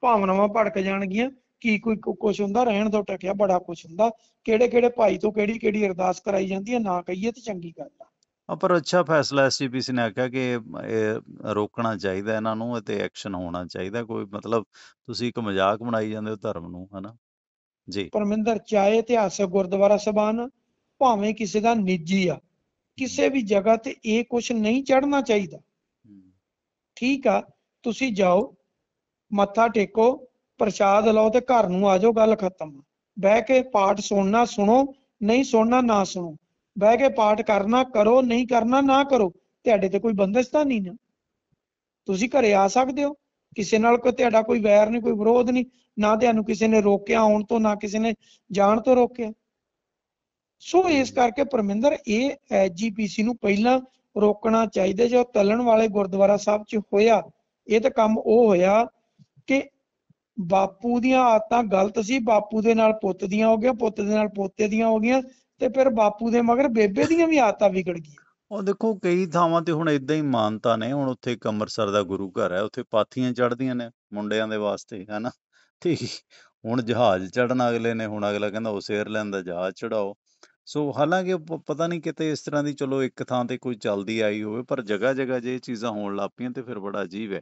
ਭਾਵਨਾਵਾਂ ਭੜਕ ਜਾਣਗੀਆਂ ਕੀ ਕੋਈ ਕੁਝ ਹੁੰਦਾ ਰਹਿਣ ਤੋਂ ਟਕਿਆ ਬੜਾ ਕੁਝ ਹੁੰਦਾ ਕਿਹੜੇ ਕਿਹੜੇ ਭਾਈ ਤੋਂ ਕਿਹੜੀ ਕਿਹੜੀ ਅਰਦਾਸ ਕਰਾਈ ਜਾਂਦੀ ਹੈ ਨਾ ਕਹੀਏ ਤੇ ਚੰਗੀ ਗੱਲ ਆ ਪਰ ਅੱਛਾ ਫੈਸਲਾ ਐਸਜੀਪੀਸੀ ਨੇ ਆਖਿਆ ਕਿ ਇਹ ਰੋਕਣਾ ਚਾਹੀਦਾ ਇਹਨਾਂ ਨੂੰ ਤੇ ਐਕਸ਼ਨ ਹੋਣਾ ਚਾਹੀਦਾ ਕੋਈ ਮਤਲਬ ਤੁਸੀਂ ਇੱਕ ਮਜ਼ਾਕ ਬਣਾਈ ਜਾਂਦੇ ਹੋ ਧਰਮ ਨੂੰ ਹਨਾ ਜੀ ਪਰਮਿੰਦਰ ਚਾਹੇ ਇਤਿਹਾਸਕ ਗੁਰਦੁਆਰਾ ਸਭਾਨ ਭਾਵੇਂ ਕਿਸੇ ਦਾ ਨਿੱਜੀ ਆ ਕਿਸੇ ਵੀ ਜਗ੍ਹਾ ਤੇ ਇਹ ਕੁਝ ਨਹੀਂ ਚੜਨਾ ਚਾਹੀਦਾ ਠੀਕ ਆ ਤੁਸੀਂ ਜਾਓ ਮੱਥਾ ਟੇਕੋ ਪ੍ਰਸ਼ਾਦ ਲਓ ਤੇ ਘਰ ਨੂੰ ਆ ਜਾਓ ਗੱਲ ਖਤਮ ਬਹਿ ਕੇ ਪਾਠ ਸੁਣਨਾ ਸੁਣੋ ਨਹੀਂ ਸੁਣਨਾ ਨਾ ਸੁਣੋ ਬਹਿ ਕੇ ਪਾਠ ਕਰਨਾ ਕਰੋ ਨਹੀਂ ਕਰਨਾ ਨਾ ਕਰੋ ਤੁਹਾਡੇ ਤੇ ਕੋਈ ਬੰਦਸ਼ ਤਾਂ ਨਹੀਂ ਨਾ ਤੁਸੀਂ ਘਰੇ ਆ ਸਕਦੇ ਹੋ ਕਿਸੇ ਨਾਲ ਕੋਈ ਤੁਹਾਡਾ ਕੋਈ ਵੈਰ ਨਹੀਂ ਕੋਈ ਵਿਰੋਧ ਨਹੀਂ ਨਾ ਤੁਹਾਨੂੰ ਕਿਸੇ ਨੇ ਰੋਕਿਆ ਆਉਣ ਤੋਂ ਨਾ ਕਿਸੇ ਨੇ ਜਾਣ ਤੋਂ ਰੋਕਿਆ ਸੋ ਇਸ ਕਰਕੇ ਪਰਮਿੰਦਰ ਇਹ ਐਜੀਪੀਸੀ ਨੂੰ ਪਹਿਲਾਂ ਰੋਕਣਾ ਚਾਹੀਦਾ ਜੋ ਤਲਣ ਵਾਲੇ ਗੁਰਦੁਆਰਾ ਸਾਹਿਬ 'ਚ ਹੋਇਆ ਇਹ ਤਾਂ ਕੰਮ ਉਹ ਹੋਇਆ ਕਿ ਬਾਪੂ ਦੀਆਂ ਆਤਾਂ ਗਲਤ ਸੀ ਬਾਪੂ ਦੇ ਨਾਲ ਪੁੱਤ ਦੀਆਂ ਹੋ ਗਿਆ ਪੁੱਤ ਦੇ ਨਾਲ ਪੋਤੇ ਦੀਆਂ ਹੋ ਗਈਆਂ ਤੇ ਫਿਰ ਬਾਪੂ ਦੇ ਮਗਰ ਬੇਬੇ ਦੀਆਂ ਵੀ ਆਤਾਂ ਵਿਗੜ ਗਈਆਂ ਉਹ ਦੇਖੋ ਕਈ ਥਾਵਾਂ ਤੇ ਹੁਣ ਇਦਾਂ ਹੀ ਮਾਨਤਾ ਨੇ ਹੁਣ ਉੱਥੇ ਕਮਰਸਰ ਦਾ ਗੁਰੂ ਘਰ ਹੈ ਉੱਥੇ ਪਾਥੀਆਂ ਚੜਦੀਆਂ ਨੇ ਮੁੰਡਿਆਂ ਦੇ ਵਾਸਤੇ ਹਨਾ ਤੇ ਹੁਣ ਜਹਾਜ਼ ਚੜਨ ਅਗਲੇ ਨੇ ਹੁਣ ਅਗਲਾ ਕਹਿੰਦਾ ਉਸ 에ਅਰਲਾਈਨ ਦਾ ਜਹਾਜ਼ ਚੜਾਓ ਸੋ ਹਾਲਾਂਕਿ ਪਤਾ ਨਹੀਂ ਕਿਤੇ ਇਸ ਤਰ੍ਹਾਂ ਦੀ ਚਲੋ ਇੱਕ ਥਾਂ ਤੇ ਕੋਈ ਚੱਲਦੀ ਆਈ ਹੋਵੇ ਪਰ ਜਗ੍ਹਾ ਜਗ੍ਹਾ ਜੇ ਇਹ ਚੀਜ਼ਾਂ ਹੋਣ ਲੱਗ ਪਈਆਂ ਤੇ ਫਿਰ ਬੜਾ ਅਜੀਬ ਹੈ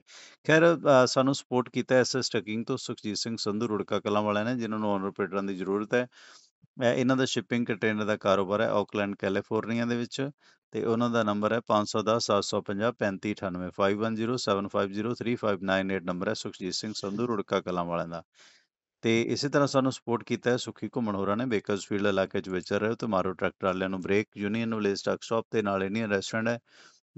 ਖੈਰ ਸਾਨੂੰ ਸਪੋਰਟ ਕੀਤਾ ਐਸ ਐਸ ਟਕਿੰਗ ਤੋਂ ਸੁਖਜੀਤ ਸਿੰਘ ਸੰਧੂ ਰੁੜਕਾ ਕਲਾਂ ਵਾਲਿਆਂ ਨੇ ਜਿਨ੍ਹਾਂ ਨੂੰ ਆਨਰਪੇਟਰਾਂ ਦੀ ਜ਼ਰੂਰਤ ਹੈ ਇਹਨਾਂ ਦਾ ਸ਼ਿਪਿੰਗ ਕੰਟੇਨਰ ਦਾ ਕਾਰੋਬਾਰ ਹੈ ਆਕਲੈਂਡ ਕੈਲੀਫੋਰਨੀਆ ਦੇ ਵਿੱਚ ਤੇ ਉਹਨਾਂ ਦਾ ਨੰਬਰ ਹੈ 510 750 3598 5107503598 ਨੰਬਰ ਹੈ ਸੁਖਜੀਤ ਸਿੰਘ ਸੰਧੂ ਰੁੜਕਾ ਕਲਾਂ ਵਾਲਿਆਂ ਦਾ ਤੇ ਇਸੇ ਤਰ੍ਹਾਂ ਸਾਨੂੰ ਸਪੋਰਟ ਕੀਤਾ ਹੈ ਸੁਖੀ ਘੁੰਮਣ ਹੋਰਾਂ ਨੇ ਬੇਕਰਸਫੀਲਡ ਇਲਾਕੇ 'ਚ ਵਿਚਰ ਰਹੇ ਹੋ ਤੇ ਮਾਰੋ ਟਰੈਕਟਰ ਵਾਲਿਆਂ ਨੂੰ ਬ੍ਰੇਕ ਯੂਨੀਅਨ ਵਾਲੇ ਸਟਾਕ ਸ਼ਾਪ ਤੇ ਨਾਲ ਇੰਡੀਅਨ ਰੈਸਟੋਰੈਂਟ ਹੈ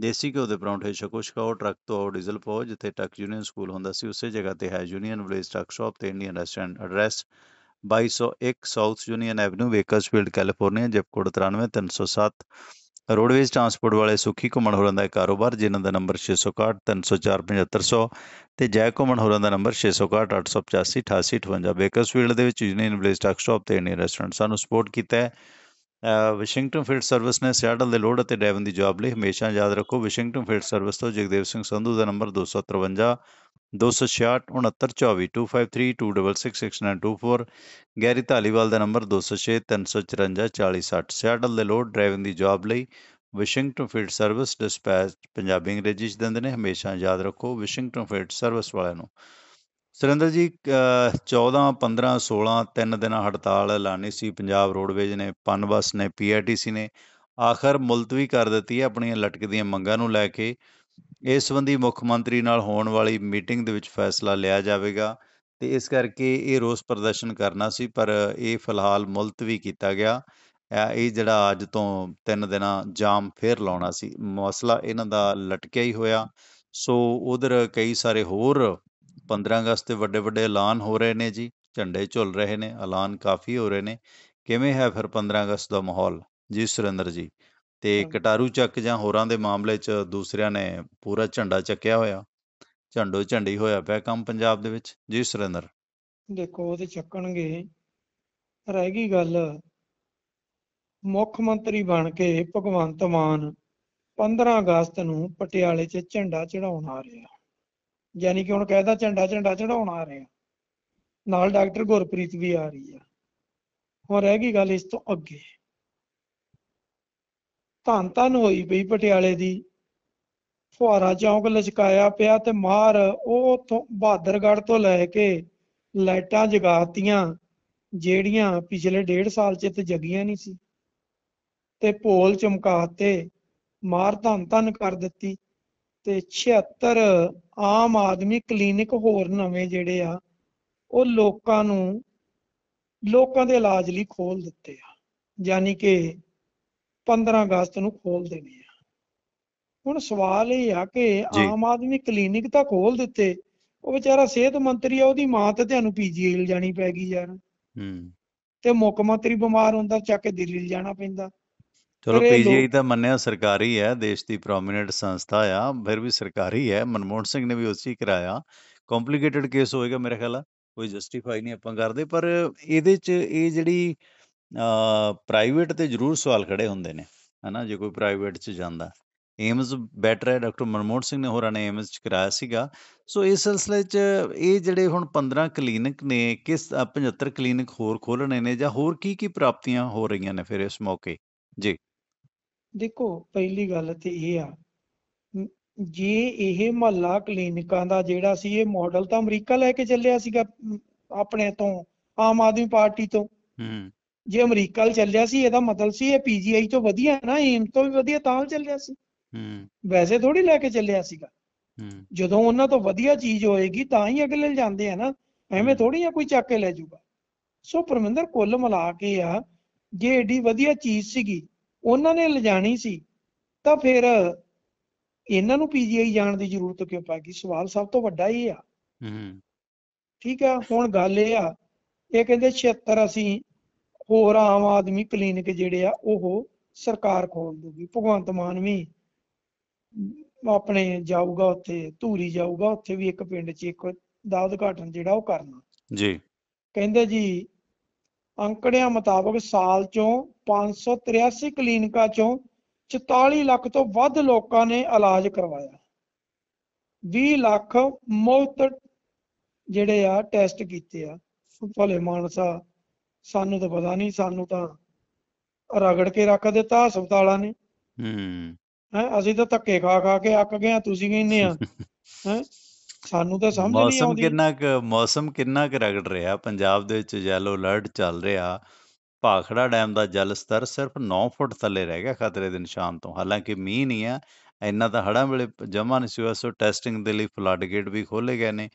ਦੇਸੀ ਘਿਓ ਦੇ ਪਰੌਂਠੇ ਸ਼ਕੋਸ਼ਕਾਓ ਟਰੱਕ ਤੋਂ ਆਓ ਡੀਜ਼ਲ ਪਾਓ ਜਿੱਥੇ ਟਰੱਕ ਯੂਨੀਅਨ ਸਕੂਲ ਹੁੰਦਾ ਸੀ ਉਸੇ ਜਗ੍ਹਾ ਤੇ ਹੈ ਯੂਨੀਅਨ ਵਿਲੇਜ ਟਰੱਕ ਸ਼ਾਪ ਤੇ Indian restaurant address 2201 south Union avenue Bakersfield California zip code 93307 roadways transport ਵਾਲੇ ਸੁਖੀ ਘੁੰਮਣ ਹੋਰਾਂ ਦਾ ਕਾਰੋਬਾਰ ਜਿਨ੍ਹਾਂ ਦਾ ਨੰਬਰ 6063045700 ਤੇ ਜੈ ਘੁੰਮਣ ਹੋਰਾਂ ਦਾ ਨੰਬਰ 6068858858 ਬੇਕਰਸਫੀਲਡ ਦੇ ਵਿੱਚ ਯੂਨੀਅਨ ਬਲੇਸ ਟਰੱਕ ਸ਼ਾਪ ਤੇ ਇੰਡੀਅਨ ਰੈਸਟੋਰੈਂਟ ਸਾਨੂੰ ਸਪੋਰਟ ਕੀਤਾ ਹੈ ਵਾਸ਼ਿੰਗਟਨ ਫੀਲਡ ਸਰਵਿਸ ਨੇ ਸਿਆਟਲ ਦੇ ਲੋਡ ਅਤੇ ਡਰਾਈਵਿੰਗ ਦੀ ਜੌਬ ਲਈ ਹਮੇਸ਼ਾ ਯਾਦ ਰੱਖੋ ਵਾਸ਼ਿੰਗਟਨ ਫੀਲਡ ਸਰਵਿਸ ਤੋਂ ਜਗਦੇਵ ਸਿੰਘ ਸੰਧੂ ਦਾ ਨੰਬਰ 253 266924 ਗੈਰੀ ਧਾਲੀਵਾਲ ਦਾ ਨੰਬਰ 2063544060 ਦੇ ਲੋਡ ਡਰਾਈਵਿੰਗ ਦੀ ਜੌਬ ਲਈ Washington field service dispatch Punjabi Angrezi ਚ ਦਿੰਦੇ ਨੇ ਹਮੇਸ਼ਾ ਯਾਦ ਰੱਖੋ ਵਾਸ਼ਿੰਗਟਨ ਫੀਲਡ ਸਰਵਿਸ ਵਾਲਿਆਂ ਨੂੰ ਸਰਿੰਦਰ ਜੀ 14 15 16 ਤਿੰਨ ਦਿਨਾਂ ਹੜਤਾਲ ਐਲਾਨੀ ਸੀ ਪੰਜਾਬ ਰੋਡਵੇਜ਼ ਨੇ ਪਨਬਸ ਨੇ ਪੀਆਰਟੀਸੀ ਨੇ ਆਖਰ ਮੁਲਤਵੀ ਕਰ ਦਿੱਤੀ ਹੈ ਆਪਣੀਆਂ ਲਟਕਦੀਆਂ ਮੰਗਾਂ ਨੂੰ ਲੈ ਕੇ ਇਸ ਸੰਬੰਧੀ ਮੁੱਖ ਮੰਤਰੀ ਨਾਲ ਹੋਣ ਵਾਲੀ ਮੀਟਿੰਗ ਦੇ ਵਿੱਚ ਫੈਸਲਾ ਲਿਆ ਜਾਵੇਗਾ ਤੇ ਇਸ ਕਰਕੇ ਇਹ ਰੋਸ ਪ੍ਰਦਰਸ਼ਨ ਕਰਨਾ ਸੀ ਪਰ ਇਹ ਫਿਲਹਾਲ ਮੁਲਤਵੀ ਕੀਤਾ ਗਿਆ ਇਹ ਜਿਹੜਾ ਅੱਜ ਤੋਂ 3 ਦਿਨਾਂ ਜਾਮ ਫੇਰ ਲਾਉਣਾ ਸੀ ਮਸਲਾ ਇਹਨਾਂ ਦਾ ਲਟਕਿਆ ਹੀ ਹੋਇਆ ਸੋ ਉਧਰ ਕਈ ਸਾਰੇ ਹੋਰ 15 ਅਗਸਤ ਤੇ ਵੱਡੇ ਵੱਡੇ ਐਲਾਨ ਹੋ ਰਹੇ ਨੇ ਜੀ ਝੰਡੇ ਝੁੱਲ ਰਹੇ ਨੇ ਐਲਾਨ ਕਾਫੀ ਹੋ ਰਹੇ ਨੇ ਕਿਵੇਂ ਹੈ ਫਿਰ 15 ਅਗਸਤ ਦਾ ਮਾਹੌਲ ਜੀ ਸੁਰਿੰਦਰ ਜੀ ਤੇ ਕਟਾਰੂ ਚੱਕ ਜਾਂ ਹੋਰਾਂ ਦੇ ਮਾਮਲੇ 'ਚ ਦੂਸਰਿਆਂ ਨੇ ਪੂਰਾ ਝੰਡਾ ਚੱਕਿਆ ਹੋਇਆ। ਝੰਡੋ ਝੰਡੀ ਹੋਇਆ ਪਿਆ ਕੰਮ ਪੰਜਾਬ ਦੇ ਵਿੱਚ। ਜੀ ਸੁਰਿੰਦਰ। ਦੇਖੋ ਉਹ ਤੇ ਚੱਕਣਗੇ। ਰਹਿ ਗਈ ਗੱਲ ਮੁੱਖ ਮੰਤਰੀ ਬਣ ਕੇ ਭਗਵੰਤ ਮਾਨ 15 ਅਗਸਤ ਨੂੰ ਪਟਿਆਲੇ 'ਚ ਝੰਡਾ ਚੜਾਉਣ ਆ ਰਿਹਾ। ਯਾਨੀ ਕਿ ਹੁਣ ਕਹਿਦਾ ਝੰਡਾ, ਝੰਡਾ ਚੜਾਉਣ ਆ ਰਿਹਾ। ਨਾਲ ਡਾਕਟਰ ਗੁਰਪ੍ਰੀਤ ਵੀ ਆ ਰਹੀ ਆ। ਹੁਣ ਰਹਿ ਗਈ ਗੱਲ ਇਸ ਤੋਂ ਅੱਗੇ। ਧੰਨ ਧੰਨ ਹੋਈ ਪਈ ਪਟਿਆਲੇ ਦੀ ਫੁਹਾਰਾ ਚੌਂਕ ਲਚਕਾਇਆ ਪਿਆ ਤੇ ਮਾਰ ਉਹ ਉਥੋਂ ਬਹਾਦਰਗੜ੍ਹ ਤੋਂ ਲੈ ਕੇ ਲਾਈਟਾਂ ਜਗਾਤੀਆਂ ਜਿਹੜੀਆਂ ਪਿਛਲੇ ਡੇਢ ਸਾਲ ਚ ਤੇ ਜਗੀਆਂ ਨਹੀਂ ਸੀ ਤੇ ਭੋਲ ਚਮਕਾਤੇ ਮਾਰ ਧੰਨ ਧੰਨ ਕਰ ਦਿੱਤੀ ਤੇ 76 ਆਮ ਆਦਮੀ ਕਲੀਨਿਕ ਹੋਰ ਨਵੇਂ ਜਿਹੜੇ ਆ ਉਹ ਲੋਕਾਂ ਨੂੰ ਲੋਕਾਂ ਦੇ ਇਲਾਜ ਲਈ ਖੋਲ ਦਿੱਤੇ ਆ ਯਾਨੀ ਕਿ 15 ਅਗਸਤ ਨੂੰ ਖੋਲ ਦੇਣੀ ਆ ਹੁਣ ਸਵਾਲ ਇਹ ਆ ਕਿ ਆਮ ਆਦਮੀ ਕਲੀਨਿਕ ਤਾਂ ਖੋਲ ਦਿੱਤੇ ਉਹ ਵਿਚਾਰਾ ਸਿਹਤ ਮੰਤਰੀ ਆ ਉਹਦੀ ਮਾਂ ਤੇ ਤੁਹਾਨੂੰ ਪੀਜੀਆਈ ਜਾਣੀ ਪੈ ਗਈ ਯਾਰ ਹੂੰ ਤੇ ਮੁੱਖ ਮੰਤਰੀ ਬਿਮਾਰ ਹੁੰਦਾ ਚੱਕ ਕੇ ਦਿੱਲੀ ਜਾਣਾ ਪੈਂਦਾ ਚਲੋ ਪੀਜੀਆਈ ਤਾਂ ਮੰਨਿਆ ਸਰਕਾਰੀ ਹੈ ਦੇਸ਼ ਦੀ ਪ੍ਰੋਮਿਨੈਂਟ ਸੰਸਥਾ ਆ ਫਿਰ ਵੀ ਸਰਕਾਰੀ ਹੈ ਮਨਮੋਹਨ ਸਿੰਘ ਨੇ ਵੀ ਉਸੇ ਕਰਾਇਆ ਕੰਪਲਿਕੇਟਿਡ ਕੇਸ ਹੋਏਗਾ ਮੇਰੇ ਖਿਆਲ ਆ ਕੋਈ ਜਸਟੀਫਾਈ ਨਹੀਂ ਆਪਾਂ ਕਰਦੇ ਪਰ ਇਹਦੇ ਚ ਇਹ ਜਿਹੜੀ ਪ੍ਰਾਈਵੇਟ ਤੇ ਜ਼ਰੂਰ ਸਵਾਲ ਖੜੇ ਹੁੰਦੇ ਨੇ ਹਨਾ ਜੇ ਕੋਈ ਪ੍ਰਾਈਵੇਟ 'ਚ ਜਾਂਦਾ ਏਮਸ ਬੈਟਰ ਹੈ ਡਾਕਟਰ ਮਨਮੋਹਨ ਸਿੰਘ ਨੇ ਹੋਰਾਂ ਨੇ ਏਮਸ 'ਚ ਕਰਾਇਆ ਸੀਗਾ ਸੋ ਇਸ ਸਿਲਸਿਲੇ 'ਚ ਇਹ ਜਿਹੜੇ ਹੁਣ 15 ਕਲੀਨਿਕ ਨੇ ਕਿਸ 75 ਕਲੀਨਿਕ ਹੋਰ ਖੋਲਣੇ ਨੇ ਜਾਂ ਹੋਰ ਕੀ ਕੀ ਪ੍ਰਾਪਤੀਆਂ ਹੋ ਰਹੀਆਂ ਨੇ ਫਿਰ ਇਸ ਮੌਕੇ ਜੀ ਦੇਖੋ ਪਹਿਲੀ ਗੱਲ ਤੇ ਇਹ ਆ ਜੇ ਇਹ ਮਹੱਲਾ ਕਲੀਨਿਕਾਂ ਦਾ ਜਿਹੜਾ ਸੀ ਇਹ ਮਾਡਲ ਤਾਂ ਅਮਰੀਕਾ ਲੈ ਕੇ ਚੱਲਿਆ ਸੀਗਾ ਆਪਣੇ ਤੋਂ ਆਮ ਆਦਮੀ ਪਾਰਟੀ ਤੋਂ ਹੂੰ ਜੇ ਅਮਰੀਕਾ ਚੱਲ ਰਿਹਾ ਸੀ ਇਹਦਾ ਮਤਲਬ ਸੀ ਇਹ ਪੀਜੀਆਈ ਤੋਂ ਵਧੀਆ ਨਾ ਏਮ ਤੋਂ ਵੀ ਵਧੀਆ ਤਾਂ ਚੱਲ ਰਿਹਾ ਸੀ ਹੂੰ ਵੈਸੇ ਥੋੜੀ ਲੈ ਕੇ ਚੱਲਿਆ ਸੀਗਾ ਹੂੰ ਜਦੋਂ ਉਹਨਾਂ ਤੋਂ ਵਧੀਆ ਚੀਜ਼ ਹੋਏਗੀ ਤਾਂ ਹੀ ਅਗਲੇ ਜਾਂਦੇ ਆ ਨਾ ਐਵੇਂ ਥੋੜੀ ਆ ਕੋਈ ਚੱਕ ਕੇ ਲੈ ਜਾਊਗਾ ਸੋ ਪਰਮਿੰਦਰ ਕੁੱਲ ਮਿਲਾ ਕੇ ਆ ਜੇ ਏਡੀ ਵਧੀਆ ਚੀਜ਼ ਸੀਗੀ ਉਹਨਾਂ ਨੇ ਲਿਜਾਣੀ ਸੀ ਤਾਂ ਫਿਰ ਇਹਨਾਂ ਨੂੰ ਪੀਜੀਆਈ ਜਾਣ ਦੀ ਜ਼ਰੂਰਤ ਕਿਉਂ ਪੈ ਗਈ ਸਵਾਲ ਸਭ ਤੋਂ ਵੱਡਾ ਇਹ ਆ ਹੂੰ ਠੀਕ ਆ ਹੁਣ ਗੱਲ ਇਹ ਆ ਇਹ ਕਹਿੰਦੇ 76 ਅਸੀਂ ਹੋਰ ਆਮ ਆਦਮੀ ਕਲੀਨਿਕ ਜਿਹੜੇ ਆ ਉਹ ਸਰਕਾਰ ਖੋਲ ਦੂਗੀ ਭਗਵੰਤ ਮਾਨ ਵੀ ਆਪਣੇ ਜਾਊਗਾ ਉੱਥੇ ਧੂਰੀ ਜਾਊਗਾ ਉੱਥੇ ਵੀ ਇੱਕ ਪਿੰਡ 'ਚ ਇੱਕ ਦਾ ਉਦਘਾਟਨ ਜਿਹੜਾ ਉਹ ਕਰਨਾ ਜੀ ਕਹਿੰਦੇ ਜੀ ਅੰਕੜਿਆਂ ਮੁਤਾਬਕ ਸਾਲ ਚੋਂ 583 ਕਲੀਨਿਕਾਂ ਚੋਂ 44 ਲੱਖ ਤੋਂ ਵੱਧ ਲੋਕਾਂ ਨੇ ਇਲਾਜ ਕਰਵਾਇਆ 20 ਲੱਖ ਮੁਫਤ ਜਿਹੜੇ ਆ ਟੈਸਟ ਕੀਤੇ ਆ ਭਲੇ ਮਾਨਸਾ ਸਾਨੂੰ ਤਾਂ ਪਤਾ ਨਹੀਂ ਸਾਨੂੰ ਤਾਂ ਰਗੜ ਕੇ ਰੱਖ ਦਿੱਤਾ ਹਸਪਤਾਲਾਂ ਨੇ ਹੂੰ ਹੈ ਅਸੀਂ ਤਾਂ ਧੱਕੇ ਖਾ ਖਾ ਕੇ ਅੱਕ ਗਏ ਆ ਤੁਸੀਂ ਕਹਿੰਦੇ ਆ ਹੈ ਸਾਨੂੰ ਤਾਂ ਸਮਝ ਨਹੀਂ ਆਉਂਦੀ ਮੌਸਮ ਕਿੰਨਾ ਕੁ ਮੌਸਮ ਕਿੰਨਾ ਕੁ ਰਗੜ ਰਿਹਾ ਪੰਜਾਬ ਦੇ ਵਿੱਚ ਜੈਲੋ ਅਲਰਟ ਚੱਲ ਰਿਹਾ ਭਾਖੜਾ ਡੈਮ ਦਾ ਜਲ ਸਤਰ ਸਿਰਫ 9 ਫੁੱਟ ਥੱਲੇ ਰਹਿ ਗਿਆ ਖਤਰੇ ਦੇ ਨਿਸ਼ਾਨ ਤੋਂ ਹਾਲਾਂਕਿ ਮੀਂਹ ਨਹੀਂ ਆ ਇੰਨਾ ਤਾਂ ਹੜਾਂ ਵੇਲੇ ਜਮਾ ਨਹੀਂ ਸੀ ਉਸ ਟੈਸਟਿੰਗ ਦੇ ਲਈ ਫਲੱਡ ਗੇਟ ਵੀ ਖੋਲੇ ਗਏ ਨੇ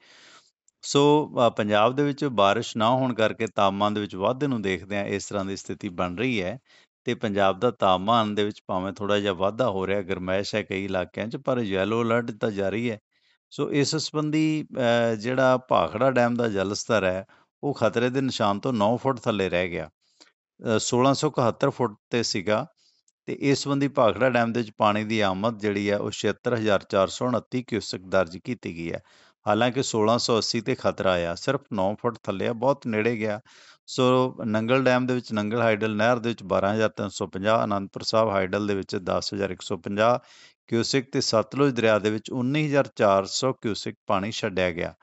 ਸੋ ਪੰਜਾਬ ਦੇ ਵਿੱਚ ਬਾਰਿਸ਼ ਨਾ ਹੋਣ ਕਰਕੇ ਤਾਪਮਾਨ ਦੇ ਵਿੱਚ ਵਾਧੇ ਨੂੰ ਦੇਖਦੇ ਆ ਇਸ ਤਰ੍ਹਾਂ ਦੀ ਸਥਿਤੀ ਬਣ ਰਹੀ ਹੈ ਤੇ ਪੰਜਾਬ ਦਾ ਤਾਪਮਾਨ ਦੇ ਵਿੱਚ ਭਾਵੇਂ ਥੋੜਾ ਜਿਹਾ ਵਾਧਾ ਹੋ ਰਿਹਾ ਗਰਮੈਸ਼ ਹੈ ਕਈ ਇਲਾਕਿਆਂ 'ਚ ਪਰ ਯੈਲੋ ਅਲਰਟ ਤਾਂ ਜਾਰੀ ਹੈ ਸੋ ਇਸ ਸੰਬੰਧੀ ਜਿਹੜਾ ਭਾਖੜਾ ਡੈਮ ਦਾ ਜਲ ਸਤਰ ਹੈ ਉਹ ਖਤਰੇ ਦੇ ਨਿਸ਼ਾਨ ਤੋਂ 9 ਫੁੱਟ ਥੱਲੇ ਰਹਿ ਗਿਆ 1671 ਫੁੱਟ ਤੇ ਸੀਗਾ ਤੇ ਇਸ ਸੰਬੰਧੀ ਭਾਖੜਾ ਡੈਮ ਦੇ ਵਿੱਚ ਪਾਣੀ ਦੀ ਆਮਦ ਜਿਹੜੀ ਹੈ ਉਹ 76429 ਕਿਊਸਕ ਦਰਜ ਕੀਤੀ ਗਈ ਹੈ ਹਾਲਾਂਕਿ 1680 ਤੇ ਖਤਰਾ ਆਇਆ ਸਿਰਫ 9 ਫੁੱਟ ਥੱਲੇ ਆ ਬਹੁਤ ਨੇੜੇ ਗਿਆ ਸੋ ਨੰਗਲ ਡੈਮ ਦੇ ਵਿੱਚ ਨੰਗਲ ਹਾਈਡਲ ਨਹਿਰ ਦੇ ਵਿੱਚ 12350 ਆਨੰਦਪੁਰ ਸਾਹਿਬ ਹਾਈਡਲ ਦੇ ਵਿੱਚ 10150 ਕਿਊਸਿਕ ਤੇ ਸਤਲੁਜ ਦਰਿਆ ਦੇ ਵਿੱਚ 19400 ਕਿਊਸਿਕ ਪਾਣੀ ਛੱਡਿਆ ਗਿਆ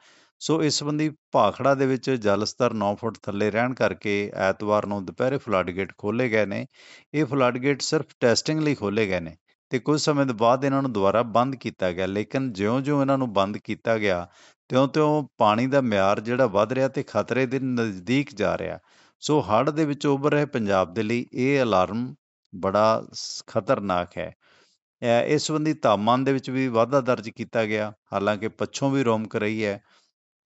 ਸੋ ਇਸ ਸੰਬੰਧੀ ਭਾਖੜਾ ਦੇ ਵਿੱਚ ਜਲ ਸਤਰ 9 ਫੁੱਟ ਥੱਲੇ ਰਹਿਣ ਕਰਕੇ ਐਤਵਾਰ ਨੂੰ ਦੁਪਹਿਰੇ ਫਲੱਡ ਗੇਟ ਖੋਲੇ ਗਏ ਨੇ ਇਹ ਫਲੱਡ ਗੇਟ ਸਿਰਫ ਟੈਸਟਿੰਗ ਲਈ ਖੋਲੇ ਗਏ ਨੇ ਤੇ ਕੁਝ ਸਮੇਂ ਦੇ ਬਾਅਦ ਇਹਨਾਂ ਨੂੰ ਦੁਬਾਰਾ ਬੰਦ ਕੀਤਾ ਗਿਆ ਲੇਕਿਨ ਜਿਉਂ-ਜਿਉਂ ਇਹਨਾਂ ਨੂੰ ਬੰਦ ਕੀਤਾ ਗਿਆ ਤਿਉਂ-ਤਿਉਂ ਪਾਣੀ ਦਾ ਮਿਆਰ ਜਿਹੜਾ ਵੱਧ ਰਿਹਾ ਤੇ ਖਤਰੇ ਦੇ ਨਜ਼ਦੀਕ ਜਾ ਰਿਹਾ ਸੋ ਹੜ੍ਹ ਦੇ ਵਿੱਚ ਉੱਭਰ ਰਹੇ ਪੰਜਾਬ ਦੇ ਲਈ ਇਹ ਅਲਾਰਮ ਬੜਾ ਖਤਰਨਾਕ ਹੈ ਇਸ ਸੰਬੰਧੀ ਤਾਪਮਾਨ ਦੇ ਵਿੱਚ ਵੀ ਵਾਧਾ ਦਰਜ ਕੀਤਾ ਗਿਆ ਹਾਲਾਂਕਿ ਪੱਛੋਂ ਵੀ ਰੋਮ ਕਰ ਰਹੀ ਹੈ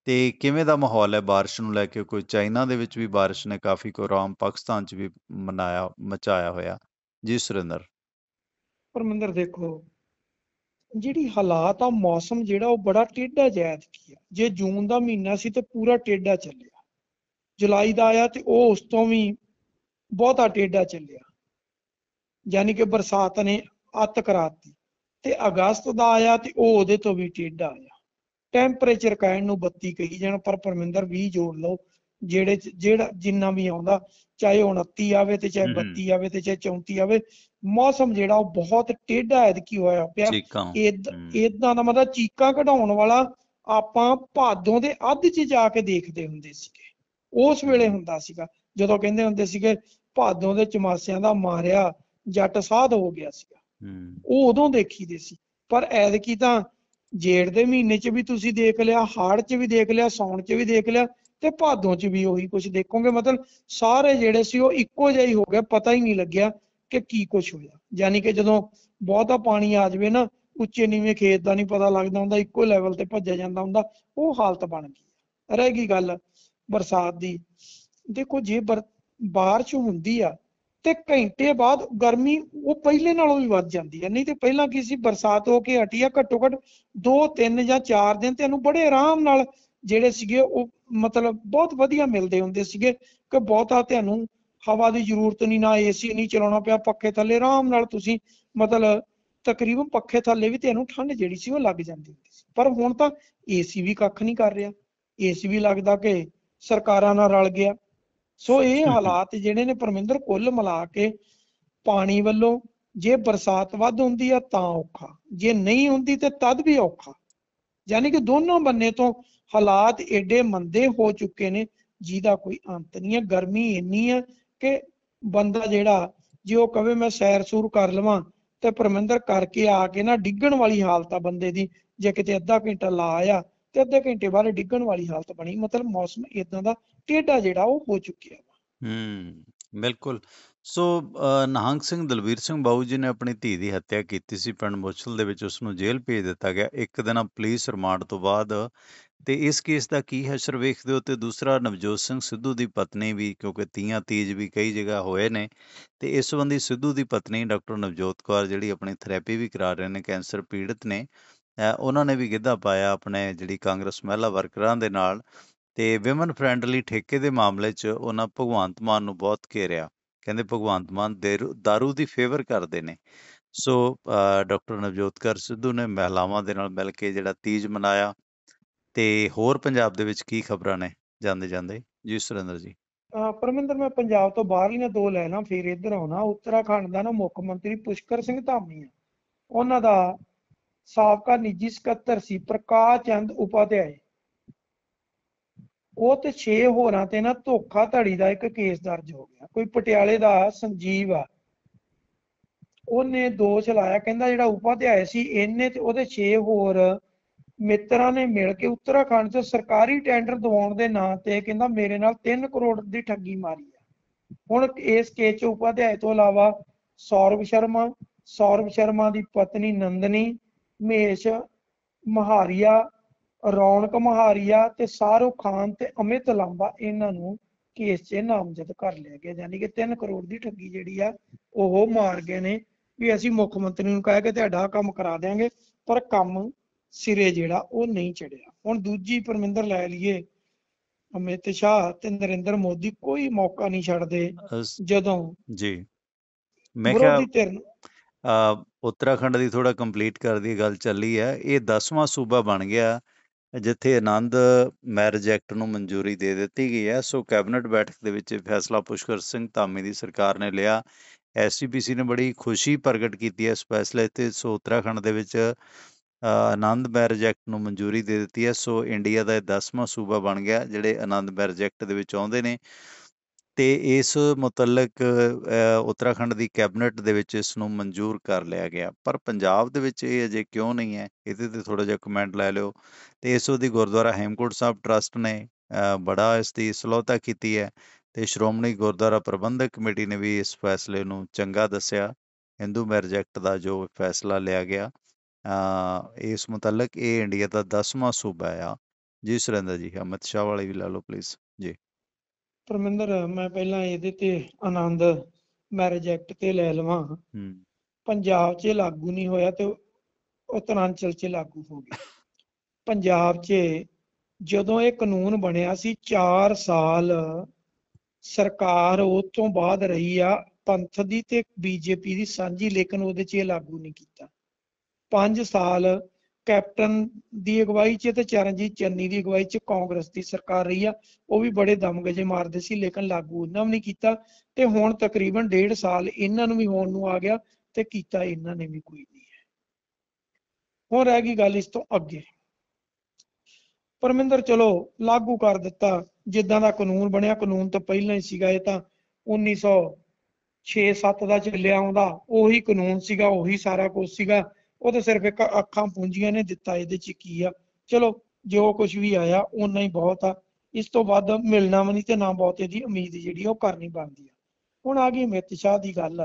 ਤੇ ਕਿਵੇਂ ਦਾ ਮਾਹੌਲ ਹੈ بارش ਨੂੰ ਲੈ ਕੇ ਕੋਈ ਚਾਈਨਾ ਦੇ ਵਿੱਚ ਵੀ بارش ਨੇ ਕਾਫੀ ਕੋ ਰੋਮ ਪਾਕਿਸਤਾਨ 'ਚ ਵੀ ਮਨਾਇਆ ਮਚਾਇਆ ਹੋਇਆ ਜੀ ਸੁਰਿੰਦਰ ਪਰਮਿੰਦਰ ਦੇਖੋ ਜਿਹੜੀ ਹਾਲਾਤ ਆ ਮੌਸਮ ਜਿਹੜਾ ਉਹ ਬੜਾ ਟੇਢਾ ਜਾਇਦ ਕੀ ਆ ਜੇ ਜੂਨ ਦਾ ਮਹੀਨਾ ਸੀ ਤੇ ਪੂਰਾ ਟੇਢਾ ਚੱਲਿਆ ਜੁਲਾਈ ਦਾ ਆਇਆ ਤੇ ਉਹ ਉਸ ਤੋਂ ਵੀ ਬਹੁਤਾ ਟੇਢਾ ਚੱਲਿਆ ਯਾਨੀ ਕਿ ਬਰਸਾਤ ਨੇ ਅੱਤ ਕਰਾਤੀ ਤੇ ਅਗਸਤ ਦਾ ਆਇਆ ਤੇ ਉਹ ਉਹਦੇ ਤੋਂ ਵੀ ਟੇਢਾ ਆਇਆ ਟੈਂਪਰੇਚਰ ਕਹਿਣ ਨੂੰ 32 ਕਹੀ ਜਾਣ ਪਰ ਪਰਮਿੰਦਰ 20 ਜੋੜ ਲਓ ਜਿਹੜੇ ਜਿਹੜਾ ਜਿੰਨਾ ਵੀ ਆਉਂਦਾ ਚਾਹੇ 29 ਆਵੇ ਤੇ ਚਾਹੇ 32 ਆਵੇ ਤੇ ਚਾਹੇ 34 ਆਵੇ ਮੌਸਮ ਜਿਹੜਾ ਉਹ ਬਹੁਤ ਟੇਢਾ ਕੀ ਹੋਇਆ ਪਿਆ ਇਦਾਂ ਦਾ ਮਤਲਬ ਚੀਕਾਂ ਕਢਾਉਣ ਵਾਲਾ ਆਪਾਂ ਭਾਦੋਂ ਦੇ ਅੱਧ 'ਚ ਜਾ ਕੇ ਦੇਖਦੇ ਹੁੰਦੇ ਸੀਗੇ ਉਸ ਵੇਲੇ ਹੁੰਦਾ ਸੀਗਾ ਜਦੋਂ ਕਹਿੰਦੇ ਹੁੰਦੇ ਸੀਗੇ ਭਾਦੋਂ ਦੇ ਚਮਾਸਿਆਂ ਦਾ ਮਾਰਿਆ ਜੱਟ ਸਾਧ ਹੋ ਗਿਆ ਸੀਗਾ ਉਹ ਉਦੋਂ ਦੇਖੀਦੇ ਸੀ ਪਰ ਕੀ ਤਾਂ ਜੇੜ ਦੇ ਮਹੀਨੇ 'ਚ ਵੀ ਤੁਸੀਂ ਦੇਖ ਲਿਆ ਹਾੜ 'ਚ ਵੀ ਦੇਖ ਲਿਆ ਸੌਣ 'ਚ ਵੀ ਦੇਖ ਲਿਆ ਤੇ ਭਾਦੋਂ 'ਚ ਵੀ ਉਹੀ ਕੁਝ ਦੇਖੋਗੇ ਮਤਲਬ ਸਾਰੇ ਜਿਹੜੇ ਸੀ ਉਹ ਇੱਕੋ ਜਿਹਾ ਹੀ ਹੋ ਗਿਆ ਪਤਾ ਹੀ ਨਹੀਂ ਲੱਗਿਆ ਕਿ ਕੀ ਕੁਝ ਹੋਇਆ ਯਾਨੀ ਕਿ ਜਦੋਂ ਬਹੁਤਾ ਪਾਣੀ ਆ ਜਾਵੇ ਨਾ ਉੱਚੇ ਨੀਵੇਂ ਖੇਤ ਦਾ ਨਹੀਂ ਪਤਾ ਲੱਗਦਾ ਹੁੰਦਾ ਇੱਕੋ ਲੈਵਲ ਤੇ ਭੱਜਿਆ ਜਾਂਦਾ ਹੁੰਦਾ ਉਹ ਹਾਲਤ ਬਣ ਗਈ ਰਹਿ ਗਈ ਗੱਲ ਬਰਸਾਤ ਦੀ ਦੇਖੋ ਜੇ ਬਾਰਿਸ਼ ਹੁੰਦੀ ਆ ਤੇ ਘੰਟੇ ਬਾਅਦ ਗਰਮੀ ਉਹ ਪਹਿਲੇ ਨਾਲੋਂ ਵੀ ਵੱਧ ਜਾਂਦੀ ਹੈ ਨਹੀਂ ਤੇ ਪਹਿਲਾਂ ਕੀ ਸੀ ਬਰਸਾਤ ਹੋ ਕੇ ਹਟੀ ਆ ਘੱਟੋ ਘੱਟ 2 3 ਜਾਂ 4 ਦਿਨ ਤੇ ਇਹਨੂੰ ਬੜੇ ਆਰਾਮ ਨਾਲ ਜਿਹੜੇ ਸੀਗੇ ਉਹ ਮਤਲਬ ਬਹੁਤ ਵਧੀਆ ਮਿਲਦੇ ਹੁੰਦੇ ਸੀਗੇ ਕਿ ਬਹੁਤਾ ਤੁਹਾਨੂੰ ਹਵਾ ਦੀ ਜ਼ਰੂਰਤ ਨਹੀਂ ਨਾ ਏਸੀ ਨਹੀਂ ਚਲਾਉਣਾ ਪਿਆ ਪੱਖੇ ਥੱਲੇ ਆਰਾਮ ਨਾਲ ਤੁਸੀਂ ਮਤਲਬ ਤਕਰੀਬਨ ਪੱਖੇ ਥੱਲੇ ਵੀ ਤੁਹਾਨੂੰ ਠੰਡ ਜਿਹੜੀ ਸੀ ਉਹ ਲੱਗ ਜਾਂਦੀ ਸੀ ਪਰ ਹੁਣ ਤਾਂ ਏਸੀ ਵੀ ਕੱਖ ਨਹੀਂ ਕਰ ਰਿਹਾ ਏਸੀ ਵੀ ਲੱਗਦਾ ਕਿ ਸਰਕਾਰਾਂ ਨਾਲ ਰਲ ਗਿਆ ਸੋ ਇਹ ਹਾਲਾਤ ਜਿਹੜੇ ਨੇ ਪਰਮਿੰਦਰ ਕੁੱਲ ਮਿਲਾ ਕੇ ਪਾਣੀ ਵੱਲੋਂ ਜੇ ਬਰਸਾਤ ਵੱਧ ਹੁੰਦੀ ਆ ਤਾਂ ਔਖਾ ਜੇ ਨਹੀਂ ਹੁੰਦੀ ਤੇ ਤਦ ਵੀ ਔਖਾ ਯਾਨੀ ਕਿ ਦੋਨੋਂ ਬੰਨੇ ਤੋਂ ਹਾਲਾਤ ਏਡੇ ਮੰਦੇ ਹੋ ਚੁੱਕੇ ਨੇ ਜਿਹਦਾ ਕੋਈ ਅੰਤ ਨਹੀਂ ਹੈ ਗਰਮੀ ਇੰਨੀ ਹੈ ਕਿ ਬੰਦਾ ਜਿਹੜਾ ਜੇ ਉਹ ਕਵੇ ਮੈਂ ਸੈਰ ਸੂਰ ਕਰ ਲਵਾਂ ਤੇ ਪਰਮਿੰਦਰ ਕਰਕੇ ਆ ਕੇ ਨਾ ਡਿੱਗਣ ਵਾਲੀ ਹਾਲਤ ਆ ਬੰਦੇ ਦੀ ਜੇ ਕਿਤੇ ਅੱਧਾ ਘੰਟਾ ਲਾ ਆਇਆ ਤੇ ਅੱਧੇ ਘੰਟੇ ਬਾਅਦ ਡਿੱਗਣ ਵਾਲੀ ਹਾਲਤ ਬਣੀ ਮਤਲਬ ਮੌਸਮ ਇਦਾਂ ਦਾ ਟੇਡਾ ਜਿਹੜਾ ਉਹ ਹੋ ਚੁੱਕਿਆ ਹੂੰ ਬਿਲਕੁਲ ਸੋ ਨਹੰਗ ਸਿੰਘ ਦਲਵੀਰ ਸਿੰਘ ਬਾਉ ਜੀ ਨੇ ਆਪਣੀ ਧੀ ਦੀ ਹੱਤਿਆ ਕੀਤੀ ਸੀ ਪਿੰਡ ਮੋਛਲ ਦੇ ਵਿੱਚ ਉਸ ਨੂੰ ਜੇਲ੍ਹ ਭੇਜ ਦਿੱਤਾ ਗਿਆ ਇੱਕ ਦਿਨ ਪੁਲਿਸ ਰਿਮਾਂਡ ਤੋਂ ਬਾਅਦ ਤੇ ਇਸ ਕੇਸ ਦਾ ਕੀ ਹੈ ਵੇਖਦੇ ਹੋ ਤੇ ਦੂਸਰਾ ਨਵਜੋਤ ਸਿੰਘ ਸਿੱਧੂ ਦੀ ਪਤਨੀ ਵੀ ਕਿਉਂਕਿ ਤੀਆਂ ਤੀਜ ਵੀ ਕਈ ਜਗ੍ਹਾ ਹੋਏ ਨੇ ਤੇ ਇਸ ਸੰਬੰਧੀ ਸਿੱਧੂ ਦੀ ਪਤਨੀ ਡਾਕਟਰ ਨਵਜੋਤ ਕੌਰ ਜਿਹੜੀ ਆਪਣੀ ਥੈਰੇਪੀ ਵੀ ਕਰਾ ਰਹੇ ਨੇ ਕੈਂਸਰ ਪੀੜਤ ਨੇ ਉਹਨਾਂ ਨੇ ਵੀ ਗਿੱਧਾ ਪਾਇਆ ਆਪਣੇ ਜਿਹੜੀ ਕਾਂਗਰਸ ਮਹਿਲਾ ਵਰਕਰਾਂ ਦੇ ਨਾਲ ਤੇ ਵਿਮਨ ਫ੍ਰੈਂਡਲੀ ਠੇਕੇ ਦੇ ਮਾਮਲੇ 'ਚ ਉਹਨਾਂ ਭਗਵੰਤ ਮਾਨ ਨੂੰ ਬਹੁਤ ਘੇਰਿਆ ਕਹਿੰਦੇ ਭਗਵੰਤ ਮਾਨ ਦਾਰੂ ਦੀ ਫੇਵਰ ਕਰਦੇ ਨੇ ਸੋ ਡਾਕਟਰ ਨਵਜੋਤ ਕੌਰ ਸਿੱਧੂ ਨੇ ਮਹਿਲਾਵਾਂ ਦੇ ਨਾਲ ਮਿਲ ਕੇ ਜਿਹੜਾ ਤੀਜ ਮਨਾਇਆ ਤੇ ਹੋਰ ਪੰਜਾਬ ਦੇ ਵਿੱਚ ਕੀ ਖਬਰਾਂ ਨੇ ਜਾਂਦੇ ਜਾਂਦੇ ਜੀ ਸੁਰਿੰਦਰ ਜੀ ਪਰਮਿੰਦਰ ਮੈਂ ਪੰਜਾਬ ਤੋਂ ਬਾਹਰਲੀਆਂ ਦੋ ਲੈ ਲਾਂ ਫਿਰ ਇੱਧਰ ਆਉਣਾ ਉੱਤਰਾਖੰਡ ਦਾ ਨਾ ਮੁੱਖ ਮੰਤਰੀ ਪੁਸ਼ਕਰ ਸਿੰਘ ਧਾਮੀ ਆ ਉਹਨਾਂ ਦਾ ਸਾਬਕਾ ਨਿੱਜੀ ਸਕੱਤਰ ਸੀ ਪ੍ਰਕਾਸ਼ ਚੰਦ ਉਪਾਧਿਆਏ ਉਹ ਤੇ 6 ਹੋਰਾਂ ਤੇ ਨਾ ਧੋਖਾ ਧੜੀ ਦਾ ਇੱਕ ਕੇਸ ਦਰਜ ਹੋ ਗਿਆ ਕੋਈ ਪਟਿਆਲੇ ਦਾ ਸੰਜੀਵ ਆ ਉਹਨੇ ਦੋਸ਼ ਲਾਇਆ ਕਹਿੰਦਾ ਜਿਹੜਾ ਉਪਾਧਿਆਏ ਸੀ ਇਹਨੇ ਤੇ ਉਹਦੇ 6 ਹੋਰ ਮਿੱਤਰਾਂ ਨੇ ਮਿਲ ਕੇ ਉੱਤਰਾਖੰਡ 'ਚ ਸਰਕਾਰੀ ਟੈਂਡਰ ਦਿਵਾਉਣ ਦੇ ਨਾਂ ਤੇ ਕਹਿੰਦਾ ਮੇਰੇ ਨਾਲ 3 ਕਰੋੜ ਦੀ ਠੱਗੀ ਮਾਰੀ ਹੈ ਹੁਣ ਇਸ ਕੇਸ 'ਚ ਉਪਾਧਿਆਇ ਤੋਂ ਇਲਾਵਾ ਸੌਰਵ ਸ਼ਰਮਾ ਸੌਰਵ ਸ਼ਰਮਾ ਦੀ ਪਤਨੀ ਨੰਦਨੀ ਮਹੇਸ਼ ਮਹਾਰੀਆ ਰੌਣਕ ਮਹਾਰੀਆ ਤੇ ਸਾਰੂ ਖਾਨ ਤੇ ਅਮਿਤ ਲਾਂਬਾ ਇਹਨਾਂ ਨੂੰ ਕੇਸ 'ਚ ਨਾਮਜ਼ਦ ਕਰ ਲਿਆ ਗਿਆ ਯਾਨੀ ਕਿ 3 ਕਰੋੜ ਦੀ ਠੱਗੀ ਜਿਹੜੀ ਆ ਉਹ ਮਾਰ ਗਏ ਨੇ ਵੀ ਅਸੀਂ ਮੁੱਖ ਮੰਤਰੀ ਨੂੰ ਕਹਿ ਕੇ ਤੁਹਾਡਾ ਕੰਮ ਕਰਾ ਦੇਾਂਗੇ ਪਰ ਕੰਮ ਸਿਰੇ ਜਿਹੜਾ ਉਹ ਨਹੀਂ ਚੜਿਆ ਹੁਣ ਦੂਜੀ ਪਰਮਿੰਦਰ ਲੈ ਲਈਏ ਅਮਿਤ ਸ਼ਾਹ ਤੇ ਨਰਿੰਦਰ ਮੋਦੀ ਕੋਈ ਮੌਕਾ ਨਹੀਂ ਛੱਡਦੇ ਜਦੋਂ ਜੀ ਮੈਂ ਕਿਹਾ ਉੱਤਰਾਖੰਡ ਦੀ ਥੋੜਾ ਕੰਪਲੀਟ ਕਰਦੀ ਗੱਲ ਚੱਲੀ ਹੈ ਇਹ 10ਵਾਂ ਸੂਬਾ ਬਣ ਗਿਆ ਜਿੱਥੇ ਆਨੰਦ ਮੈਰਿਜ ਐਕਟ ਨੂੰ ਮਨਜ਼ੂਰੀ ਦੇ ਦਿੱਤੀ ਗਈ ਹੈ ਸੋ ਕੈਬਨਿਟ ਬੈਠਕ ਦੇ ਵਿੱਚ ਫੈਸਲਾ ਪੁਸ਼ਕਰ ਸਿੰਘ ਧਾਮੀ ਦੀ ਸਰਕਾਰ ਨੇ ਲਿਆ ਐਸਸੀਪੀਸੀ ਨੇ ਬੜੀ ਖੁਸ਼ੀ ਪ੍ਰਗਟ ਕੀਤੀ ਹੈ ਇਸ ਫੈਸਲੇ ਤੇ ਸੋ ਉੱਤਰਾਖੰਡ ਦੇ ਵਿੱਚ ਆਨੰਦ ਬੈਰਜੈਕਟ ਨੂੰ ਮਨਜ਼ੂਰੀ ਦੇ ਦਿੱਤੀ ਹੈ ਸੋ ਇੰਡੀਆ ਦਾ ਇਹ 10ਵਾਂ ਸੂਬਾ ਬਣ ਗਿਆ ਜਿਹੜੇ ਆਨੰਦ ਬੈਰਜੈਕਟ ਦੇ ਵਿੱਚ ਆਉਂਦੇ ਨੇ ਤੇ ਇਸ ਮੁਤਲਕ ਉੱਤਰਾਖੰਡ ਦੀ ਕੈਬਨਿਟ ਦੇ ਵਿੱਚ ਇਸ ਨੂੰ ਮਨਜ਼ੂਰ ਕਰ ਲਿਆ ਗਿਆ ਪਰ ਪੰਜਾਬ ਦੇ ਵਿੱਚ ਇਹ ਅਜੇ ਕਿਉਂ ਨਹੀਂ ਹੈ ਇਹਦੇ ਤੇ ਥੋੜਾ ਜਿਹਾ ਕਮੈਂਟ ਲੈ ਲਿਓ ਤੇ ਇਸ ਦੀ ਗੁਰਦੁਆਰਾ ਹੇਮਕੋਟ ਸਾਹਿਬ ਟਰਸਟ ਨੇ ਬੜਾ ਇਸ ਦੀ ਸਲੋਤਾ ਕੀਤੀ ਹੈ ਤੇ ਸ਼੍ਰੋਮਣੀ ਗੁਰਦੁਆਰਾ ਪ੍ਰਬੰਧਕ ਕਮੇਟੀ ਨੇ ਵੀ ਇਸ ਫੈਸਲੇ ਨੂੰ ਚੰਗਾ ਦੱਸਿਆ ਹਿੰਦੂ ਮੈਰਜੈਕਟ ਦਾ ਜੋ ਫੈਸਲਾ ਲਿਆ ਗਿਆ ਇਸ ਮੁਤਲਕ ਇਹ ਇੰਡੀਆ ਦਾ 10ਵਾਂ ਸੂਬਾ ਆ ਜੀ ਸੁਰਿੰਦਰ ਜੀ ਅਮਿਤ ਸ਼ਾਹ ਵਾਲੇ ਵੀ ਲਾ ਲਓ ਪਲੀਜ਼ ਜੀ ਪਰਮਿੰਦਰ ਮੈਂ ਪਹਿਲਾਂ ਇਹਦੇ ਤੇ ਆਨੰਦ ਮੈਰਿਜ ਐਕਟ ਤੇ ਲੈ ਲਵਾਂ ਹੂੰ ਪੰਜਾਬ 'ਚ ਲਾਗੂ ਨਹੀਂ ਹੋਇਆ ਤੇ ਉਤਰਾਂਚਲ 'ਚ ਲਾਗੂ ਹੋ ਗਿਆ ਪੰਜਾਬ 'ਚ ਜਦੋਂ ਇਹ ਕਾਨੂੰਨ ਬਣਿਆ ਸੀ 4 ਸਾਲ ਸਰਕਾਰ ਉਸ ਤੋਂ ਬਾਅਦ ਰਹੀ ਆ ਪੰਥ ਦੀ ਤੇ ਬੀਜੇਪੀ ਦੀ ਸਾਂਝੀ ਲੇਕਿਨ ਉਹਦੇ 'ਚ ਇਹ ਲਾਗੂ ਨਹੀਂ ਕੀਤਾ 5 ਸਾਲ ਕੈਪਟਨ ਦੀ ਅਗਵਾਈ 'ਚ ਤੇ ਚਰਨਜੀਤ ਚੰਨੀ ਦੀ ਅਗਵਾਈ 'ਚ ਕਾਂਗਰਸ ਦੀ ਸਰਕਾਰ ਰਹੀ ਆ ਉਹ ਵੀ ਬੜੇ ਦਮਗਜੇ ਮਾਰਦੇ ਸੀ ਲੇਕਿਨ ਲਾਗੂ ਉਹਨਾਂ ਵੀ ਨਹੀਂ ਕੀਤਾ ਤੇ ਹੁਣ ਤਕਰੀਬਨ 1.5 ਸਾਲ ਇਹਨਾਂ ਨੂੰ ਵੀ ਹੋਣ ਨੂੰ ਆ ਗਿਆ ਤੇ ਕੀਤਾ ਇਹਨਾਂ ਨੇ ਵੀ ਕੋਈ ਨਹੀਂ ਹੈ ਹੋਰ ਰਹਿ ਗਈ ਗੱਲ ਇਸ ਤੋਂ ਅੱਗੇ ਪਰਮਿੰਦਰ ਚਲੋ ਲਾਗੂ ਕਰ ਦਿੱਤਾ ਜਿੱਦਾਂ ਦਾ ਕਾਨੂੰਨ ਬਣਿਆ ਕਾਨੂੰਨ ਤਾਂ ਪਹਿਲਾਂ ਹੀ ਸੀਗਾ ਇਹ ਤਾਂ 1900 6 7 ਦਾ ਚੱਲਿਆ ਆਉਂਦਾ ਉਹੀ ਕਾਨੂੰਨ ਸੀਗਾ ਉਹੀ ਸਾਰਾ ਕੁਝ ਸੀਗਾ ਉਹ ਤਾਂ ਸਿਰਫ ਇੱਕ ਅੱਖਾਂ ਪੁੰਜੀਆਂ ਨੇ ਦਿੱਤਾ ਇਹਦੇ ਚ ਕੀ ਆ ਚਲੋ ਜੋ ਕੁਝ ਵੀ ਆਇਆ ਉਹਨਾਂ ਹੀ ਬਹੁਤ ਆ ਇਸ ਤੋਂ ਵੱਧ ਮਿਲਣਾ ਵੀ ਨਹੀਂ ਤੇ ਨਾ ਬਹੁਤੇ ਦੀ ਉਮੀਦ ਜਿਹੜੀ ਉਹ ਕਰਨੀ ਬਣਦੀ ਆ ਹੁਣ ਆ ਗਈ ਅਮਿਤ ਸ਼ਾਹ ਦੀ ਗੱਲ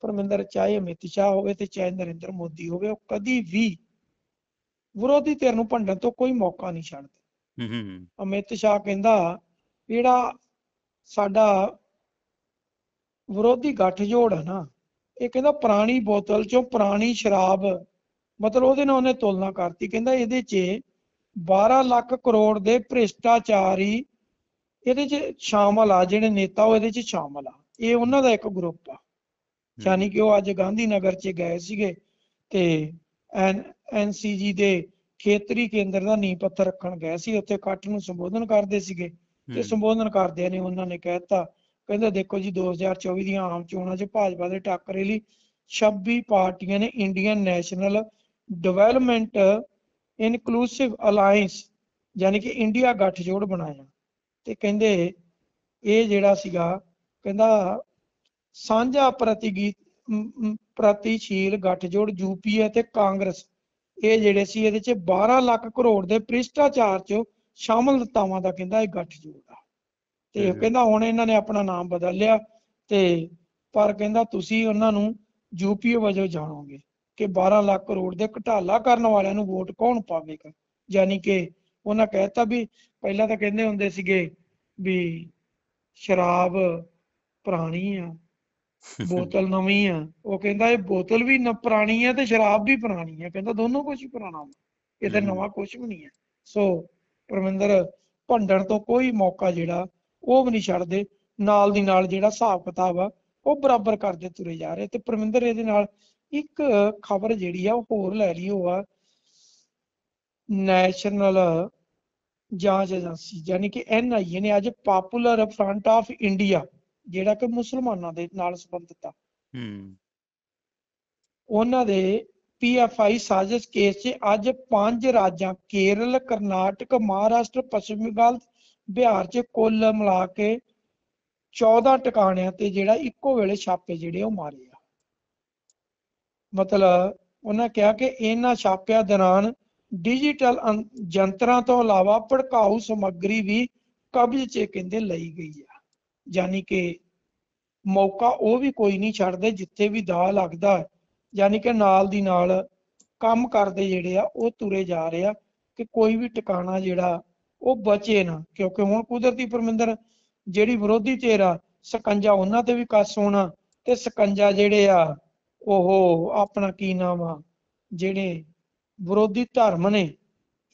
ਪਰਮਿੰਦਰ ਚਾਹੇ ਅਮਿਤ ਸ਼ਾਹ ਹੋਵੇ ਤੇ ਚਾਹੇ ਨਰਿੰਦਰ ਮੋਦੀ ਹੋਵੇ ਉਹ ਕਦੀ ਵੀ ਵਿਰੋਧੀ ਧਿਰ ਨੂੰ ਭੰਡਣ ਤੋਂ ਕੋਈ ਮੌਕਾ ਨਹੀਂ ਛੱਡਦੇ ਹੂੰ ਹੂੰ ਅਮਿਤ ਸ਼ਾਹ ਕਹਿੰਦਾ ਜਿਹੜਾ ਸਾਡਾ ਵਿਰੋਧੀ ਗੱਠਜੋੜ ਹੈ ਨਾ ਇਹ ਕਹਿੰਦਾ ਪੁਰਾਣੀ ਬੋਤਲ ਚੋਂ ਪੁਰਾਣੀ ਸ਼ਰਾਬ ਮਤਲਬ ਉਹਦੇ ਨਾਲ ਉਹਨੇ ਤੁਲਨਾ ਕਰਤੀ ਕਹਿੰਦਾ ਇਹਦੇ 'ਚ 12 ਲੱਖ ਕਰੋੜ ਦੇ ਭ੍ਰਿਸ਼ਟਾਚਾਰੀ ਇਹਦੇ 'ਚ ਸ਼ਾਮਲ ਆ ਜਿਹੜੇ ਨੇਤਾ ਉਹ ਇਹਦੇ 'ਚ ਸ਼ਾਮਲ ਆ ਇਹ ਉਹਨਾਂ ਦਾ ਇੱਕ ਗਰੁੱਪ ਆ ਯਾਨੀ ਕਿ ਉਹ ਅੱਜ ਗਾਂਧੀ ਨਗਰ 'ਚ ਗਏ ਸੀਗੇ ਤੇ ਐਨ ਐਨਸੀਜੀ ਦੇ ਖੇਤਰੀ ਕੇਂਦਰ ਦਾ ਨੀਂਹ ਪੱਥਰ ਰੱਖਣ ਗਏ ਸੀ ਉੱਥੇ ਇਕੱਠ ਨੂੰ ਸੰਬੋਧਨ ਕਰਦੇ ਸੀਗੇ ਤੇ ਸੰਬੋਧਨ ਕਰਦਿਆਂ ਨੇ ਉਹਨਾਂ ਨੇ ਕਹਿਤਾ ਕਹਿੰਦਾ ਦੇਖੋ ਜੀ 2024 ਦੀਆਂ ਆਮ ਚੋਣਾਂ 'ਚ ਭਾਜਪਾ ਦੇ ਟੱਕਰੇ ਲਈ 26 ਪਾਰਟੀਆਂ ਨੇ Indian national development inclusive alliance ਯਾਨੀ ਕਿ ਇੰਡੀਆ ਗੱਠਜੋੜ ਬਣਾਇਆ ਤੇ ਕਹਿੰਦੇ ਇਹ ਜਿਹੜਾ ਸੀਗਾ ਕਹਿੰਦਾ ਸਾਂਝਾ ਪ੍ਰਤੀਗੀਤ ਪ੍ਰਤੀਸ਼ੀਲ ਗੱਠਜੋੜ ਯੂਪੀਏ ਤੇ ਕਾਂਗਰਸ ਇਹ ਜਿਹੜੇ ਸੀ ਇਹਦੇ ਚ 12 ਲੱਖ ਕਰੋੜ ਦੇ ਪ੍ਰਿਸ਼ਟਾਚਾਰ ਚ ਸ਼ਾਮਲ ਦਿੱਤਾਵਾਂ ਦਾ ਕਹਿੰਦਾ ਇਹ ਗੱਠਜੋੜ ਤੇ ਕਹਿੰਦਾ ਹੁਣ ਇਹਨਾਂ ਨੇ ਆਪਣਾ ਨਾਮ ਬਦਲ ਲਿਆ ਤੇ ਪਰ ਕਹਿੰਦਾ ਤੁਸੀਂ ਉਹਨਾਂ ਨੂੰ ਯੂਪੀਏ ਵਜੋਂ ਜਾਣੋਗੇ ਕਿ 12 ਲੱਖ ਕਰੋੜ ਦੇ ਘਟਾਲਾ ਕਰਨ ਵਾਲਿਆਂ ਨੂੰ ਵੋਟ ਕੌਣ ਪਾਵੇਗਾ ਯਾਨੀ ਕਿ ਉਹਨਾਂ ਕਹਿਤਾ ਵੀ ਪਹਿਲਾਂ ਤਾਂ ਕਹਿੰਦੇ ਹੁੰਦੇ ਸੀਗੇ ਵੀ ਸ਼ਰਾਬ ਪੁਰਾਣੀ ਆ ਬੋਤਲ ਨਵੀਂ ਆ ਉਹ ਕਹਿੰਦਾ ਇਹ ਬੋਤਲ ਵੀ ਨਾ ਪੁਰਾਣੀ ਆ ਤੇ ਸ਼ਰਾਬ ਵੀ ਪੁਰਾਣੀ ਆ ਕਹਿੰਦਾ ਦੋਨੋਂ ਕੁਝ ਪੁਰਾਣਾ ਇਹ ਤਾਂ ਨਵਾਂ ਕੁਝ ਵੀ ਨਹੀਂ ਆ ਸੋ ਪਰਮਿੰਦਰ ਭੰਡਣ ਤੋਂ ਕੋਈ ਮੌਕਾ ਜਿਹੜਾ ਉਹ ਵੀ ਨਹੀਂ ਛੱਡਦੇ ਨਾਲ ਦੀ ਨਾਲ ਜਿਹੜਾ ਹਿਸਾਬ ਕਿਤਾਬ ਆ ਉਹ ਬਰਾਬਰ ਕਰਦੇ ਤੁਰੇ ਜਾ ਰਹੇ ਤੇ ਪਰਮਿੰਦਰ ਇਹਦੇ ਨਾਲ ਇੱਕ ਖਬਰ ਜਿਹੜੀ ਆ ਉਹ ਹੋਰ ਲੈ ਲਈ ਉਹ ਆ ਨੈਸ਼ਨਲ ਜਾਂਚ ਏਜੰਸੀ ਯਾਨੀ ਕਿ ਐਨਆਈਏ ਨੇ ਅੱਜ ਪਪੂਲਰ ਫਰੰਟ ਆਫ ਇੰਡੀਆ ਜਿਹੜਾ ਕਿ ਮੁਸਲਮਾਨਾਂ ਦੇ ਨਾਲ ਸੰਬੰਧਿਤ ਆ ਹੂੰ ਉਹਨਾਂ ਦੇ ਪੀਐਫਆਈ ਸਾਜ਼ਿਸ਼ ਕੇਸ 'ਚ ਅੱਜ ਪੰਜ ਰਾਜਾਂ ਕੇਰਲ ਕਰਨਾਟਕ ਮਹਾਰਾਸ਼ਟਰ ਪੱਛਮੀ ਬੰਗਾਲ ਬਿਹਾਰ 'ਚ ਕੁੱਲ ਮਿਲਾ ਕੇ 14 ਟਿਕਾਣਿਆਂ ਤੇ ਜਿਹੜਾ ਇੱਕੋ ਵੇਲੇ ਛਾਪੇ ਜਿਹੜੇ ਉਹ ਮਾਰੇ ਆ ਮਤਲਬ ਉਹਨਾਂ ਕਿਹਾ ਕਿ ਇਹਨਾਂ ਛਾਪਿਆਂ ਦੌਰਾਨ ਡਿਜੀਟਲ ਯੰਤਰਾਂ ਤੋਂ ਇਲਾਵਾ ਭੜਕਾਊ ਸਮੱਗਰੀ ਵੀ ਕਬਜ਼ੇ 'ਚ ਕਹਿੰਦੇ ਲਈ ਗਈ ਆ ਯਾਨੀ ਕਿ ਮੌਕਾ ਉਹ ਵੀ ਕੋਈ ਨਹੀਂ ਛੱਡਦੇ ਜਿੱਥੇ ਵੀ ਦਾ ਲੱਗਦਾ ਯਾਨੀ ਕਿ ਨਾਲ ਦੀ ਨਾਲ ਕੰਮ ਕਰਦੇ ਜਿਹੜੇ ਆ ਉਹ ਤੁਰੇ ਜਾ ਰਹੇ ਆ ਕਿ ਕੋਈ ਵੀ ਟਿਕਾਣਾ ਜਿਹੜਾ ਉਹ ਬਚੇ ਨਾ ਕਿਉਂਕਿ ਹੁਣ ਕੁਦਰਤੀ ਪਰਮਿੰਦਰ ਜਿਹੜੀ ਵਿਰੋਧੀ ਧਿਰ ਆ ਸਕੰਜਾ ਉਹਨਾਂ ਤੇ ਵੀ ਕੱਸ ਹੋਣਾ ਤੇ ਸਕੰਜਾ ਜਿਹੜੇ ਆ ਉਹ ਆਪਣਾ ਕੀ ਨਾਮ ਆ ਜਿਹੜੇ ਵਿਰੋਧੀ ਧਰਮ ਨੇ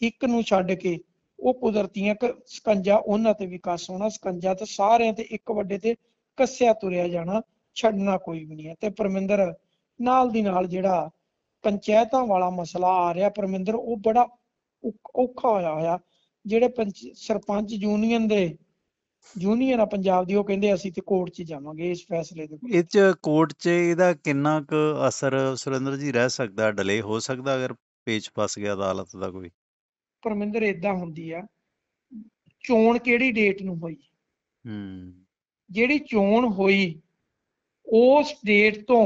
ਇੱਕ ਨੂੰ ਛੱਡ ਕੇ ਉਹ ਕੁਦਰਤੀਆਂ ਕ ਸਕੰਜਾ ਉਹਨਾਂ ਤੇ ਵੀ ਕੱਸ ਹੋਣਾ ਸਕੰਜਾ ਤੇ ਸਾਰਿਆਂ ਤੇ ਇੱਕ ਵੱਡੇ ਤੇ ਕੱਸਿਆ ਤੁਰਿਆ ਜਾਣਾ ਛੱਡਣਾ ਕੋਈ ਵੀ ਨਹੀਂ ਹੈ ਤੇ ਪਰਮਿੰਦਰ ਨਾਲ ਦੀ ਨਾਲ ਜਿਹੜਾ ਪੰਚਾਇਤਾਂ ਵਾਲਾ ਮਸਲਾ ਆ ਰਿਹਾ ਪਰਮਿੰਦਰ ਉਹ ਬੜਾ ਔਖਾ ਹੋਇਆ ਹੋਇਆ ਜਿਹੜੇ ਸਰਪੰਚ ਯੂਨੀਅਨ ਦੇ ਯੂਨੀਅਨ ਆ ਪੰਜਾਬ ਦੀ ਉਹ ਕਹਿੰਦੇ ਅਸੀਂ ਤੇ ਕੋਰਟ 'ਚ ਜਾਵਾਂਗੇ ਇਸ ਫੈਸਲੇ ਦੇ ਇਹ 'ਚ ਕੋਰਟ 'ਚ ਇਹਦਾ ਕਿੰਨਾ ਕੁ ਅਸਰ ਸੁਰਿੰਦਰ ਜੀ ਰਹਿ ਸਕਦਾ ਡਿਲੇ ਹੋ ਸਕਦਾ ਅਗਰ ਪੇਚ ਫਸ ਗਿਆ ਅਦਾਲਤ ਦਾ ਕੋਈ ਪਰਮਿੰਦਰ ਇਦਾਂ ਹੁੰਦੀ ਆ ਚੋਣ ਕਿਹੜੀ ਡੇਟ ਨੂੰ ਹੋਈ ਹੂੰ ਜਿਹੜੀ ਚੋਣ ਹੋਈ ਉਸ ਡੇਟ ਤੋਂ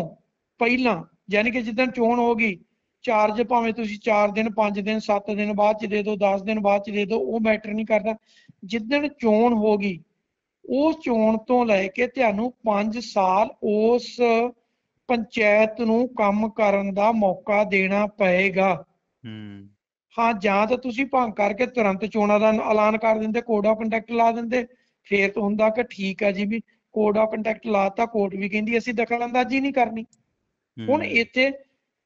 ਪਹਿਲਾਂ ਯਾਨੀ ਕਿ ਜਿੱਦਣ ਚੋਣ ਹੋ ਗਈ ਚਾਰਜ ਭਾਵੇਂ ਤੁਸੀਂ 4 ਦਿਨ 5 ਦਿਨ 7 ਦਿਨ ਬਾਅਦ ਚ ਦੇ ਦਿਓ 10 ਦਿਨ ਬਾਅਦ ਚ ਦੇ ਦਿਓ ਉਹ ਮੈਟਰ ਨਹੀਂ ਕਰਦਾ ਜਿੱਦਣ ਚੋਣ ਹੋ ਗਈ ਉਹ ਚੋਣ ਤੋਂ ਲੈ ਕੇ ਤੁਹਾਨੂੰ 5 ਸਾਲ ਉਸ ਪੰਚਾਇਤ ਨੂੰ ਕੰਮ ਕਰਨ ਦਾ ਮੌਕਾ ਦੇਣਾ ਪਏਗਾ ਹਾਂ ਹਾਂ ਜਾਂ ਤਾਂ ਤੁਸੀਂ ਭੰਗ ਕਰਕੇ ਤੁਰੰਤ ਚੋਣਾਂ ਦਾ ਐਲਾਨ ਕਰ ਦਿੰਦੇ ਕੋਡ ਆਫ ਕੰਟੈਕਟ ਲਾ ਦਿੰਦੇ ਫੇਰ ਤਾਂ ਹੁੰਦਾ ਕਿ ਠੀਕ ਆ ਜੀ ਵੀ ਕੋਡ ਆਫ ਕੰਟੈਕਟ ਲਾਤਾ ਕੋਰਟ ਵੀ ਕਹਿੰਦੀ ਅਸੀਂ ਦਖਲ ਅੰਦਾਜ਼ੀ ਨਹੀਂ ਕਰਨੀ ਹੁਣ ਇੱਥੇ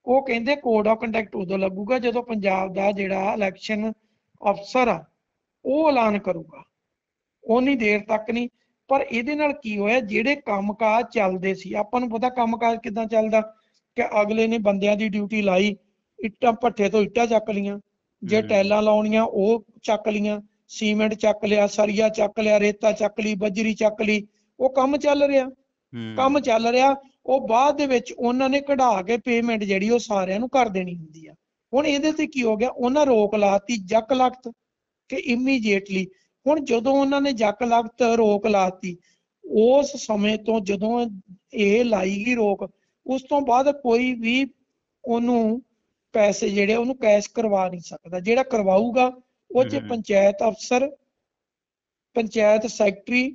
ਉਹ ਕਹਿੰਦੇ ਕੋਡ ਆਫ ਕੰਡਕਟ ਉਦੋਂ ਲੱਗੂਗਾ ਜਦੋਂ ਪੰਜਾਬ ਦਾ ਜਿਹੜਾ ਇਲੈਕਸ਼ਨ ਅਫਸਰ ਆ ਉਹ ਐਲਾਨ ਕਰੂਗਾ ਉਨੀ ਦੇਰ ਤੱਕ ਨਹੀਂ ਪਰ ਇਹਦੇ ਨਾਲ ਕੀ ਹੋਇਆ ਜਿਹੜੇ ਕੰਮਕਾਜ ਚੱਲਦੇ ਸੀ ਆਪਾਂ ਨੂੰ ਪਤਾ ਕੰਮਕਾਜ ਕਿਦਾਂ ਚੱਲਦਾ ਕਿ ਅਗਲੇ ਨੇ ਬੰਦਿਆਂ ਦੀ ਡਿਊਟੀ ਲਾਈ ਇੱਟਾਂ ਭੱਠੇ ਤੋਂ ਇੱਟਾਂ ਚੱਕ ਲੀਆਂ ਜੇ ਟੈਲਾਂ ਲਾਉਣੀਆਂ ਉਹ ਚੱਕ ਲੀਆਂ ਸੀਮੈਂਟ ਚੱਕ ਲਿਆ ਸਰੀਆ ਚੱਕ ਲਿਆ ਰੇਤਾ ਚੱਕ ਲਈ ਬਜਰੀ ਚੱਕ ਲਈ ਉਹ ਕੰਮ ਚੱਲ ਰਿਹਾ ਕੰਮ ਚੱਲ ਰਿਹਾ ਉਹ ਬਾਅਦ ਦੇ ਵਿੱਚ ਉਹਨਾਂ ਨੇ ਕਢਾ ਕੇ ਪੇਮੈਂਟ ਜਿਹੜੀ ਉਹ ਸਾਰਿਆਂ ਨੂੰ ਕਰ ਦੇਣੀ ਹੁੰਦੀ ਆ ਹੁਣ ਇਹਦੇ ਤੇ ਕੀ ਹੋ ਗਿਆ ਉਹਨਾਂ ਰੋਕ ਲਾਤੀ ਜੱਕ ਲਖਤ ਕਿ ਇਮੀਡੀਏਟਲੀ ਹੁਣ ਜਦੋਂ ਉਹਨਾਂ ਨੇ ਜੱਕ ਲਖਤ ਰੋਕ ਲਾਤੀ ਉਸ ਸਮੇਂ ਤੋਂ ਜਦੋਂ ਇਹ ਲਾਈ ਗਈ ਰੋਕ ਉਸ ਤੋਂ ਬਾਅਦ ਕੋਈ ਵੀ ਉਹਨੂੰ ਪੈਸੇ ਜਿਹੜੇ ਉਹਨੂੰ ਕੈਸ਼ ਕਰਵਾ ਨਹੀਂ ਸਕਦਾ ਜਿਹੜਾ ਕਰਵਾਊਗਾ ਉਹ ਚ ਪੰਚਾਇਤ ਅਫਸਰ ਪੰਚਾਇਤ ਸੈਕਟਰੀ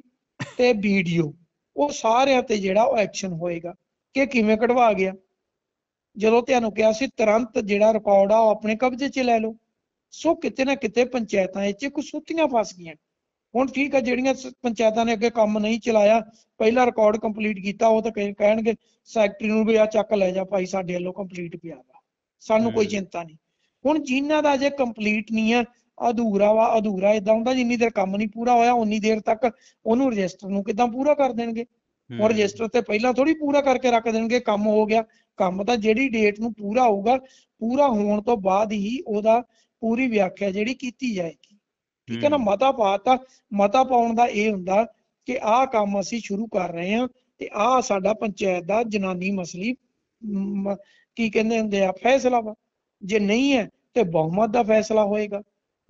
ਤੇ ਵੀਡੀਓ ਉਹ ਸਾਰਿਆਂ ਤੇ ਜਿਹੜਾ ਉਹ ਐਕਸ਼ਨ ਹੋਏਗਾ ਕਿ ਕਿਵੇਂ ਕਢਵਾ ਗਿਆ ਜਦੋਂ ਤੁਹਾਨੂੰ ਕਿਹਾ ਸੀ ਤੁਰੰਤ ਜਿਹੜਾ ਰਿਕਾਰਡ ਆ ਉਹ ਆਪਣੇ ਕਬਜ਼ੇ 'ਚ ਲੈ ਲਓ ਸੋ ਕਿਤੇ ਨਾ ਕਿਤੇ ਪੰਚਾਇਤਾਂ 'ਚ ਕੁਝ ਸੁੱਤੀਆਂ ਫਸ ਗਈਆਂ ਹੁਣ ਠੀਕ ਆ ਜਿਹੜੀਆਂ ਪੰਚਾਇਤਾਂ ਨੇ ਅੱਗੇ ਕੰਮ ਨਹੀਂ ਚਲਾਇਆ ਪਹਿਲਾ ਰਿਕਾਰਡ ਕੰਪਲੀਟ ਕੀਤਾ ਉਹ ਤਾਂ ਕਹਿਣਗੇ ਸੈਕਟਰੀ ਨੂੰ ਵੀ ਆ ਚੱਕ ਲੈ ਜਾ ਭਾਈ ਸਾਡੇ ਵੱਲੋਂ ਕੰਪਲੀਟ ਪਿਆ ਵਾ ਸਾਨੂੰ ਕੋਈ ਚਿੰਤਾ ਨਹੀਂ ਹੁਣ ਜਿਨ੍ਹਾਂ ਦਾ ਜੇ ਕੰਪਲੀਟ ਨਹੀਂ ਆ ਅਧੂਰਾ ਵਾ ਅਧੂਰਾ ਇਦਾਂ ਹੁੰਦਾ ਜਿੰਨੀ ਦੇਰ ਕੰਮ ਨਹੀਂ ਪੂਰਾ ਹੋਇਆ ਉਨੀ ਦੇਰ ਤੱਕ ਉਹਨੂੰ ਰਜਿਸਟਰ ਨੂੰ ਕਿਦਾਂ ਪੂਰਾ ਕਰ ਦੇਣਗੇ ਹੁਣ ਰਜਿਸਟਰ ਤੇ ਪਹਿਲਾਂ ਥੋੜੀ ਪੂਰਾ ਕਰਕੇ ਰੱਖ ਦੇਣਗੇ ਕੰਮ ਹੋ ਗਿਆ ਕੰਮ ਤਾਂ ਜਿਹੜੀ ਡੇਟ ਨੂੰ ਪੂਰਾ ਹੋਊਗਾ ਪੂਰਾ ਹੋਣ ਤੋਂ ਬਾਅਦ ਹੀ ਉਹਦਾ ਪੂਰੀ ਵਿਆਖਿਆ ਜਿਹੜੀ ਕੀਤੀ ਜਾਏਗੀ ਠੀਕ ਹੈ ਨਾ ਮਤਾ ਪਾਤਾ ਮਤਾ ਪਾਉਣ ਦਾ ਇਹ ਹੁੰਦਾ ਕਿ ਆਹ ਕੰਮ ਅਸੀਂ ਸ਼ੁਰੂ ਕਰ ਰਹੇ ਹਾਂ ਤੇ ਆਹ ਸਾਡਾ ਪੰਚਾਇਤ ਦਾ ਜਨਾਨੀ ਮਸਲੀ ਕੀ ਕਹਿੰਦੇ ਹੁੰਦੇ ਆ ਫੈਸਲਾ ਵਾ ਜੇ ਨਹੀਂ ਹੈ ਤੇ ਬਹੁਮਤ ਦਾ ਫੈਸਲਾ ਹੋਏਗਾ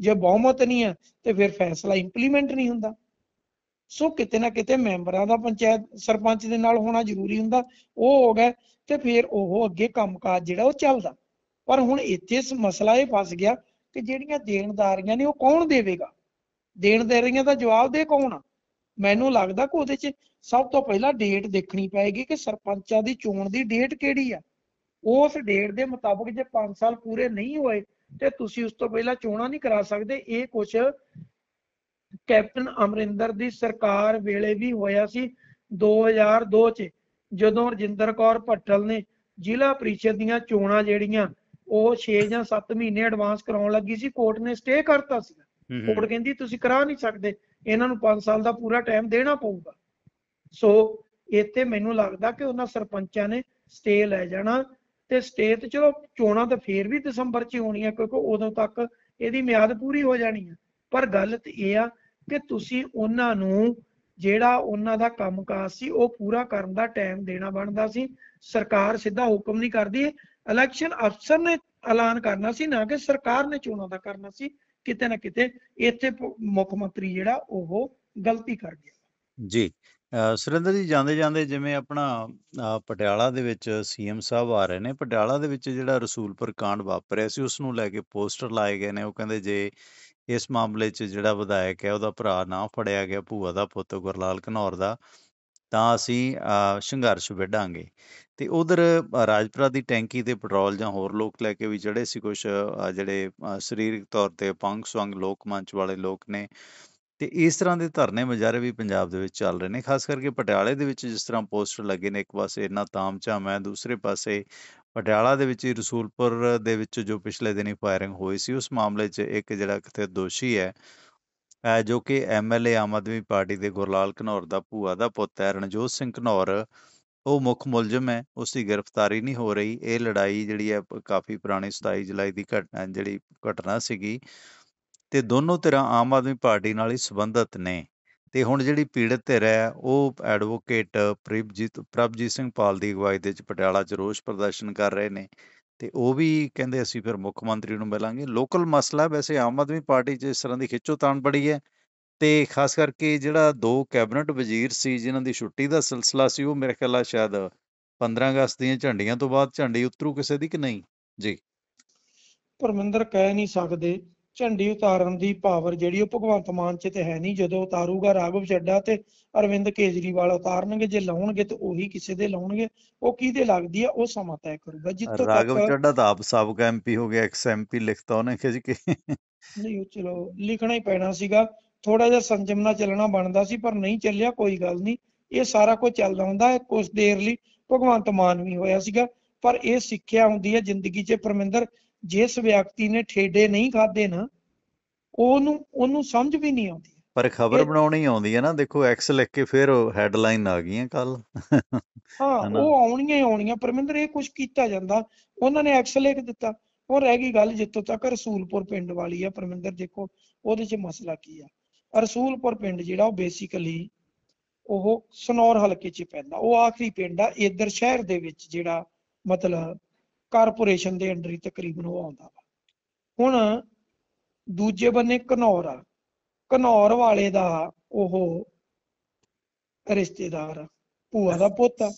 ਜੇ ਬਹੁਮਤ ਨਹੀਂ ਹੈ ਤੇ ਫਿਰ ਫੈਸਲਾ ਇੰਪਲੀਮੈਂਟ ਨਹੀਂ ਹੁੰਦਾ ਸੋ ਕਿਤੇ ਨਾ ਕਿਤੇ ਮੈਂਬਰਾਂ ਦਾ ਪੰਚਾਇਤ ਸਰਪੰਚ ਦੇ ਨਾਲ ਹੋਣਾ ਜ਼ਰੂਰੀ ਹੁੰਦਾ ਉਹ ਹੋ ਗਿਆ ਤੇ ਫਿਰ ਉਹ ਅੱਗੇ ਕੰਮਕਾਜ ਜਿਹੜਾ ਉਹ ਚੱਲਦਾ ਪਰ ਹੁਣ ਇੱਥੇ ਇਸ ਮਸਲਾ ਇਹ ਫਸ ਗਿਆ ਕਿ ਜਿਹੜੀਆਂ ਦੇਣਦਾਰੀਆਂ ਨੇ ਉਹ ਕੌਣ ਦੇਵੇਗਾ ਦੇਣ ਦੇ ਰਹੀਆਂ ਦਾ ਜਵਾਬ ਦੇ ਕੌਣ ਆ ਮੈਨੂੰ ਲੱਗਦਾ ਕਿ ਉਹਦੇ 'ਚ ਸਭ ਤੋਂ ਪਹਿਲਾਂ ਡੇਟ ਦੇਖਣੀ ਪੈਗੀ ਕਿ ਸਰਪੰਚਾਂ ਦੀ ਚੋਣ ਦੀ ਡੇਟ ਕਿਹੜੀ ਆ ਉਸ ਡੇਟ ਦੇ ਮੁਤਾਬਕ ਜੇ 5 ਸਾਲ ਪੂਰੇ ਨਹੀਂ ਹੋਏ ਤੇ ਤੁਸੀਂ ਉਸ ਤੋਂ ਪਹਿਲਾਂ ਚੋਣਾਂ ਨਹੀਂ ਕਰਾ ਸਕਦੇ ਇਹ ਕੁਝ ਕੈਪਟਨ ਅਮਰਿੰਦਰ ਦੀ ਸਰਕਾਰ ਵੇਲੇ ਵੀ ਹੋਇਆ ਸੀ 2002 ਚ ਜਦੋਂ ਰਜਿੰਦਰ ਕੌਰ ਭੱਟਲ ਨੇ ਜ਼ਿਲ੍ਹਾ ਪ੍ਰੀਸ਼ਦ ਦੀਆਂ ਚੋਣਾਂ ਜਿਹੜੀਆਂ ਉਹ 6 ਜਾਂ 7 ਮਹੀਨੇ ਐਡਵਾਂਸ ਕਰਾਉਣ ਲੱਗੀ ਸੀ ਕੋਰਟ ਨੇ ਸਟੇ ਕਰਤਾ ਸੀ ਕੋਰਟ ਕਹਿੰਦੀ ਤੁਸੀਂ ਕਰਾ ਨਹੀਂ ਸਕਦੇ ਇਹਨਾਂ ਨੂੰ 5 ਸਾਲ ਦਾ ਪੂਰਾ ਟਾਈਮ ਦੇਣਾ ਪਊਗਾ ਸੋ ਇੱਥੇ ਮੈਨੂੰ ਲੱਗਦਾ ਕਿ ਉਹਨਾਂ ਸਰਪੰਚਾਂ ਨੇ ਸਟੇ ਲੈ ਜਾਣਾ ਤੇ ਸਟੇ ਤੇ ਚਲੋ ਚੋਣਾਂ ਤਾਂ ਫੇਰ ਵੀ ਦਸੰਬਰ 'ਚ ਹੋਣੀਆਂ ਕਿਉਂਕਿ ਉਦੋਂ ਤੱਕ ਇਹਦੀ ਮਿਆਦ ਪੂਰੀ ਹੋ ਜਾਣੀ ਹੈ ਪਰ ਗੱਲ ਤੇ ਇਹ ਆ ਕਿ ਤੁਸੀਂ ਉਹਨਾਂ ਨੂੰ ਜਿਹੜਾ ਉਹਨਾਂ ਦਾ ਕੰਮਕਾਜ ਸੀ ਉਹ ਪੂਰਾ ਕਰਨ ਦਾ ਟਾਈਮ ਦੇਣਾ ਬਣਦਾ ਸੀ ਸਰਕਾਰ ਸਿੱਧਾ ਹੁਕਮ ਨਹੀਂ ਕਰਦੀ ਇਲੈਕਸ਼ਨ ਅਫਸਰ ਨੇ ਐਲਾਨ ਕਰਨਾ ਸੀ ਨਾ ਕਿ ਸਰਕਾਰ ਨੇ ਚੋਣਾਂ ਦਾ ਕਰਨਾ ਸੀ ਕਿਤੇ ਨਾ ਕਿਤੇ ਇੱਥੇ ਮੁੱਖ ਮੰਤਰੀ ਜਿਹੜਾ ਉਹ ਗਲਤੀ ਕਰ ਗਿਆ ਜੀ ਸੁਰਿੰਦਰ ਜੀ ਜਾਂਦੇ ਜਾਂਦੇ ਜਿਵੇਂ ਆਪਣਾ ਪਟਿਆਲਾ ਦੇ ਵਿੱਚ ਸੀਐਮ ਸਾਹਿਬ ਆ ਰਹੇ ਨੇ ਪਟਿਆਲਾ ਦੇ ਵਿੱਚ ਜਿਹੜਾ ਰਸੂਲਪੁਰ ਕਾਂਡ ਵਾਪਰਿਆ ਸੀ ਉਸ ਨੂੰ ਲੈ ਕੇ ਪੋਸਟਰ ਲਾਏ ਗਏ ਨੇ ਉਹ ਕਹਿੰਦੇ ਜੇ ਇਸ ਮਾਮਲੇ 'ਚ ਜਿਹੜਾ ਵਿਧਾਇਕ ਹੈ ਉਹਦਾ ਭਰਾ ਨਾ ਫੜਿਆ ਗਿਆ ਭੂਆ ਦਾ ਪੁੱਤ ਗੁਰਲਾਲ ਘਨੌਰ ਦਾ ਤਾਂ ਅਸੀਂ ਸੰਘਰਸ਼ ਵਿੱਢਾਂਗੇ ਤੇ ਉਧਰ ਰਾਜਪੁਰਾ ਦੀ ਟੈਂਕੀ ਤੇ ਪੈਟਰੋਲ ਜਾਂ ਹੋਰ ਲੋਕ ਲੈ ਕੇ ਵੀ ਜਿਹੜੇ ਸੀ ਕੁਝ ਜਿਹੜੇ ਸਰੀਰਕ ਤੌਰ ਤੇ ਪੰਗ ਸੰਗ ਲੋਕ ਮੰਚ ਵਾਲੇ ਲੋਕ ਨੇ ਤੇ ਇਸ ਤਰ੍ਹਾਂ ਦੇ ਧਰਨੇ ਮਜਾਰੇ ਵੀ ਪੰਜਾਬ ਦੇ ਵਿੱਚ ਚੱਲ ਰਹੇ ਨੇ ਖਾਸ ਕਰਕੇ ਪਟਿਆਲੇ ਦੇ ਵਿੱਚ ਜਿਸ ਤਰ੍ਹਾਂ ਪੋਸਟਰ ਲੱਗੇ ਨੇ ਇੱਕ ਪਾਸੇ ਇਹਨਾਂ ਤਾਮਚਾ ਮੈਂ ਦੂਸਰੇ ਪਾਸੇ ਪਟਿਆਲਾ ਦੇ ਵਿੱਚ ਹੀ ਰਸੂਲਪੁਰ ਦੇ ਵਿੱਚ ਜੋ ਪਿਛਲੇ ਦਿਨੀ ਫਾਇਰਿੰਗ ਹੋਈ ਸੀ ਉਸ ਮਾਮਲੇ 'ਚ ਇੱਕ ਜਿਹੜਾ ਕਿਤੇ ਦੋਸ਼ੀ ਹੈ ਜੋ ਕਿ ਐਮਐਲਏ ਆਮ ਆਦਮੀ ਪਾਰਟੀ ਦੇ ਗੁਰਲਾਲ ਘਨੌਰ ਦਾ ਭੂਆ ਦਾ ਪੁੱਤ ਹੈ ਰਣਜੋਤ ਸਿੰਘ ਘਨੌਰ ਉਹ ਮੁੱਖ ਮੁਲਜ਼ਮ ਹੈ ਉਸ ਦੀ ਗ੍ਰਿਫਤਾਰੀ ਨਹੀਂ ਹੋ ਰਹੀ ਇਹ ਲੜਾਈ ਜਿਹੜੀ ਹੈ ਕਾਫੀ ਪੁਰਾਣੀ 27 ਜੁਲਾਈ ਦੀ ਘਟਨਾ ਜਿਹੜੀ ਘਟਨਾ ਸੀਗੀ ਤੇ ਦੋਨੋਂ ਤਰ੍ਹਾਂ ਆਮ ਆਦਮੀ ਪਾਰਟੀ ਨਾਲ ਹੀ ਸੰਬੰਧਤ ਨੇ ਤੇ ਹੁਣ ਜਿਹੜੀ ਪੀੜਤ ਧਿਰ ਹੈ ਉਹ ਐਡਵੋਕੇਟ ਪ੍ਰਭਜੀਤ ਪ੍ਰਭਜੀਤ ਸਿੰਘ ਪਾਲ ਦੀ ਅਗਵਾਈ ਦੇ ਵਿੱਚ ਪਟਿਆਲਾ 'ਚ ਰੋਸ ਪ੍ਰਦਰਸ਼ਨ ਕਰ ਰਹੇ ਨੇ ਤੇ ਉਹ ਵੀ ਕਹਿੰਦੇ ਅਸੀਂ ਫਿਰ ਮੁੱਖ ਮੰਤਰੀ ਨੂੰ ਮਿਲਾਂਗੇ ਲੋਕਲ ਮਸਲਾ ਵੈਸੇ ਆਮ ਆਦਮੀ ਪਾਰਟੀ 'ਚ ਇਸ ਤਰ੍ਹਾਂ ਦੀ ਖਿੱਚੋ ਤਾਣ ਬੜੀ ਹੈ ਤੇ ਖਾਸ ਕਰਕੇ ਜਿਹੜਾ ਦੋ ਕੈਬਨਟ ਵਜ਼ੀਰ ਸੀ ਜਿਨ੍ਹਾਂ ਦੀ ਛੁੱਟੀ ਦਾ ਸਿਲਸਿਲਾ ਸੀ ਉਹ ਮੇਰੇ ਖਿਆਲ ਸ਼ਾਇਦ 15 ਅਗਸਤ ਦੀਆਂ ਝੰਡੀਆਂ ਤੋਂ ਬਾਅਦ ਝੰਡੀ ਉਤਰੂ ਕਿਸੇ ਦੀ ਕਿ ਨਹੀਂ ਜੀ ਪਰਮਿੰਦਰ ਕਹਿ ਨਹੀਂ ਸਕਦੇ ਝੰਡੀ ਉਤਾਰਨ ਦੀ ਪਾਵਰ ਜਿਹੜੀ ਉਹ ਭਗਵੰਤ ਮਾਨ 'ਚ ਤੇ ਹੈ ਨਹੀਂ ਜਦੋਂ ਉਤਾਰੂਗਾ ਰਾਘਵ ਚੱਡਾ ਤੇ ਅਰਵਿੰਦ ਕੇਜਰੀਵਾਲ ਉਤਾਰਨਗੇ ਜੇ ਲਾਉਣਗੇ ਤੇ ਉਹੀ ਕਿਸੇ ਦੇ ਲਾਉਣਗੇ ਉਹ ਕਿਹਦੇ ਲੱਗਦੀ ਆ ਉਹ ਸਮਾਂ ਤੈਅ ਕਰੂਗਾ ਜਿੱਤੋਂ ਰਾਘਵ ਚੱਡਾ ਤਾਂ ਆਪ ਸਾਬਕਾ ਐਮਪੀ ਹੋ ਗਿਆ ਐਕਸ ਐਮਪੀ ਲਿਖਤਾ ਉਹਨੇ ਖਿੱਚ ਕੇ ਨਹੀਂ ਉਹ ਚਲੋ ਲਿਖਣਾ ਹੀ ਪੈਣਾ ਸੀਗਾ ਥੋੜਾ ਜਿਹਾ ਸੰਜਮ ਨਾਲ ਚੱਲਣਾ ਬਣਦਾ ਸੀ ਪਰ ਨਹੀਂ ਚੱਲਿਆ ਕੋਈ ਗੱਲ ਨਹੀਂ ਇਹ ਸਾਰਾ ਕੁਝ ਚੱਲਦਾ ਹੁੰਦਾ ਹੈ ਕੁਝ ਦੇਰ ਲਈ ਭਗਵੰਤ ਮਾਨ ਵੀ ਹੋਇਆ ਸੀਗਾ ਪਰ ਇਹ ਸਿੱਖਿਆ ਹੁੰਦੀ ਹੈ ਜ਼ਿੰਦਗੀ 'ਚ ਪਰਮਿੰਦਰ ਜਿਸ ਵਿਅਕਤੀ ਨੇ ਠੇਡੇ ਨਹੀਂ ਖਾਦੇ ਨਾ ਉਹਨੂੰ ਉਹਨੂੰ ਸਮਝ ਵੀ ਨਹੀਂ ਆਉਂਦੀ ਪਰ ਖਬਰ ਬਣਾਉਣੀ ਆਉਂਦੀ ਹੈ ਨਾ ਦੇਖੋ ਐਕਸ ਲਿਖ ਕੇ ਫਿਰ ਹੈਡਲਾਈਨ ਆ ਗਈਆਂ ਕੱਲ ਹਾਂ ਉਹ ਆਉਣੀਆਂ ਹੀ ਆਉਣੀਆਂ ਪਰਮਿੰਦਰ ਇਹ ਕੁਝ ਕੀਤਾ ਜਾਂਦਾ ਉਹਨਾਂ ਨੇ ਐਕਸ ਲਿਖ ਦਿੱਤਾ ਉਹ ਰਹਿ ਗਈ ਗੱਲ ਜਿੱਤੋਂ ਤੱਕ ਰਸੂਲਪੁਰ ਪਿੰਡ ਵਾਲੀ ਆ ਪਰਮਿੰਦਰ ਦੇਖੋ ਉਹਦੇ 'ਚ ਮਸਲਾ ਕੀ ਆ ਰਸੂਲਪੁਰ ਪਿੰਡ ਜਿਹੜਾ ਉਹ ਬੇਸਿਕਲੀ ਉਹ ਸਨੌਰ ਹਲਕੇ 'ਚ ਪੈਂਦਾ ਉਹ ਆਖਰੀ ਪਿੰਡ ਆ ਇਧਰ ਸ਼ਹਿਰ ਦੇ ਵਿੱਚ ਜਿਹੜਾ ਮਤਲਬ ਕਾਰਪੋਰੇਸ਼ਨ ਦੇ ਅੰਡਰ ਹੀ ਤਕਰੀਬਨ ਉਹ ਆਉਂਦਾ ਵਾ ਹੁਣ ਦੂਜੇ ਬੰਨੇ ਘਨੌਰ ਆ ਘਨੌਰ ਵਾਲੇ ਦਾ ਉਹ ਰਿਸ਼ਤੇਦਾਰ ਆ ਭੂਆ ਦਾ ਪੁੱਤ ਆ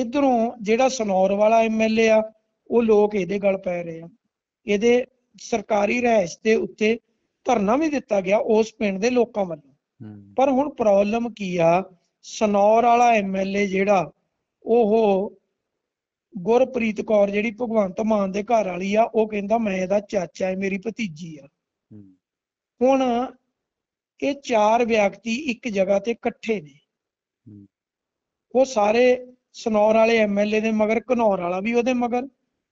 ਇਧਰੋਂ ਜਿਹੜਾ ਸਨੌਰ ਵਾਲਾ ਐਮਐਲਏ ਆ ਉਹ ਲੋਕ ਇਹਦੇ ਗੱਲ ਪੈ ਰਹੇ ਆ ਇਹਦੇ ਸਰਕਾਰੀ ਰਹਿਸ਼ ਦੇ ਉੱਤੇ ਧਰਨਾ ਵੀ ਦਿੱਤਾ ਗਿਆ ਉਸ ਪਿੰਡ ਦੇ ਲੋਕਾਂ ਵੱਲੋਂ ਪਰ ਹੁਣ ਪ੍ਰੋਬਲਮ ਕੀ ਆ ਸਨੌਰ ਵਾਲਾ ਐਮਐਲਏ ਜਿਹੜਾ ਉਹ ਗੁਰਪ੍ਰੀਤ ਕੌਰ ਜਿਹੜੀ ਭਗਵੰਤ ਮਾਨ ਦੇ ਘਰ ਵਾਲੀ ਆ ਉਹ ਕਹਿੰਦਾ ਮੈਂ ਇਹਦਾ ਚਾਚਾ ਹੈ ਮੇਰੀ ਭਤੀਜੀ ਆ ਹੁਣ ਇਹ ਚਾਰ ਵਿਅਕਤੀ ਇੱਕ ਜਗ੍ਹਾ ਤੇ ਇਕੱਠੇ ਨੇ ਉਹ ਸਾਰੇ ਸਨੌਰ ਵਾਲੇ ਐਮਐਲਏ ਦੇ ਮਗਰ ਘਨੌਰ ਵਾਲਾ ਵੀ ਉਹਦੇ ਮਗਰ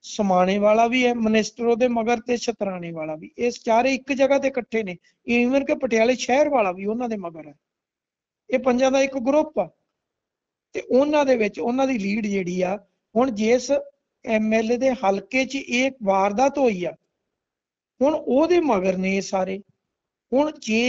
ਸਮਾਣੇ ਵਾਲਾ ਵੀ ਹੈ ਮਨਿਸਟਰ ਉਹਦੇ ਮਗਰ ਤੇ ਛਤਰਾਣੇ ਵਾਲਾ ਵੀ ਇਹ ਚਾਰੇ ਇੱਕ ਜਗ੍ਹਾ ਤੇ ਇਕੱਠੇ ਨੇ ਈਵਨ ਕਿ ਪਟਿਆਲੇ ਸ਼ਹਿਰ ਵਾਲਾ ਵੀ ਉਹਨਾਂ ਦੇ ਮਗਰ ਹੈ ਇਹ ਪੰਜਾਂ ਦਾ ਇੱਕ ਗਰੁੱਪ ਆ ਤੇ ਉਹਨਾਂ ਦੇ ਵਿੱਚ ਉਹਨਾਂ ਦੀ ਲੀਡ ਜਿਹੜੀ ਆ ਹੁਣ ਜਿਸ ਐਮਐਲਏ ਦੇ ਹਲਕੇ 'ਚ ਇਹ ਵਾਰਦਾਤ ਹੋਈ ਆ ਹੁਣ ਉਹਦੇ ਮਗਰ ਨੇ ਸਾਰੇ ਹੁਣ ਜੇ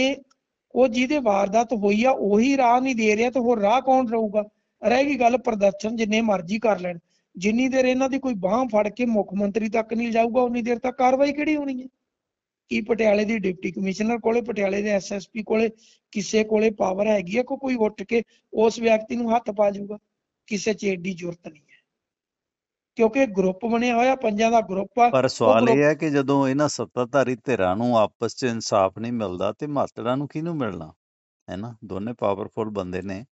ਉਹ ਜਿਹਦੇ ਵਾਰਦਾਤ ਹੋਈ ਆ ਉਹੀ ਰਾਹ ਨਹੀਂ ਦੇ ਰਿਹਾ ਤਾਂ ਹੋਰ ਰਾਹ ਕੌਣ ਰਹੂਗਾ ਰਹਿ ਗਈ ਗੱਲ ਪ੍ਰਦਰਸ਼ਨ ਜਿੰਨੇ ਮਰਜ਼ੀ ਕਰ ਲੈਣ ਜਿੰਨੀ ਦੇਰ ਇਹਨਾਂ ਦੀ ਕੋਈ ਬਾਹ ਫੜ ਕੇ ਮੁੱਖ ਮੰਤਰੀ ਤੱਕ ਨਹੀਂ ਜਾਊਗਾ ਉਨੀ ਦੇਰ ਤੱਕ ਕਾਰਵਾਈ ਕਿਹੜੀ ਹੋਣੀ ਹੈ ਕੀ ਪਟਿਆਲੇ ਦੀ ਡਿਪਟੀ ਕਮਿਸ਼ਨਰ ਕੋਲੇ ਪਟਿਆਲੇ ਦੇ ਐਸਐਸਪੀ ਕੋਲੇ ਕਿਸੇ ਕੋਲੇ ਪਾਵਰ ਹੈਗੀ ਹੈ ਕੋਈ ਉੱਠ ਕੇ ਉਸ ਵਿਅਕਤੀ ਨੂੰ ਹੱਥ ਪਾ ਜਾਊਗਾ ਕਿਸੇ 'ਚ ਏਡੀ ਜ਼ਰੂਰਤ ਨਹੀਂ ਕਿਉਂਕਿ ਗਰੁੱਪ ਬਣਿਆ ਹੋਇਆ ਪੰਜਾਂ ਦਾ ਗਰੁੱਪ ਆ ਪਰ ਸਵਾਲ ਇਹ ਹੈ ਕਿ ਜਦੋਂ ਇਹਨਾਂ ਸੱਤਾਧਾਰੀ ਧਿਰਾਂ ਨੂੰ ਆਪਸ 'ਚ ਇਨਸਾਫ ਨਹੀਂ ਮਿਲਦਾ ਤੇ ਮਾਤੜਾਂ ਨੂੰ ਕਿਹਨੂੰ ਮਿਲਣਾ ਹੈ ਨਾ ਦੋਨੇ ਪਾਵਰਫੁਲ ਬੰਦੇ ਨੇ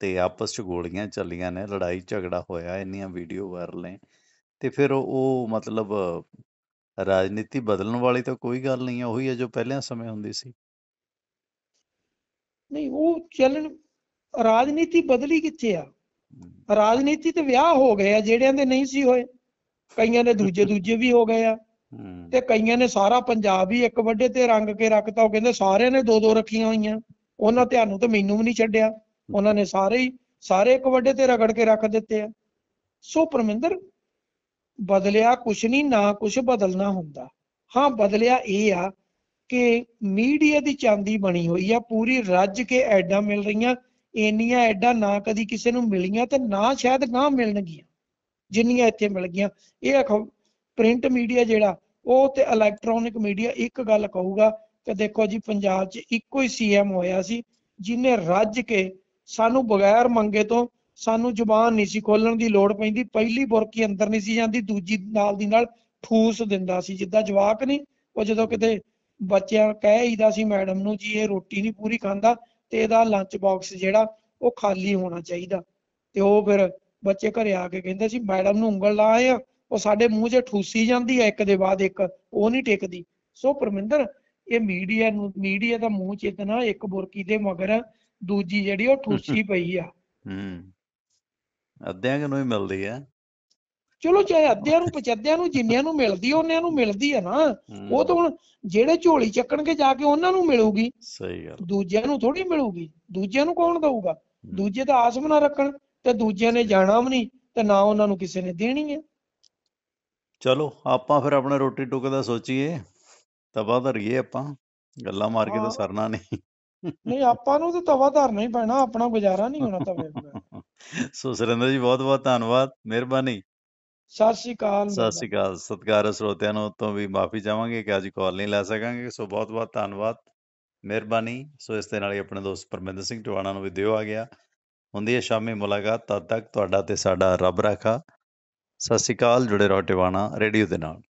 ਤੇ ਆਪਸ 'ਚ ਗੋਲੀਆਂ ਚੱਲੀਆਂ ਨੇ ਲੜਾਈ ਝਗੜਾ ਹੋਇਆ ਇੰਨੀਆਂ ਵੀਡੀਓ ਵਾਇਰਲ ਨੇ ਤੇ ਫਿਰ ਉਹ ਮਤਲਬ ਰਾਜਨੀਤੀ ਬਦਲਣ ਵਾਲੀ ਤਾਂ ਕੋਈ ਗੱਲ ਨਹੀਂ ਹੈ ਉਹੀ ਹੈ ਜੋ ਪਹਿਲਿਆਂ ਸਮੇਂ ਹੁੰਦੀ ਸੀ ਨਹੀਂ ਉਹ ਚੱਲਣ ਰਾਜਨੀਤੀ ਬਦਲੀ ਕਿੱਥੇ ਆ ਰਾਜਨੀਤੀ ਤੇ ਵਿਆਹ ਹੋ ਗਏ ਆ ਜਿਹੜਿਆਂ ਦੇ ਨਹੀਂ ਸੀ ਹੋਏ ਕਈਆਂ ਦੇ ਦੂਜੇ ਦੂਜੇ ਵੀ ਹੋ ਗਏ ਆ ਤੇ ਕਈਆਂ ਨੇ ਸਾਰਾ ਪੰਜਾਬ ਹੀ ਇੱਕ ਵੱਡੇ ਤੇ ਰੰਗ ਕੇ ਰੱਖਤਾ ਉਹ ਕਹਿੰਦੇ ਸਾਰਿਆਂ ਨੇ ਦੋ ਦੋ ਰੱਖੀਆਂ ਹੋਈਆਂ ਉਹਨਾਂ ਧਿਆਨੂੰ ਤੇ ਮੈਨੂੰ ਵੀ ਨਹੀਂ ਛੱਡਿਆ ਉਹਨਾਂ ਨੇ ਸਾਰੇ ਹੀ ਸਾਰੇ ਇੱਕ ਵੱਡੇ ਤੇ ਰਗੜ ਕੇ ਰੱਖ ਦਿੱਤੇ ਆ ਸੋ ਪਰਮਿੰਦਰ ਬਦਲਿਆ ਕੁਛ ਨਹੀਂ ਨਾ ਕੁਛ ਬਦਲਣਾ ਹੁੰਦਾ ਹਾਂ ਬਦਲਿਆ ਇਹ ਆ ਕਿ ਮੀਡੀਆ ਦੀ ਚਾਂਦੀ ਬਣੀ ਹੋਈ ਆ ਪੂਰੀ ਰੱਜ ਕੇ ਐਡਾਂ ਮਿਲ ਰਹੀਆਂ ਇੰਨੀਆਂ ਐਡਾ ਨਾ ਕਦੀ ਕਿਸੇ ਨੂੰ ਮਿਲੀਆਂ ਤੇ ਨਾ ਸ਼ਾਇਦ ਨਾ ਮਿਲਣਗੀਆਂ ਜਿੰਨੀਆਂ ਇੱਥੇ ਮਿਲ ਗਈਆਂ ਇਹ ਆਖੋ ਪ੍ਰਿੰਟ ਮੀਡੀਆ ਜਿਹੜਾ ਉਹ ਤੇ ਇਲੈਕਟ੍ਰੋਨਿਕ ਮੀਡੀਆ ਇੱਕ ਗੱਲ ਕਹੂਗਾ ਕਿ ਦੇਖੋ ਜੀ ਪੰਜਾਬ 'ਚ ਇੱਕੋ ਹੀ ਸੀਐਮ ਹੋਇਆ ਸੀ ਜਿਨੇ ਰੱਜ ਕੇ ਸਾਨੂੰ ਬਗੈਰ ਮੰਗੇ ਤੋਂ ਸਾਨੂੰ ਜ਼ੁਬਾਨ ਨਹੀਂ ਸੀ ਖੋਲਣ ਦੀ ਲੋੜ ਪੈਂਦੀ ਪਹਿਲੀ ਬੁਰਕੀ ਅੰਦਰ ਨਹੀਂ ਸੀ ਜਾਂਦੀ ਦੂਜੀ ਨਾਲ ਦੀ ਨਾਲ ਠੂਸ ਦਿੰਦਾ ਸੀ ਜਿੱਦਾਂ ਜਵਾਕ ਨਹੀਂ ਉਹ ਜਦੋਂ ਕਿਤੇ ਬੱਚਿਆਂ ਕਹਿ ਹੀਦਾ ਸੀ ਮੈਡਮ ਨੂੰ ਜੀ ਇਹ ਰੋਟੀ ਨਹੀਂ ਪੂਰੀ ਖਾਂਦਾ ਤੇ ਇਹਦਾ ਲੰਚ ਬਾਕਸ ਜਿਹੜਾ ਉਹ ਖਾਲੀ ਹੋਣਾ ਚਾਹੀਦਾ ਤੇ ਉਹ ਫਿਰ ਬੱਚੇ ਘਰੇ ਆ ਕੇ ਕਹਿੰਦੇ ਸੀ ਮੈਡਮ ਨੂੰ ਉਂਗਲ ਲਾਏ ਆ ਉਹ ਸਾਡੇ ਮੂੰਹ 'ਚ ਠੂਸੀ ਜਾਂਦੀ ਆ ਇੱਕ ਦੇ ਬਾਅਦ ਇੱਕ ਉਹ ਨਹੀਂ ਟਿਕਦੀ ਸੋ ਪਰਮਿੰਦਰ ਇਹ ਮੀਡੀਆ ਨੂੰ ਮੀਡੀਆ ਦਾ ਮੂੰਹ 'ਚ ਇਤਨਾ ਇੱਕ ਬੁਰਕੀ ਦੇ ਮਗਰ ਦੂਜੀ ਜਿਹੜੀ ਉਹ ਠੂਸੀ ਪਈ ਆ ਹੂੰ ਅੱਧਿਆਂ ਨੂੰ ਹੀ ਮਿਲਦੀ ਆ ਚਲੋ ਚਾਹੇ ਅੱਧਿਆਂ ਨੂੰ ਪਚੱਧਿਆਂ ਨੂੰ ਜਿੰਨਿਆਂ ਨੂੰ ਮਿਲਦੀ ਉਹਨਾਂ ਨੂੰ ਮਿਲਦੀ ਹੈ ਨਾ ਉਹ ਤਾਂ ਹੁਣ ਜਿਹੜੇ ਝੋਲੀ ਚੱਕਣਗੇ ਜਾ ਕੇ ਉਹਨਾਂ ਨੂੰ ਮਿਲੂਗੀ ਸਹੀ ਗੱਲ ਦੂਜਿਆਂ ਨੂੰ ਥੋੜੀ ਮਿਲੂਗੀ ਦੂਜਿਆਂ ਨੂੰ ਕੌਣ ਦਊਗਾ ਦੂਜੇ ਤਾਂ ਆਸ ਨਾ ਰੱਖਣ ਤੇ ਦੂਜਿਆਂ ਨੇ ਜਾਣਾ ਵੀ ਨਹੀਂ ਤੇ ਨਾ ਉਹਨਾਂ ਨੂੰ ਕਿਸੇ ਨੇ ਦੇਣੀ ਹੈ ਚਲੋ ਆਪਾਂ ਫਿਰ ਆਪਣਾ ਰੋਟੀ ਟੁੱਕ ਦਾ ਸੋਚੀਏ ਤਵਾ ਧਰੀਏ ਆਪਾਂ ਗੱਲਾਂ ਮਾਰ ਕੇ ਤਾਂ ਸਰਨਾ ਨਹੀਂ ਨਹੀਂ ਆਪਾਂ ਨੂੰ ਤਾਂ ਤਵਾ ਧਰਨਾ ਹੀ ਪੈਣਾ ਆਪਣਾ ਗੁਜ਼ਾਰਾ ਨਹੀਂ ਹੋਣਾ ਤਵੇ ਸੋ ਸਰਿੰਦਰ ਜੀ ਬਹੁਤ ਬਹੁਤ ਧੰਨਵਾਦ ਮਿਹਰਬਾਨੀ ਸਤਿ ਸ਼੍ਰੀ ਅਕਾਲ ਸਤਿ ਸ਼੍ਰੀ ਅਕਾਲ ਸਤਿਕਾਰ ਸਰੋਤਿਆਂ ਨੂੰ ਤੋਂ ਵੀ ਮਾਫੀ ਚਾਹਾਂਗੇ ਕਿ ਅੱਜ ਕਾਲ ਨਹੀਂ ਲੈ ਸਕਾਂਗੇ ਸੋ ਬਹੁਤ-ਬਹੁਤ ਧੰਨਵਾਦ ਮਿਹਰਬਾਨੀ ਸੋ ਇਸ ਦੇ ਨਾਲ ਹੀ ਆਪਣੇ ਦੋਸਤ ਪਰਮਿੰਦਰ ਸਿੰਘ ਟਵਾਣਾ ਨੂੰ ਵੀ ਦਿਓ ਆ ਗਿਆ ਹੁੰਦੀ ਹੈ ਸ਼ਾਮੀ ਮੁਲਾਕਾਤ ਤਦ ਤੱਕ ਤੁਹਾਡਾ ਤੇ ਸਾਡਾ ਰੱਬ ਰਾਖਾ ਸਤਿ ਸ਼੍ਰੀ ਅਕਾਲ ਜੁੜੇ ਰਹੋ ਟਵਾਣਾ ਰੇਡੀਓ ਦੇ ਨਾਲ